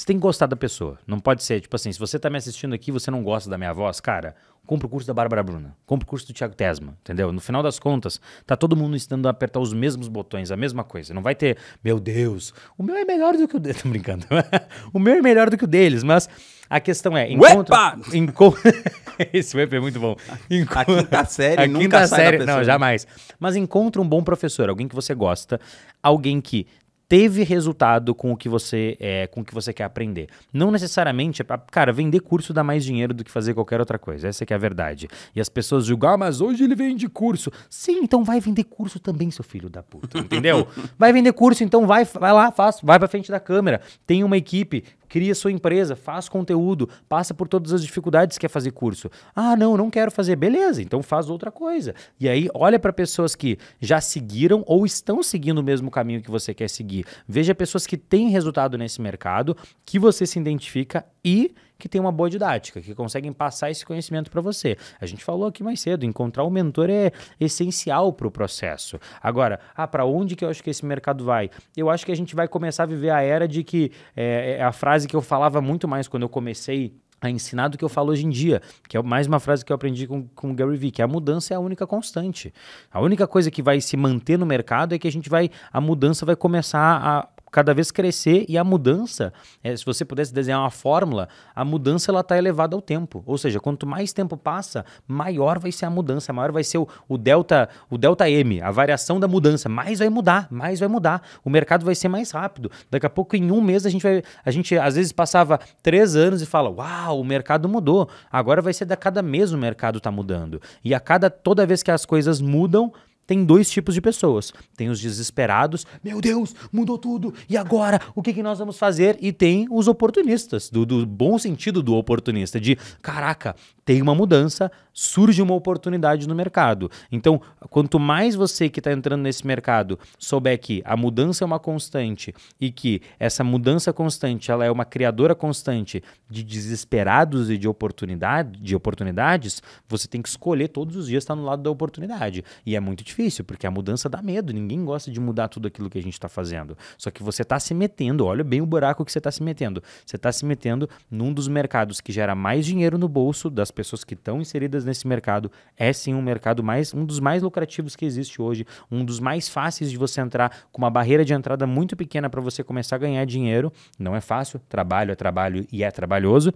você tem que gostar da pessoa. Não pode ser, tipo assim, se você tá me assistindo aqui e você não gosta da minha voz, cara, compra o curso da Bárbara Bruna, compra o curso do Tiago Tesma, entendeu? No final das contas, tá todo mundo estando a apertar os mesmos botões, a mesma coisa. Não vai ter, meu Deus, o meu é melhor do que o deles. (laughs) Tô brincando. (laughs) o meu é melhor do que o deles, mas a questão é, encontra... Enco... (laughs) Esse web é muito bom. Enco... A quinta série a nunca quinta sai série, Não, jamais. Mas encontra um bom professor, alguém que você gosta, alguém que teve resultado com o que você é, com o que você quer aprender. Não necessariamente, é cara, vender curso dá mais dinheiro do que fazer qualquer outra coisa. Essa é a verdade. E as pessoas julgam, ah, mas hoje ele vende curso. Sim, então vai vender curso também, seu filho da puta, entendeu? (laughs) vai vender curso, então vai, vai lá, faz, vai para frente da câmera. Tem uma equipe, cria sua empresa, faz conteúdo, passa por todas as dificuldades que fazer curso. Ah, não, não quero fazer. Beleza, então faz outra coisa. E aí, olha para pessoas que já seguiram ou estão seguindo o mesmo caminho que você quer seguir. Veja pessoas que têm resultado nesse mercado, que você se identifica e que tem uma boa didática, que conseguem passar esse conhecimento para você. A gente falou aqui mais cedo, encontrar um mentor é essencial para o processo. Agora, ah, para onde que eu acho que esse mercado vai? Eu acho que a gente vai começar a viver a era de que é, é a frase que eu falava muito mais quando eu comecei a ensinar do que eu falo hoje em dia, que é mais uma frase que eu aprendi com, com o Gary Vee, que é a mudança é a única constante. A única coisa que vai se manter no mercado é que a gente vai, a mudança vai começar a cada vez crescer e a mudança, é, se você pudesse desenhar uma fórmula, a mudança ela está elevada ao tempo. Ou seja, quanto mais tempo passa, maior vai ser a mudança, maior vai ser o, o delta, o delta M, a variação da mudança. Mais vai mudar, mais vai mudar. O mercado vai ser mais rápido. Daqui a pouco, em um mês, a gente vai, a gente às vezes passava três anos e fala, uau, o mercado mudou. Agora vai ser da cada mês o mercado está mudando. E a cada toda vez que as coisas mudam tem dois tipos de pessoas. Tem os desesperados, meu Deus, mudou tudo, e agora? O que, que nós vamos fazer? E tem os oportunistas, do, do bom sentido do oportunista, de caraca, tem uma mudança, surge uma oportunidade no mercado. Então, quanto mais você que está entrando nesse mercado souber que a mudança é uma constante e que essa mudança constante ela é uma criadora constante de desesperados e de, oportunidade, de oportunidades, você tem que escolher todos os dias estar tá no lado da oportunidade. E é muito difícil difícil, porque a mudança dá medo. Ninguém gosta de mudar tudo aquilo que a gente está fazendo. Só que você está se metendo, olha bem o buraco que você está se metendo. Você está se metendo num dos mercados que gera mais dinheiro no bolso das pessoas que estão inseridas nesse mercado. É sim um mercado mais, um dos mais lucrativos que existe hoje, um dos mais fáceis de você entrar, com uma barreira de entrada muito pequena para você começar a ganhar dinheiro. Não é fácil, trabalho é trabalho e é trabalhoso.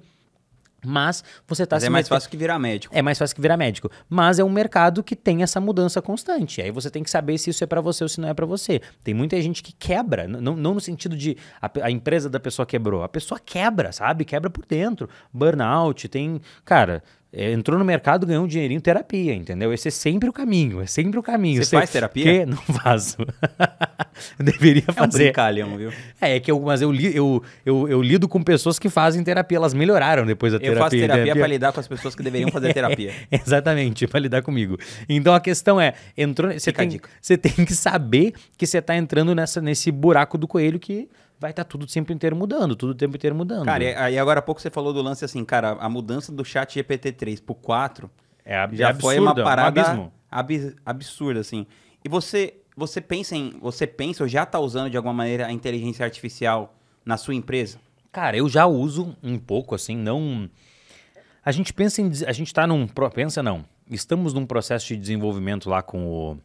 Mas você está é se. É mais met... fácil que virar médico. É mais fácil que virar médico. Mas é um mercado que tem essa mudança constante. Aí você tem que saber se isso é para você ou se não é para você. Tem muita gente que quebra, não, não no sentido de a, a, empresa da pessoa quebrou. A pessoa quebra, sabe? Quebra por dentro. Burnout, tem. Cara, é, entrou no mercado, ganhou um dinheirinho, terapia, entendeu? Esse é sempre o caminho, é sempre o caminho. Você, Você faz terapia? Quê? Não faço. (laughs) deveria fazer. É um brincalhão, viu? É, é que eu, mas eu, li, eu, eu, eu, lido com pessoas que fazem terapia, elas melhoraram depois da terapia. Eu faço terapia, terapia. para lidar com as pessoas que deveriam fazer (laughs) é, terapia. é, exatamente, para lidar comigo. Então a questão é, entrou, você tem, você tem que saber que você está entrando nessa, nesse buraco do coelho que vai estar tá tudo sempre inteiro mudando, tudo o tempo inteiro mudando. Cara, e aí agora há pouco você falou do lance assim, cara, a mudança do chat GPT-3 para 4 é, ab já absurda, é foi uma é parada um ab absurda, assim. E você, você pensa em, você pensa ou já tá usando de alguma maneira a inteligência artificial na sua empresa? Cara, eu já uso um pouco, assim, não... A gente pensa em... A gente tá num... Pensa não. Estamos num processo de desenvolvimento lá com o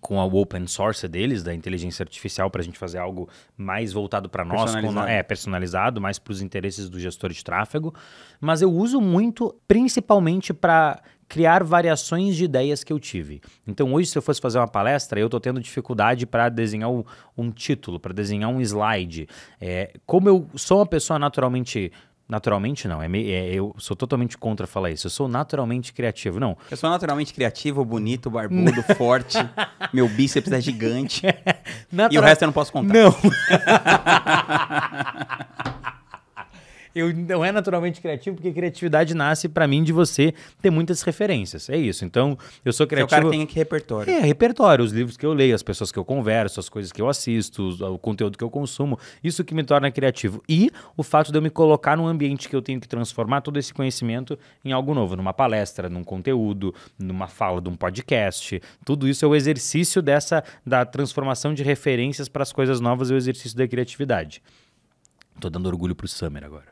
com o open source deles, da inteligência artificial, para a gente fazer algo mais voltado para nós, com, é personalizado, mais para os interesses do gestor de tráfego. Mas eu uso muito, principalmente para criar variações de ideias que eu tive. Então, hoje, se eu fosse fazer uma palestra, eu estou tendo dificuldade para desenhar um, um título, para desenhar um slide. É, como eu sou uma pessoa naturalmente Naturalmente não. É, é, eu sou totalmente contra falar isso. Eu sou naturalmente criativo. Não. Eu sou naturalmente criativo, bonito, barbudo, (laughs) forte. Meu bíceps é gigante. (laughs) Natural... E o resto eu não posso contar. Não. (laughs) eu não é naturalmente criativo, porque criatividade nasce para mim de você ter muitas referências. É isso. Então, eu sou criativo. Seu cara tem aqui repertório. É, repertório, os livros que eu leio, as pessoas que eu converso, as coisas que eu assisto, o conteúdo que eu consumo, isso que me torna criativo. E o fato de eu me colocar num ambiente que eu tenho que transformar todo esse conhecimento em algo novo, numa palestra, num conteúdo, numa fala de um podcast. Tudo isso é o exercício dessa da transformação de referências para as coisas novas e o exercício da criatividade. Tô dando orgulho pro Summer agora.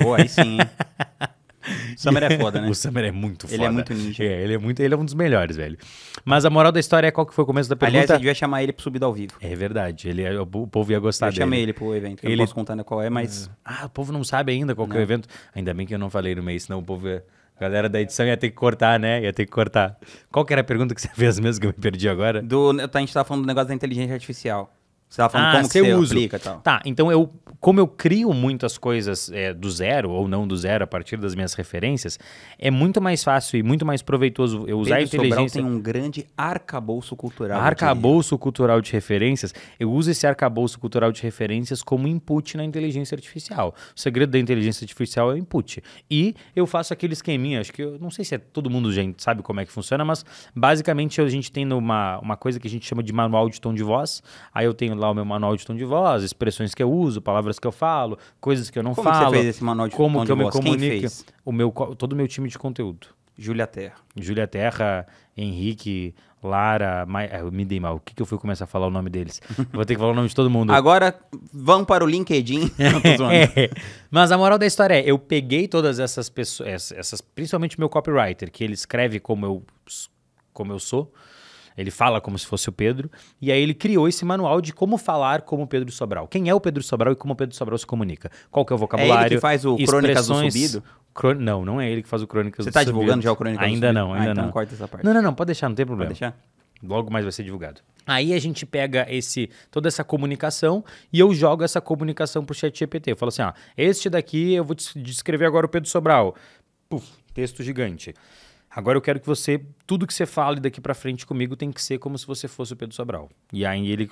Pô, aí sim. (laughs) Summer é foda, né? O Summer é muito foda. Ele é muito ninja. É, ele é, muito, ele é um dos melhores, velho. Mas a moral da história é qual que foi o começo da pergunta. Aliás, a gente ia chamar ele pro subir ao vivo. É verdade. Ele, é, o, povo ia gostar eu dele. Eu chamei ele pro evento. Ele... Eu não posso contar né, qual é, mas... É. Ah, o povo não sabe ainda qual que é o evento. Ainda bem que eu não falei no mês, senão o povo... Ia... A galera da edição ia ter que cortar, né? Ia ter que cortar. Qual que era a pergunta que você (laughs) fez mesmo que eu me perdi agora? Do, a gente tava falando do negócio da inteligência artificial. Você estava falando ah, como que você aplica e tal. Tá, então eu, como eu crio muitas coisas é, do zero, ou não do zero, a partir das minhas referências, é muito mais fácil e muito mais proveitoso eu usar Pedro a inteligência... Sobral tem um grande arcabouço cultural. Arcabouço cultural de referências. Eu uso esse arcabouço cultural de referências como input na inteligência artificial. O segredo da inteligência artificial é o input. E eu faço aquele esqueminha, acho que eu não sei se é todo mundo já sabe como é que funciona, mas basicamente a gente tem uma, uma coisa que a gente chama de manual de tom de voz, aí eu tenho lá o meu manual de tom de voz, expressões que eu uso, palavras que eu falo, coisas que eu não como falo. Como você fez esse manual de como tom que de eu voz? Me comunico, Quem fez? O meu, todo o meu time de conteúdo. Júlia Terra. Júlia Terra, Henrique, Lara, Ma... ah, me dei mal. O que, que eu fui começar a falar o nome deles? (laughs) Vou ter que falar o nome de todo mundo. Agora vão para o LinkedIn. é. (laughs) (laughs) Mas a moral da história é, eu peguei todas essas pessoas, essas, principalmente meu copywriter, que ele escreve como eu, como eu sou. Ele fala como se fosse o Pedro. E aí ele criou esse manual de como falar como Pedro Sobral. Quem é o Pedro Sobral e como o Pedro Sobral se comunica. Qual que é o vocabulário. É ele que faz o Crônicas do Subido? Não, não é ele que faz o Crônicas Você do tá Subido. Você está divulgando já o Crônicas ainda do Subido? Não, ah, ainda ah, não, então não. corta essa parte. Não, não, não, pode deixar, não tem problema. Pode deixar? Logo mais vai ser divulgado. Aí a gente pega esse toda essa comunicação e eu jogo essa comunicação pro chat GPT. Eu falo assim, ó, este daqui eu vou descrever agora o Pedro Sobral. Puf, texto gigante. Agora eu quero que você, tudo que você fale daqui para frente comigo tem que ser como se você fosse o Pedro Sobral. E aí ele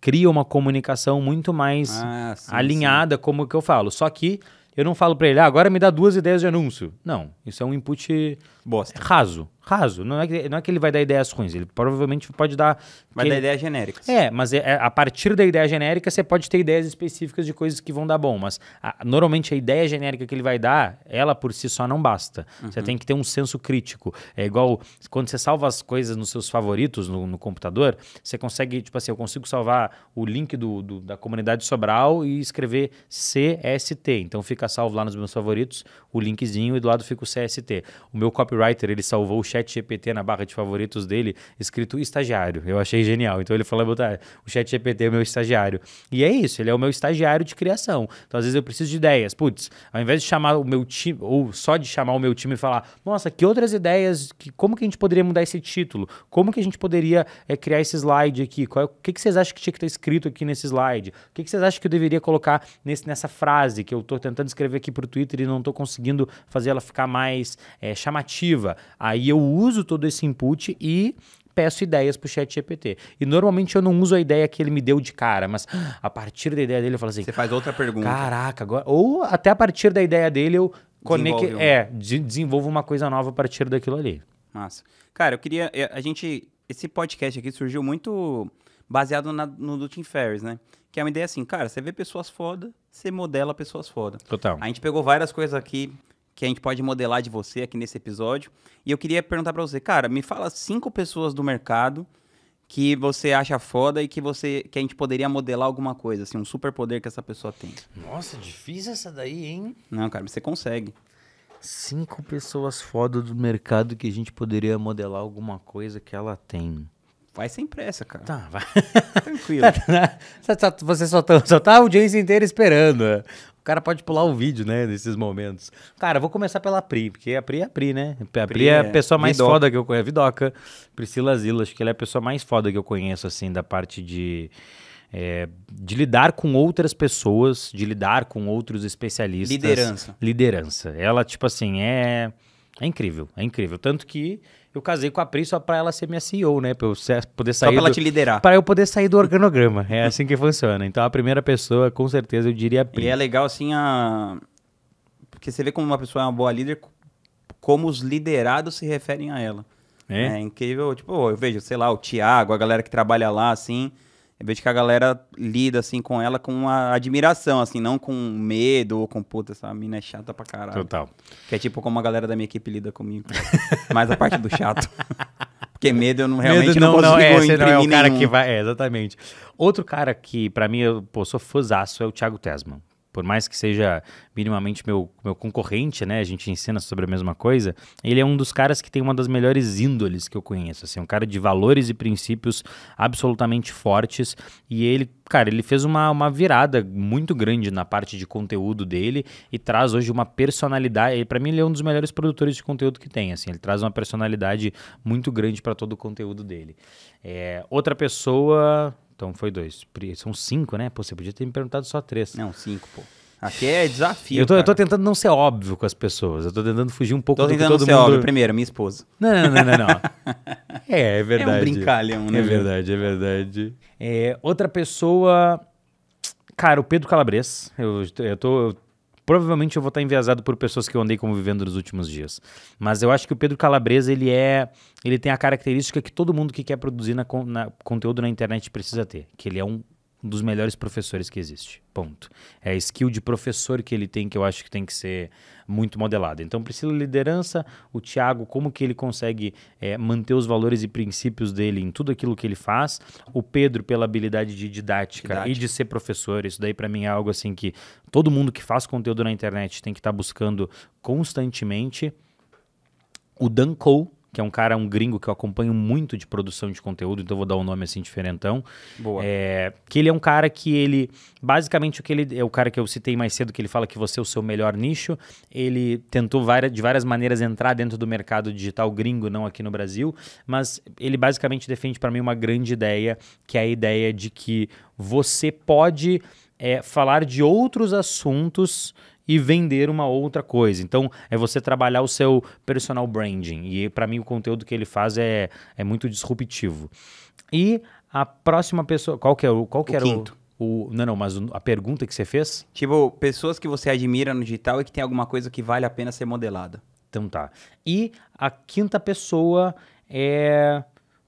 cria uma comunicação muito mais ah, sim, alinhada sim. como que eu falo. Só que eu não falo para ele, ah, agora me dá duas ideias de anúncio. Não, isso é um input Bosta. raso caso Não é, que, não é que ele vai dar ideias ruins, ele provavelmente pode dar. Vai dar ele... ideias genéricas. É, mas é, é, a partir da ideia genérica você pode ter ideias específicas de coisas que vão dar bom, mas a, normalmente a ideia genérica que ele vai dar, ela por si só não basta. Uhum. Você tem que ter um senso crítico. É igual quando você salva as coisas nos seus favoritos no, no computador, você consegue, tipo assim, eu consigo salvar o link do, do, da comunidade Sobral e escrever CST. Então fica salvo lá nos meus favoritos o linkzinho e do lado fica o CST. O meu copywriter, ele salvou o chat chat GPT na barra de favoritos dele escrito estagiário. Eu achei genial. Então ele falou, botar o chat GPT é meu estagiário. E é isso, ele é o meu estagiário de criação. Então às vezes eu preciso de ideias. Putz, ao invés de chamar o meu time, ou só de chamar o meu time e falar, nossa, que outras ideias, que, como que a gente poderia mudar esse título? Como que a gente poderia é, criar esse slide aqui? É, o que, que vocês acham que tinha que estar escrito aqui nesse slide? O que, que vocês acham que eu deveria colocar nesse, nessa frase que eu estou tentando escrever aqui para o Twitter e não estou conseguindo fazer ela ficar mais é, chamativa? Aí eu uso todo esse input e peço ideias pro chat GPT. E normalmente eu não uso a ideia que ele me deu de cara, mas a partir da ideia dele eu falo assim... Você faz outra pergunta. Caraca, agora... Ou até a partir da ideia dele eu conecto... Um. É, de, desenvolvo uma coisa nova a partir daquilo ali. Massa. Cara, eu queria... É, a gente... Esse podcast aqui surgiu muito baseado na, no do Tim Ferriss, né? Que é uma ideia assim, cara, você vê pessoas foda, você modela pessoas foda. Total. A gente pegou várias coisas aqui que a gente pode modelar de você aqui nesse episódio. E eu queria perguntar para você, cara, me fala cinco pessoas do mercado que você acha foda e que você que a gente poderia modelar alguma coisa, assim, um superpoder que essa pessoa tem. Nossa, difícil essa daí, hein? Não, cara, você consegue. Cinco pessoas foda do mercado que a gente poderia modelar alguma coisa que ela tem. Vai sem pressa, cara. Tá, vai. Tranquilo. (laughs) Tá, tá, tá, você só tá, só tá a audiência inteira esperando. Né? O cara pode pular o vídeo, né, nesses momentos. Cara, vou começar pela Pri, porque a Pri é a Pri, né? A Pri, Pri é a é pessoa mais Vidoca. foda que eu conheço. Vidoca, Priscila Zila, acho que ela é a pessoa mais foda que eu conheço, assim, da parte de. É, de lidar com outras pessoas, de lidar com outros especialistas. Liderança. Liderança. Ela, tipo assim, é. É incrível, é incrível. Tanto que eu casei com a Pri só pra ela ser minha CEO, né? Pra eu poder sair. Só pra ela te liderar. Pra eu poder sair do organograma. É assim que funciona. Então a primeira pessoa, com certeza, eu diria a Pri. E é legal, assim, a. Porque você vê como uma pessoa é uma boa líder, como os liderados se referem a ela. É, é incrível. Tipo, eu vejo, sei lá, o Tiago, a galera que trabalha lá, assim. Eu vejo que a galera lida, assim, com ela com uma admiração, assim, não com medo ou com puta, essa mina é chata pra caralho. Total. Que é tipo como a galera da minha equipe lida comigo. (laughs) Mas a parte do chato. (laughs) Porque medo eu não, realmente medo não, não consigo é, não, é, imprimir não é o cara nenhum. que vai... É, exatamente. Outro cara que, pra mim, eu pô, sou fãzaço, é o Thiago Tesman por mais que seja minimamente meu, meu concorrente, né? A gente ensina sobre a mesma coisa. Ele é um dos caras que tem uma das melhores índoles que eu conheço, assim, um cara de valores e princípios absolutamente fortes. E ele, cara, ele fez uma, uma virada muito grande na parte de conteúdo dele e traz hoje uma personalidade. Para mim, ele é um dos melhores produtores de conteúdo que tem, assim. Ele traz uma personalidade muito grande para todo o conteúdo dele. É, outra pessoa então foi dois. São cinco, né? Pô, você podia ter me perguntado só três. Não, cinco, pô. Aqui é desafio. Eu tô, eu tô, tentando não ser óbvio com as pessoas. Eu tô tentando fugir um pouco tô do tentando que todo ser mundo... óbvio primeiro, minha esposa. Não, não, não, não. não. (laughs) é, é verdade. É um brincalhão, né? É verdade, é verdade. É, outra pessoa. Cara, o Pedro Calabres. Eu, eu tô. Eu Provavelmente eu vou estar enviesado por pessoas que eu andei convivendo nos últimos dias. Mas eu acho que o Pedro Calabresa, ele é. Ele tem a característica que todo mundo que quer produzir na, na, conteúdo na internet precisa ter. Que ele é um um dos melhores professores que existe. Ponto. É a skill de professor que ele tem que eu acho que tem que ser muito modelada. Então, Priscila liderança, o Thiago, como que ele consegue é, manter os valores e princípios dele em tudo aquilo que ele faz. O Pedro pela habilidade de didática, didática. e de ser professor. Isso daí para mim é algo assim que todo mundo que faz conteúdo na internet tem que estar tá buscando constantemente. O Dan Cole que é um cara, um gringo que eu acompanho muito de produção de conteúdo, então vou dar um nome assim diferentão. Boa. É, que ele é um cara que ele. Basicamente, o que ele. É o cara que eu citei mais cedo, que ele fala que você é o seu melhor nicho. Ele tentou várias, de várias maneiras entrar dentro do mercado digital gringo, não aqui no Brasil, mas ele basicamente defende para mim uma grande ideia, que é a ideia de que você pode é, falar de outros assuntos e vender uma outra coisa. Então, é você trabalhar o seu personal branding. E para mim, o conteúdo que ele faz é, é muito disruptivo. E a próxima pessoa. Qual que, é o, qual que o era quinto. o. o não, não, mas a pergunta que você fez? Tipo, pessoas que você admira no digital e que tem alguma coisa que vale a pena ser modelada. Então tá. E a quinta pessoa é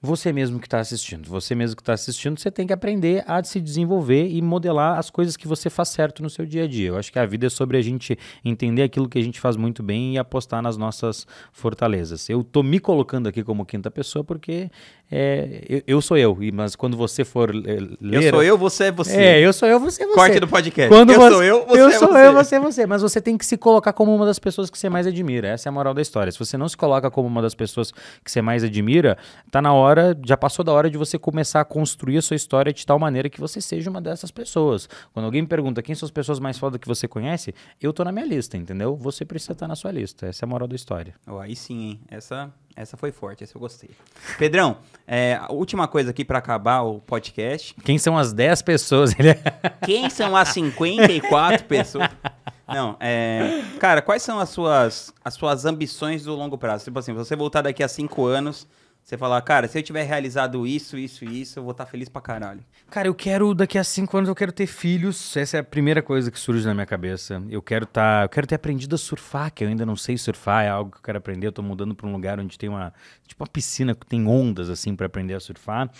você mesmo que está assistindo. Você mesmo que está assistindo, você tem que aprender a se desenvolver e modelar as coisas que você faz certo no seu dia a dia. Eu acho que a vida é sobre a gente entender aquilo que a gente faz muito bem e apostar nas nossas fortalezas. Eu tô me colocando aqui como quinta pessoa porque é, eu, eu, sou eu, mas quando você for é, ler... Eu sou eu, você é você. É, eu sou eu, você é você. Corte do podcast. Quando eu você, sou eu, você eu é sou você. eu, você é você. Mas você tem que se colocar como uma das pessoas que você mais admira. Essa é a moral da história. Se você não se coloca como uma das pessoas que você mais admira, tá na hora, já passou da hora de você começar a construir a sua história de tal maneira que você seja uma dessas pessoas. Quando alguém me pergunta quem são as pessoas mais fodas que você conhece, eu tô na minha lista, entendeu? Você precisa estar tá na sua lista. Essa é a moral da história. Oh, aí sim, hein? Essa essa foi forte, essa eu gostei. Pedrão, é, a última coisa aqui para acabar o podcast. Quem são as 10 pessoas? (laughs) Quem são as 54 pessoas? Não, é, cara, quais são as suas, as suas ambições do longo prazo? Tipo assim, você voltar daqui a 5 anos, você falar, cara, se eu tiver realizado isso, isso e isso, eu vou estar tá feliz pra caralho. Cara, eu quero, daqui a cinco anos, eu quero ter filhos. Essa é a primeira coisa que surge na minha cabeça. Eu quero tá, eu quero ter aprendido a surfar, que eu ainda não sei surfar, é algo que eu quero aprender. Eu tô mudando pra um lugar onde tem uma, tipo uma piscina que tem ondas, assim, para aprender a surfar.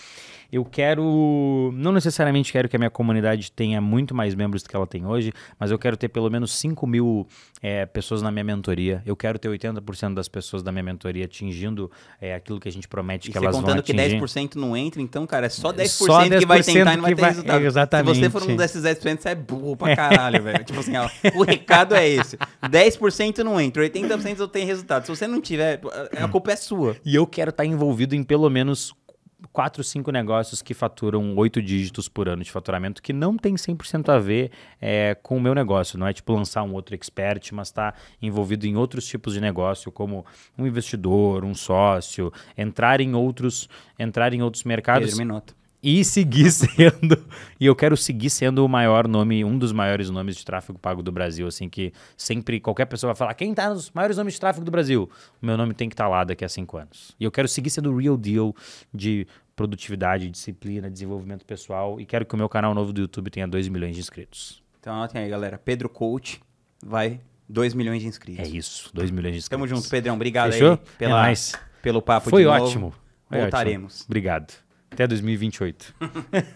Eu quero, não necessariamente quero que a minha comunidade tenha muito mais membros do que ela tem hoje, mas eu quero ter pelo menos 5 mil é, pessoas na minha mentoria. Eu quero ter 80% das pessoas da minha mentoria atingindo é, aquilo que a gente promete e que elas vão atingir. contando que 10% não entra, então, cara, é só 10%, é, só 10 que vai tentar e não vai ter vai... resultado. Exatamente. Se você for um desses 10%, você é burro pra é. caralho, velho. Tipo assim, ó, o (laughs) recado é esse. 10% não entra, 80% não tem resultado. Se você não tiver, a culpa é sua. E eu quero estar tá envolvido em pelo menos quatro, cinco negócios que faturam oito dígitos por ano de faturamento, que não tem 100% a ver é, com o meu negócio. Não é tipo lançar um outro expert, mas está envolvido em outros tipos de negócio, como um investidor, um sócio, entrar em outros, entrar em outros mercados. Pedro Minota e seguir (laughs) sendo. e eu quero seguir sendo o maior nome, um dos maiores nomes de tráfego pago do Brasil. Assim, que sempre qualquer pessoa vai falar: quem tá nos maiores nomes de tráfego do Brasil? O meu nome tem que estar tá lá daqui a cinco anos. E eu quero seguir sendo o real deal de produtividade, disciplina, desenvolvimento pessoal. E quero que o meu canal novo do YouTube tenha 2 milhões de inscritos. Então anotem aí, galera. Pedro Coach vai 2 milhões de inscritos. É isso, 2 milhões de inscritos. Tamo junto, Pedrão. Obrigado Fechou? aí pela, é pelo papo Foi de novo. ótimo. Voltaremos. Ótimo. Obrigado. Até 2028. (laughs)